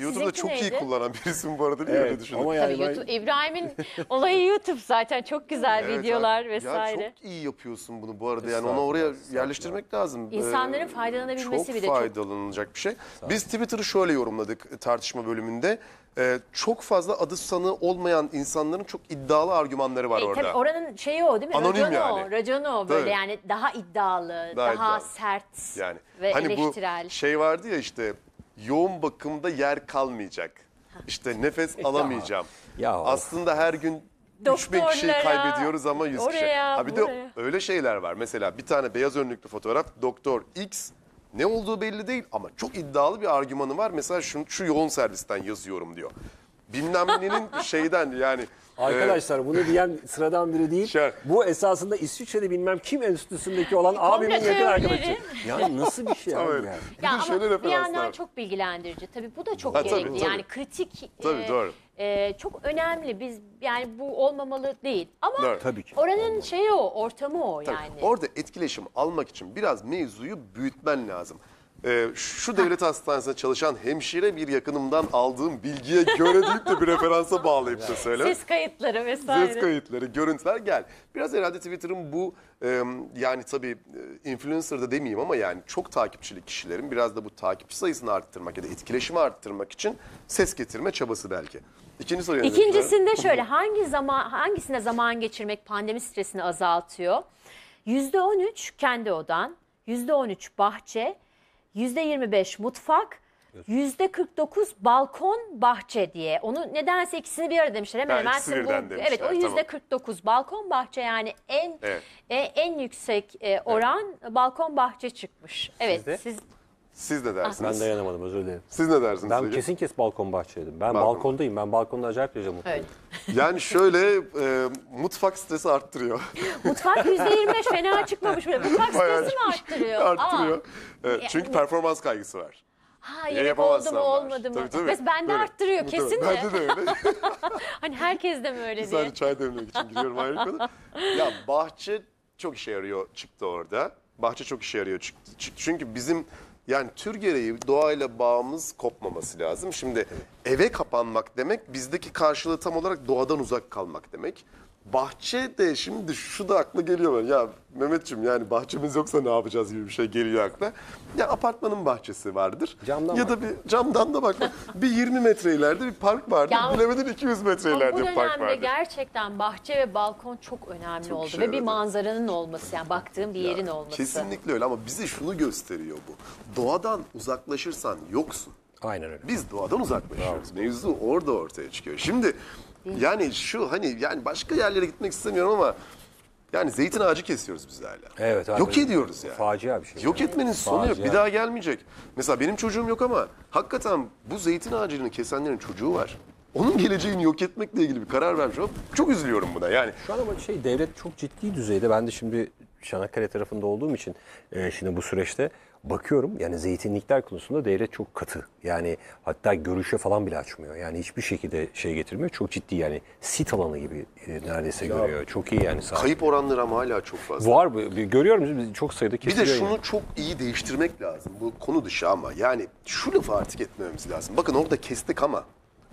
YouTube'da çok neydi? iyi kullanan birisin bu arada diye evet, öyle düşündüm. Ama yani Tabii ben... YouTube, İbrahim'in olayı YouTube zaten çok güzel evet, videolar abi. vesaire. Ya çok iyi yapıyorsun bunu bu arada yani onu oraya yerleştirmek lazım. Ee, İnsanların faydalanabilmesi çok bir de çok. Çok faydalanılacak bir şey. Biz Twitter'ı şöyle yorumladık tartışma bölümünde e, çok fazla adı sanı olmayan insanların çok iddialı argümanları var E, orada. tabii oranın şeyi o değil mi? Anonim raconu yani. o, böyle Tabii. yani daha iddialı, daha, Daha iddialı. sert Yani ve hani bu eleştirel. şey vardı ya işte yoğun bakımda yer kalmayacak. İşte nefes alamayacağım. Ya. Aslında her gün 3000 kişiyi Doktorlara, kaybediyoruz ama 100 kişi. oraya, Ha bir de öyle şeyler var. Mesela bir tane beyaz önlüklü fotoğraf Doktor X ne olduğu belli değil ama çok iddialı bir argümanı var. Mesela şu, şu yoğun servisten yazıyorum diyor. Bilmem nenin şeyden yani... Arkadaşlar e, bunu diyen sıradan biri değil. Şey- Bu esasında İsviçre'de bilmem kim enstitüsündeki olan abimin yakın teorileri. arkadaşı. Ya nasıl bir şey abi Evet. yani? Bir de bir yandan çok bilgilendirici. Tabii bu da çok Ha, gerekli. tabii. Yani kritik Tabii, e, doğru e, çok önemli. Biz yani bu olmamalı değil. Ama Evet. Tabii ki. oranın şeyi o, ortamı o Tabii. yani. Orada etkileşim almak için biraz mevzuyu büyütmen lazım. Ee, şu devlet hastanesinde çalışan hemşire bir yakınımdan aldığım bilgiye göre deyip de bir referansa bağlayıp da söyle. Ses kayıtları vesaire. Ses kayıtları, görüntüler gel. Biraz herhalde Twitter'ın bu e, yani tabii e, influencer da demeyeyim ama yani çok takipçili kişilerin biraz da bu takipçi sayısını arttırmak ya da etkileşimi arttırmak için ses getirme çabası belki. İkinci soruya İkincisinde şöyle hangi zaman hangisine zaman geçirmek pandemi stresini azaltıyor? yüzde on üç kendi odan, yüzde on üç bahçe, yüzde yirmi beş mutfak, yüzde kırk dokuz balkon bahçe diye. Onu nedense ikisini bir arada demişler. Hemen Ben hemen ikisi demişler, Evet o yüzde kırk dokuz balkon bahçe yani en Evet. e, en yüksek e, oran balkon bahçe çıkmış. Evet Sizde? siz siz ne dersiniz? Ben dayanamadım özür dilerim. Siz ne dersiniz? Ben Sevgi? kesin kes balkon bahçeydim. Ben Balkon. balkondayım. Ben balkonda acayip derece mutluyum. Evet. Yani şöyle e, mutfak stresi arttırıyor. Mutfak %25 fena çıkmamış bile. Mutfak Bayağı stresi mi arttırıyor? Arttırıyor. Evet, Ya- e, çünkü performans kaygısı var. Ha Ya e, oldu mu olmadı mı? Tabii, tabii. Mesela bende Böyle. arttırıyor Mutlaka. kesin de. Bende de öyle. Hani herkes de mi öyle diye. Sadece çay demlemek için giriyorum ayrı Ya bahçe çok işe yarıyor çıktı orada. Bahçe çok işe yarıyor çıktı. Çünkü bizim yani tür gereği doğayla bağımız kopmaması lazım. Şimdi eve kapanmak demek bizdeki karşılığı tam olarak doğadan uzak kalmak demek bahçe de şimdi şu da aklı geliyor Ya Mehmetciğim yani bahçemiz yoksa ne yapacağız gibi bir şey geliyor akla. Ya apartmanın bahçesi vardır. Camdan ya da bir camdan da bakma. bir 20 metre ileride bir park vardır. Ya, Bilemedin 200 metre ileride bir park vardır. Bu dönemde gerçekten bahçe ve balkon çok önemli çok oldu şey ve bir manzaranın olması yani baktığın bir ya, yerin olması. Kesinlikle öyle ama bize şunu gösteriyor bu. Doğadan uzaklaşırsan yoksun. Aynen öyle. Biz doğadan uzaklaşıyoruz. Bravo. Mevzu orada ortaya çıkıyor. Şimdi yani şu hani yani başka yerlere gitmek istemiyorum ama yani zeytin ağacı kesiyoruz biz hala. Evet abi. Yok ediyoruz yani. Facia bir şey. Yok yani. etmenin sonu facia. yok. Bir daha gelmeyecek. Mesela benim çocuğum yok ama hakikaten bu zeytin ağacını kesenlerin çocuğu var. Onun geleceğini yok etmekle ilgili bir karar vermiş olup çok üzülüyorum buna yani. Şu an ama şey devlet çok ciddi düzeyde ben de şimdi Çanakkale tarafında olduğum için e, şimdi bu süreçte bakıyorum yani zeytinlikler konusunda devlet çok katı. Yani hatta görüşe falan bile açmıyor. Yani hiçbir şekilde şey getirmiyor. Çok ciddi yani sit alanı gibi e, neredeyse Ya, görüyor. Çok iyi yani. sahibi. Kayıp oranları ama hala çok fazla. Var mı görüyor musunuz çok sayıda Bir de şunu yani. çok iyi değiştirmek lazım. Bu konu dışı ama yani şu lafı artık etmemiz lazım. Bakın orada kestik ama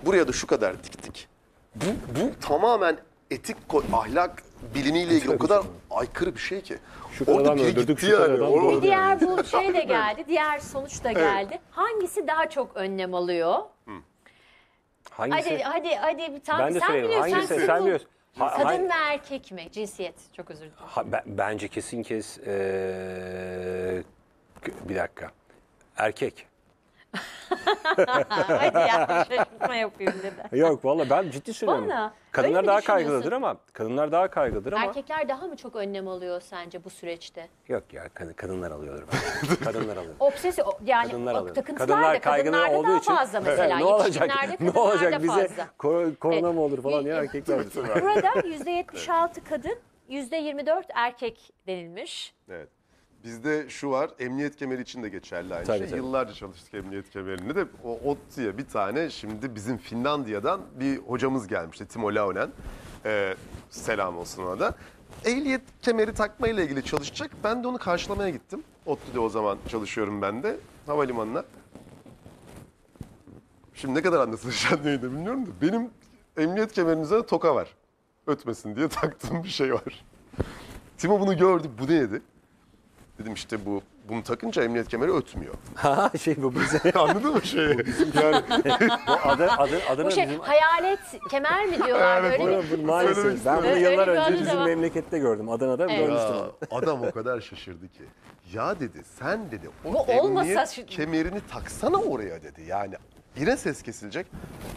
buraya da şu kadar diktik. Bu, bu tamamen etik, ahlak bilimiyle ilgili o kadar aykırı bir şey ki. Şu O kadar da bir öldürdük, şu kadar adam Bir diğer bu şey de geldi, diğer sonuç da geldi. Hangisi daha çok önlem alıyor? Hangisi? Hadi hadi hadi bir tane Ben de sen biliyorsun. Hangisi? Sen, Sen biliyorsun. Ha- Kadın hangi- ve erkek mi? Cinsiyet. Çok özür dilerim. Ha, ben- bence kesin kes eee, bir dakika. Erkek. Hadi ya şaşırtma yapayım dedi. Yok valla ben ciddi söylüyorum. Valla, kadınlar daha kaygılıdır ama kadınlar daha kaygılıdır ama Erkekler daha mı çok önlem alıyor sence bu süreçte? yok ya kad- kadınlar alıyorlar. kadınlar alıyor. Obsesi yani Kadınlar o- alıyor. takıntılar da kadınlarda daha fazla mesela. Evet, ne olacak? Ne olacak bize korona mı olur falan ya erkekler. alıyor. Burada %76 kadın, %24 erkek denilmiş. Evet. Bizde şu var, emniyet kemeri için de geçerli aynı Tabii, şey. tabii. Yıllarca çalıştık emniyet kemerini de. O ot ODTÜ'ye bir tane şimdi bizim Finlandiya'dan bir hocamız gelmişti, Timo Launen. Ee, selam olsun ona da. Ehliyet kemeri takma ile ilgili çalışacak. Ben de onu karşılamaya gittim. ODTÜ'de o zaman çalışıyorum ben de havalimanına. Şimdi ne kadar anlatılacak neydi bilmiyorum da benim emniyet kemerimizde toka var. Ötmesin diye taktığım bir şey var. Timo bunu gördü, bu ne dedi? Dedim işte bu bunu takınca emniyet kemeri ötmüyor. Ha şey bu bize. Anladın mı şey? yani bu adı, adı, Adana Bu şey bizim... hayalet kemer mi diyorlar Evet, böyle bir... Bu, maalesef ben bunu yıllar önce bizim memlekette gördüm. Adana'da Evet. görmüştüm. Ya, adam o kadar şaşırdı ki. Ya dedi sen dedi o Bu emniyet şu- kemerini taksana oraya dedi. Yani Yine ses kesilecek.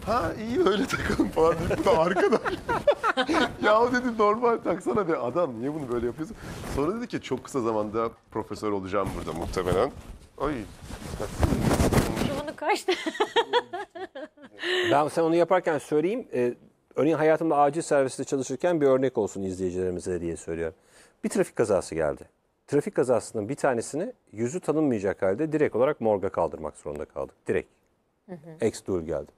Ha iyi öyle takalım falan dedim da arkadaş. ya dedi normal taksana be adam niye bunu böyle yapıyorsun? Sonra dedi ki çok kısa zamanda profesör olacağım burada muhtemelen. Ay Bunu kaçtı. Ben sen onu yaparken söyleyeyim. Ee, örneğin hayatımda acil serviste çalışırken bir örnek olsun izleyicilerimize diye söylüyorum. Bir trafik kazası geldi. Trafik kazasının bir tanesini yüzü tanınmayacak halde direkt olarak morga kaldırmak zorunda kaldık. Direkt. Hı hı. Ex duel geldi.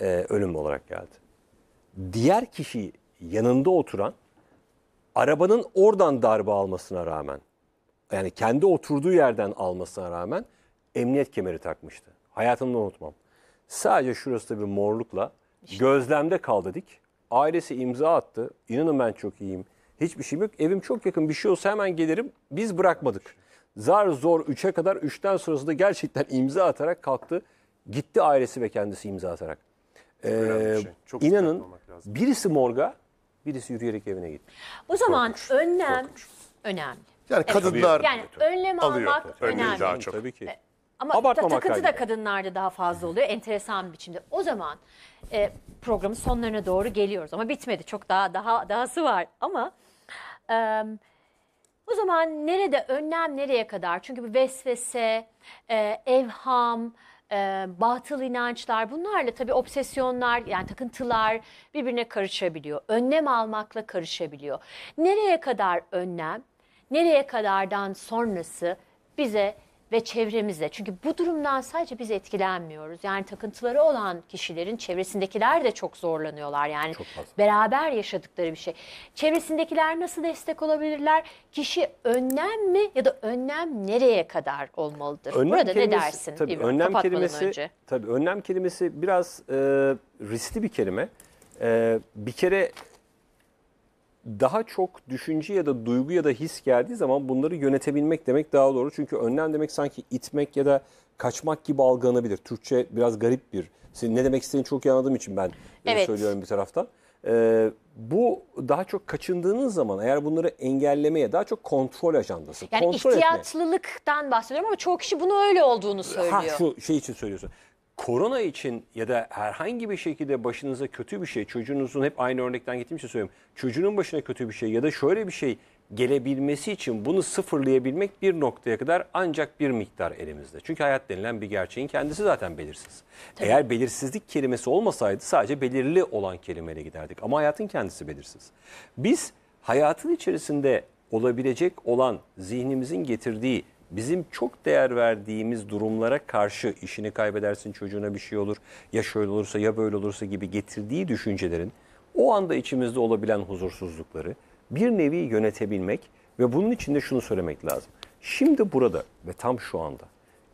Ee, ölüm olarak geldi. Diğer kişi yanında oturan arabanın oradan darbe almasına rağmen yani kendi oturduğu yerden almasına rağmen emniyet kemeri takmıştı. Hayatımda unutmam. Sadece şurası da bir morlukla işte. gözlemde kal dedik. Ailesi imza attı. İnanın ben çok iyiyim. Hiçbir şeyim yok. Evim çok yakın. Bir şey olsa hemen gelirim. Biz bırakmadık. Zar zor 3'e kadar 3'ten sonrasında gerçekten imza atarak kalktı. Gitti ailesi ve kendisi imza atarak. Ee, şey. Çok inanın birisi morga, birisi yürüyerek evine gitti. O zaman korkunç, önlem korkunç. önemli. Yani evet. kadınlar yani önlem alıyor. almak önemli. Daha çok. Tabii ki. E, ama Abartmamak takıntı kaygı. da kadınlarda daha fazla oluyor. Enteresan bir biçimde. O zaman e, programın sonlarına doğru geliyoruz. Ama bitmedi. Çok daha daha dahası var. Ama e, o zaman nerede önlem nereye kadar? Çünkü bu vesvese, e, evham, e, batıl inançlar bunlarla tabii obsesyonlar yani takıntılar birbirine karışabiliyor. Önlem almakla karışabiliyor. Nereye kadar önlem, nereye kadardan sonrası bize ve çevremizde. Çünkü bu durumdan sadece biz etkilenmiyoruz. Yani takıntıları olan kişilerin çevresindekiler de çok zorlanıyorlar. Yani çok beraber yaşadıkları bir şey. Çevresindekiler nasıl destek olabilirler? Kişi önlem mi ya da önlem nereye kadar olmalıdır? Önlem Burada kelimesi, ne dersin? Tabii, İbrahim, önlem kelimesi önce. tabii önlem kelimesi biraz e, riskli bir kelime. E, bir kere daha çok düşünce ya da duygu ya da his geldiği zaman bunları yönetebilmek demek daha doğru. Çünkü önlem demek sanki itmek ya da kaçmak gibi algılanabilir. Türkçe biraz garip bir. Senin ne demek istediğini çok iyi anladığım için ben evet. söylüyorum bir taraftan. Ee, bu daha çok kaçındığınız zaman eğer bunları engellemeye daha çok kontrol ajandası. Yani kontrol ihtiyatlılıktan etme. bahsediyorum ama çoğu kişi bunu öyle olduğunu söylüyor. Ha şu şey için söylüyorsun korona için ya da herhangi bir şekilde başınıza kötü bir şey, çocuğunuzun hep aynı örnekten gittiğim için söylüyorum. Çocuğunun başına kötü bir şey ya da şöyle bir şey gelebilmesi için bunu sıfırlayabilmek bir noktaya kadar ancak bir miktar elimizde. Çünkü hayat denilen bir gerçeğin kendisi zaten belirsiz. Tabii. Eğer belirsizlik kelimesi olmasaydı sadece belirli olan kelimeyle giderdik. Ama hayatın kendisi belirsiz. Biz hayatın içerisinde olabilecek olan zihnimizin getirdiği bizim çok değer verdiğimiz durumlara karşı işini kaybedersin çocuğuna bir şey olur ya şöyle olursa ya böyle olursa gibi getirdiği düşüncelerin o anda içimizde olabilen huzursuzlukları bir nevi yönetebilmek ve bunun için de şunu söylemek lazım. Şimdi burada ve tam şu anda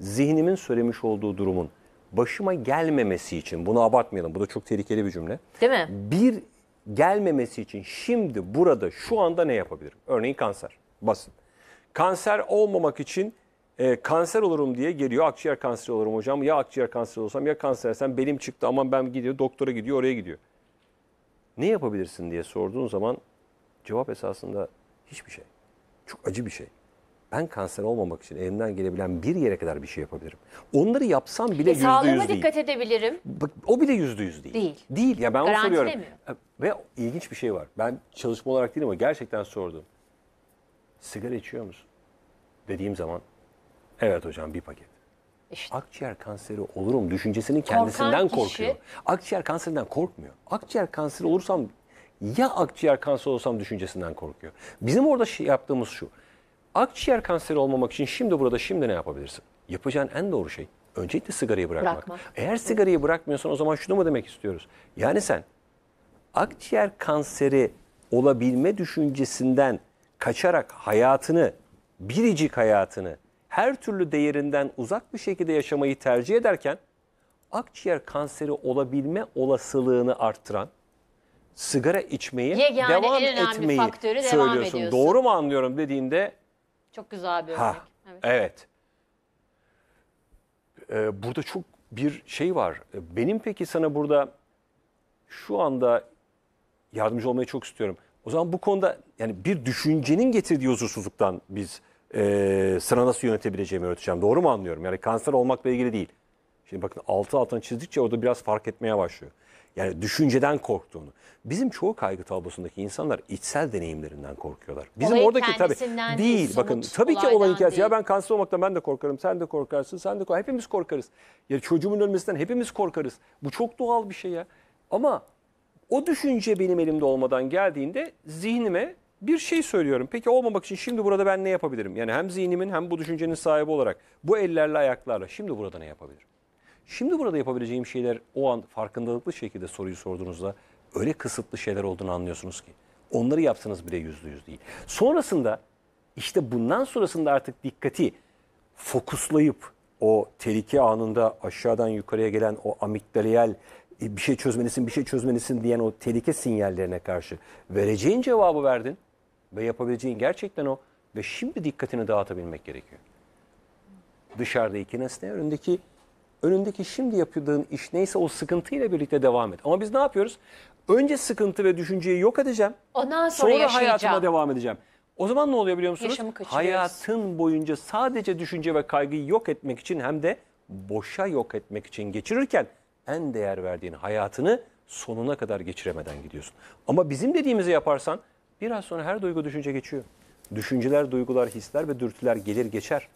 zihnimin söylemiş olduğu durumun başıma gelmemesi için bunu abartmayalım bu da çok tehlikeli bir cümle. Değil mi? Bir gelmemesi için şimdi burada şu anda ne yapabilirim? Örneğin kanser basın Kanser olmamak için e, kanser olurum diye geliyor. Akciğer kanseri olurum hocam. Ya akciğer kanseri olsam ya kansersem benim çıktı aman ben gidiyor doktora gidiyor oraya gidiyor. Ne yapabilirsin diye sorduğun zaman cevap esasında hiçbir şey. Çok acı bir şey. Ben kanser olmamak için elimden gelebilen bir yere kadar bir şey yapabilirim. Onları yapsam bile yüzde yüz değil. Sağlığıma dikkat edebilirim. Bak, o bile yüzde yüz değil. Değil. Değil ya ben onu soruyorum. E, ve ilginç bir şey var. Ben çalışma olarak değil ama gerçekten sordum sigara içiyor musun? Dediğim zaman evet hocam bir paket. İşte. Akciğer kanseri olurum düşüncesinin kendisinden kişi... korkuyor. Akciğer kanserinden korkmuyor. Akciğer kanseri olursam ya akciğer kanseri olsam düşüncesinden korkuyor. Bizim orada şey yaptığımız şu. Akciğer kanseri olmamak için şimdi burada şimdi ne yapabilirsin? Yapacağın en doğru şey öncelikle sigarayı bırakmak. Bırakma. Eğer sigarayı bırakmıyorsan o zaman şunu mu demek istiyoruz? Yani sen akciğer kanseri olabilme düşüncesinden kaçarak hayatını, biricik hayatını her türlü değerinden uzak bir şekilde yaşamayı tercih ederken akciğer kanseri olabilme olasılığını arttıran sigara içmeyi Yegane devam etmeyi faktörü söylüyorsun. ediyorsun. Doğru mu anlıyorum dediğinde Çok güzel bir örnek. ha evet. evet. Ee, burada çok bir şey var. Ee, benim peki sana burada şu anda yardımcı olmayı çok istiyorum. O zaman bu konuda yani bir düşüncenin getirdiği huzursuzluktan biz e, sıra nasıl yönetebileceğimi öğreteceğim. Doğru mu anlıyorum? Yani kanser olmakla ilgili değil. Şimdi bakın altı altına çizdikçe orada biraz fark etmeye başlıyor. Yani düşünceden korktuğunu. Bizim çoğu kaygı tablosundaki insanlar içsel deneyimlerinden korkuyorlar. Bizim Olayı oradaki tabii değil, bakın tabii ki olan hikayesi ya ben kanser olmaktan ben de korkarım, sen de korkarsın, sen de korkarsın. Hepimiz korkarız. Ya çocuğumun ölmesinden hepimiz korkarız. Bu çok doğal bir şey ya. Ama o düşünce benim elimde olmadan geldiğinde zihnime bir şey söylüyorum. Peki olmamak için şimdi burada ben ne yapabilirim? Yani hem zihnimin hem bu düşüncenin sahibi olarak bu ellerle ayaklarla şimdi burada ne yapabilirim? Şimdi burada yapabileceğim şeyler o an farkındalıklı şekilde soruyu sorduğunuzda öyle kısıtlı şeyler olduğunu anlıyorsunuz ki. Onları yapsanız bile yüzde yüz değil. Sonrasında işte bundan sonrasında artık dikkati fokuslayıp o tehlike anında aşağıdan yukarıya gelen o amigdaliyel e, bir şey çözmelisin, bir şey çözmelisin diyen o tehlike sinyallerine karşı vereceğin cevabı verdin ve yapabileceğin gerçekten o ve şimdi dikkatini dağıtabilmek gerekiyor. Dışarıdaki nesne önündeki önündeki şimdi yaptığın iş neyse o sıkıntıyla birlikte devam et. Ama biz ne yapıyoruz? Önce sıkıntı ve düşünceyi yok edeceğim. Ondan sonra, sonra hayatıma devam edeceğim. O zaman ne oluyor biliyor musunuz? Hayatın boyunca sadece düşünce ve kaygıyı yok etmek için hem de boşa yok etmek için geçirirken en değer verdiğin hayatını sonuna kadar geçiremeden gidiyorsun. Ama bizim dediğimizi yaparsan biraz sonra her duygu düşünce geçiyor. Düşünceler, duygular, hisler ve dürtüler gelir geçer.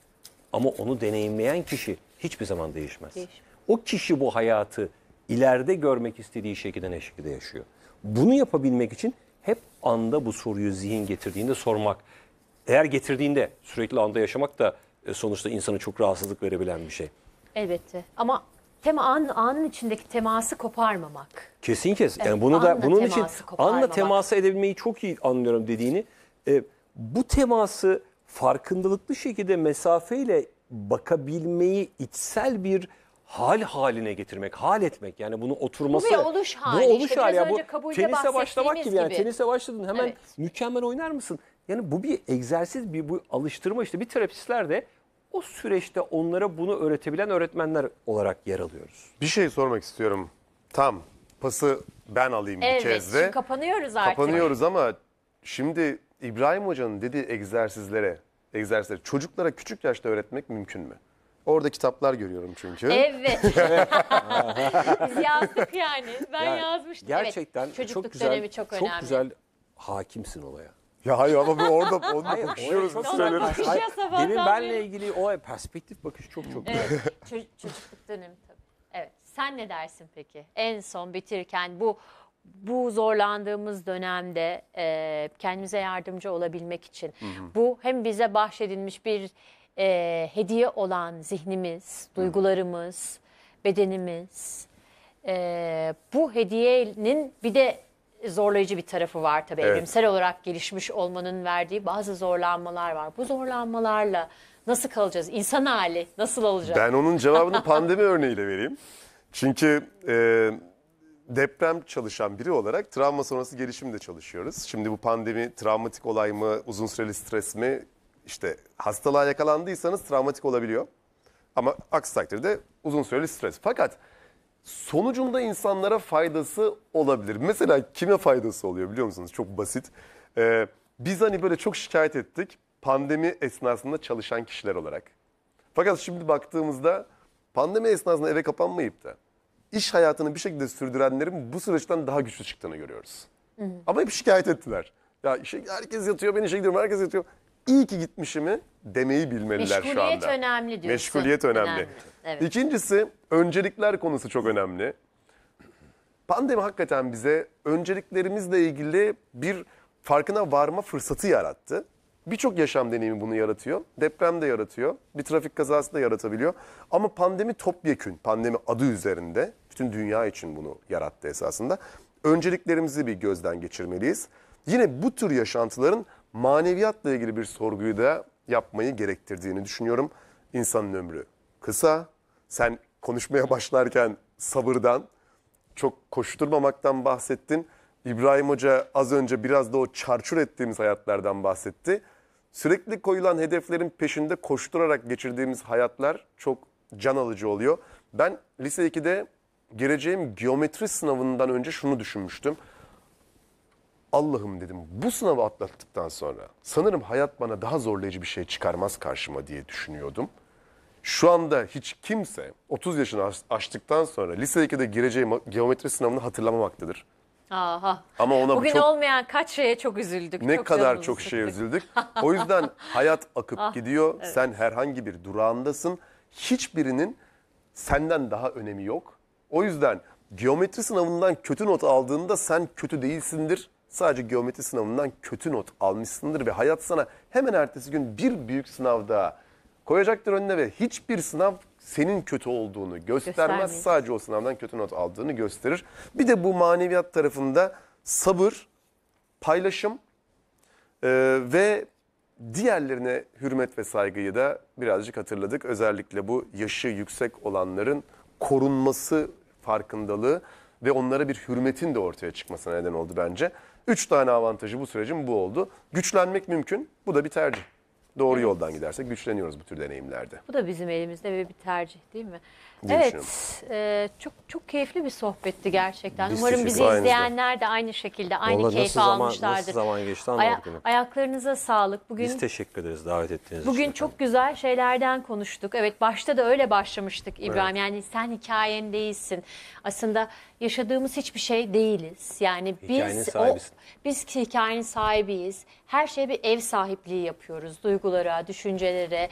Ama onu deneyimleyen kişi hiçbir zaman değişmez. Değişmez. O kişi bu hayatı ileride görmek istediği şekilde ne şekilde yaşıyor. Bunu yapabilmek için hep anda bu soruyu zihin getirdiğinde sormak. Eğer getirdiğinde sürekli anda yaşamak da e, sonuçta insanı çok rahatsızlık verebilen bir şey. Elbette ama tema an, anın içindeki teması koparmamak. Kesin kesin. Yani bunu da bunun için anla teması edebilmeyi çok iyi anlıyorum dediğini. E, bu teması farkındalıklı şekilde mesafeyle bakabilmeyi içsel bir hal haline getirmek, hal etmek. Yani bunu oturması. Bu bir oluş hali. Bu oluş İşte hali. Ya bu tenise başlamak bahsettiğimiz gibi. Yani tenise başladın hemen Evet. mükemmel oynar mısın? Yani bu bir egzersiz, bir bu alıştırma işte. Bir terapistler de o süreçte onlara bunu öğretebilen öğretmenler olarak yer alıyoruz. Bir şey sormak istiyorum. Tam pası ben alayım Evet, bir kez şimdi de. kapanıyoruz artık. Kapanıyoruz ama şimdi İbrahim Hoca'nın dediği egzersizlere, egzersizlere çocuklara küçük yaşta öğretmek mümkün mü? Orada kitaplar görüyorum çünkü. Evet. Biz yazdık yani. Ben Yani yazmıştım. Gerçekten evet. Çocukluk çok güzel, dönemi çok, önemli. Çok güzel hakimsin olaya. Ya hayır ama bir orada onunla konuşuyoruz. Çok söyleriz. Demin benle abi. ilgili o perspektif bakış çok çok güzel. Evet, ço- çocukluk dönemi tabii. Evet. Sen ne dersin peki? En son bitirken bu bu zorlandığımız dönemde e, kendimize yardımcı olabilmek için bu hem bize bahşedilmiş bir e, hediye olan zihnimiz, duygularımız, bedenimiz e, bu hediyenin bir de zorlayıcı bir tarafı var tabii. Evet. Evrimsel olarak gelişmiş olmanın verdiği bazı zorlanmalar var. Bu zorlanmalarla nasıl kalacağız? İnsan hali nasıl olacak? Ben onun cevabını pandemi örneğiyle vereyim. Çünkü e, deprem çalışan biri olarak travma sonrası gelişimde çalışıyoruz. Şimdi bu pandemi travmatik olay mı, uzun süreli stres mi? İşte hastalığa yakalandıysanız travmatik olabiliyor. Ama aksi takdirde uzun süreli stres. Fakat sonucunda insanlara faydası olabilir. Mesela kime faydası oluyor biliyor musunuz? Çok basit. Ee, biz hani böyle çok şikayet ettik pandemi esnasında çalışan kişiler olarak. Fakat şimdi baktığımızda pandemi esnasında eve kapanmayıp da iş hayatını bir şekilde sürdürenlerin bu süreçten daha güçlü çıktığını görüyoruz. Hı hı. Ama hep şikayet ettiler. Ya işte herkes yatıyor, ben işe gidiyorum, herkes yatıyor iyi ki gitmişimi demeyi bilmeliler şu anda. Meşguliyet önemli diyorsun. Meşguliyet önemli. önemli. Evet. İkincisi öncelikler konusu çok önemli. Pandemi hakikaten bize önceliklerimizle ilgili bir farkına varma fırsatı yarattı. Birçok yaşam deneyimi bunu yaratıyor. Deprem de yaratıyor. Bir trafik kazası da yaratabiliyor. Ama pandemi topyekün. Pandemi adı üzerinde. Bütün dünya için bunu yarattı esasında. Önceliklerimizi bir gözden geçirmeliyiz. Yine bu tür yaşantıların maneviyatla ilgili bir sorguyu da yapmayı gerektirdiğini düşünüyorum. İnsanın ömrü kısa. Sen konuşmaya başlarken sabırdan, çok koşturmamaktan bahsettin. İbrahim Hoca az önce biraz da o çarçur ettiğimiz hayatlardan bahsetti. Sürekli koyulan hedeflerin peşinde koşturarak geçirdiğimiz hayatlar çok can alıcı oluyor. Ben lise 2'de geleceğim geometri sınavından önce şunu düşünmüştüm. Allah'ım dedim bu sınavı atlattıktan sonra sanırım hayat bana daha zorlayıcı bir şey çıkarmaz karşıma diye düşünüyordum. Şu anda hiç kimse 30 yaşını aştıktan sonra lisedeki de gireceği geometri sınavını hatırlamamaktadır. Aha. Ama ona Bugün çok, olmayan kaç şeye çok üzüldük. Ne çok kadar çok şeye üzüldük. O yüzden hayat akıp ah, gidiyor. Evet. Sen herhangi bir durağındasın. Hiçbirinin senden daha önemi yok. O yüzden geometri sınavından kötü not aldığında sen kötü değilsindir Sadece geometri sınavından kötü not almışsındır ve hayat sana hemen ertesi gün bir büyük sınavda daha koyacaktır önüne ve hiçbir sınav senin kötü olduğunu göstermez. Göstermeyiz. Sadece o sınavdan kötü not aldığını gösterir. Bir de bu maneviyat tarafında sabır, paylaşım e, ve diğerlerine hürmet ve saygıyı da birazcık hatırladık. Özellikle bu yaşı yüksek olanların korunması farkındalığı ve onlara bir hürmetin de ortaya çıkmasına neden oldu bence. 3 tane avantajı bu sürecin bu oldu. Güçlenmek mümkün. Bu da bir tercih. Doğru evet. yoldan gidersek güçleniyoruz bu tür deneyimlerde. Bu da bizim elimizde ve bir tercih değil mi? Diye evet, e, çok çok keyifli bir sohbetti gerçekten. Biz Umarım bizi izleyenler de aynı şekilde aynı Vallahi keyif zaman, almışlardır. Nasıl zaman geçti Aya, bunu. Ayaklarınıza sağlık. Bugün Biz teşekkür ederiz davet ettiğiniz bugün için. Bugün çok güzel şeylerden konuştuk. Evet, başta da öyle başlamıştık İbrahim. Evet. Yani sen hikayen değilsin. Aslında yaşadığımız hiçbir şey değiliz. Yani hikayenin biz o biz hikayenin sahibiyiz her şeye bir ev sahipliği yapıyoruz. Duygulara, düşüncelere.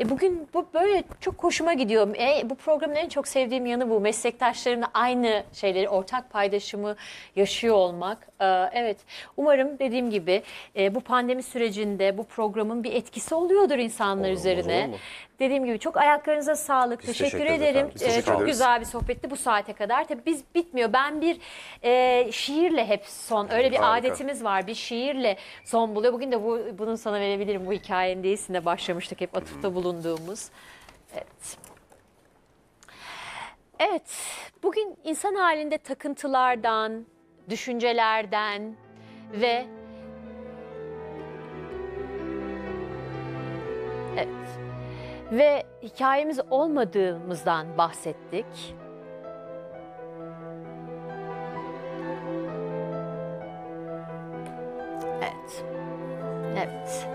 E bugün bu böyle çok hoşuma gidiyor. E, bu programın en çok sevdiğim yanı bu. Meslektaşlarımla aynı şeyleri, ortak paydaşımı yaşıyor olmak. E, evet, umarım dediğim gibi e, bu pandemi sürecinde bu programın bir etkisi oluyordur insanlar olur, üzerine. Olur, olur. Dediğim gibi çok ayaklarınıza sağlık. Biz teşekkür, teşekkür ederim. Efendim. Ee, çok güzel bir sohbetti bu saate kadar. Tabii biz bitmiyor. Ben bir e, şiirle hep son. Öyle bir Harika. adetimiz var. Bir şiirle son buluyor. Bugün de bu, bunun sana verebilirim. Bu hikayenin değilsinde başlamıştık hep atıfta Hı bulunduğumuz. Evet. Evet, bugün insan halinde takıntılardan, düşüncelerden ve Evet ve hikayemiz olmadığımızdan bahsettik. Evet. Evet.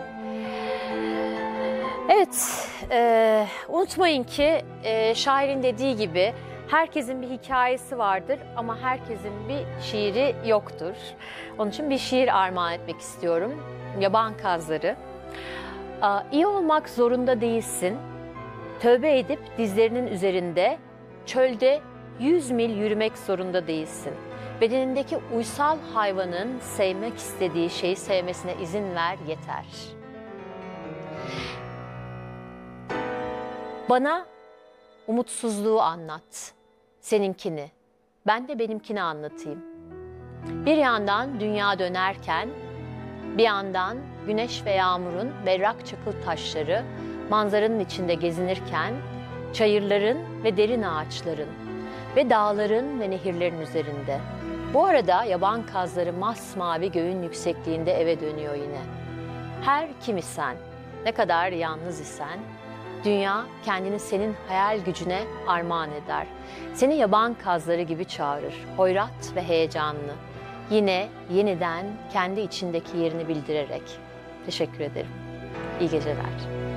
Evet, e, unutmayın ki e, şairin dediği gibi herkesin bir hikayesi vardır ama herkesin bir şiiri yoktur. Onun için bir şiir armağan etmek istiyorum. Yaban Kazları. İyi olmak zorunda değilsin. Tövbe edip dizlerinin üzerinde çölde 100 mil yürümek zorunda değilsin. Bedenindeki uysal hayvanın sevmek istediği şeyi sevmesine izin ver yeter. Bana umutsuzluğu anlat. Seninkini. Ben de benimkini anlatayım. Bir yandan dünya dönerken bir yandan güneş ve yağmurun berrak çakıl taşları manzaranın içinde gezinirken, çayırların ve derin ağaçların ve dağların ve nehirlerin üzerinde. Bu arada yaban kazları masmavi göğün yüksekliğinde eve dönüyor yine. Her kim isen, ne kadar yalnız isen, dünya kendini senin hayal gücüne armağan eder. Seni yaban kazları gibi çağırır, hoyrat ve heyecanlı. Yine yeniden kendi içindeki yerini bildirerek.'' Teşekkür ederim. İyi geceler.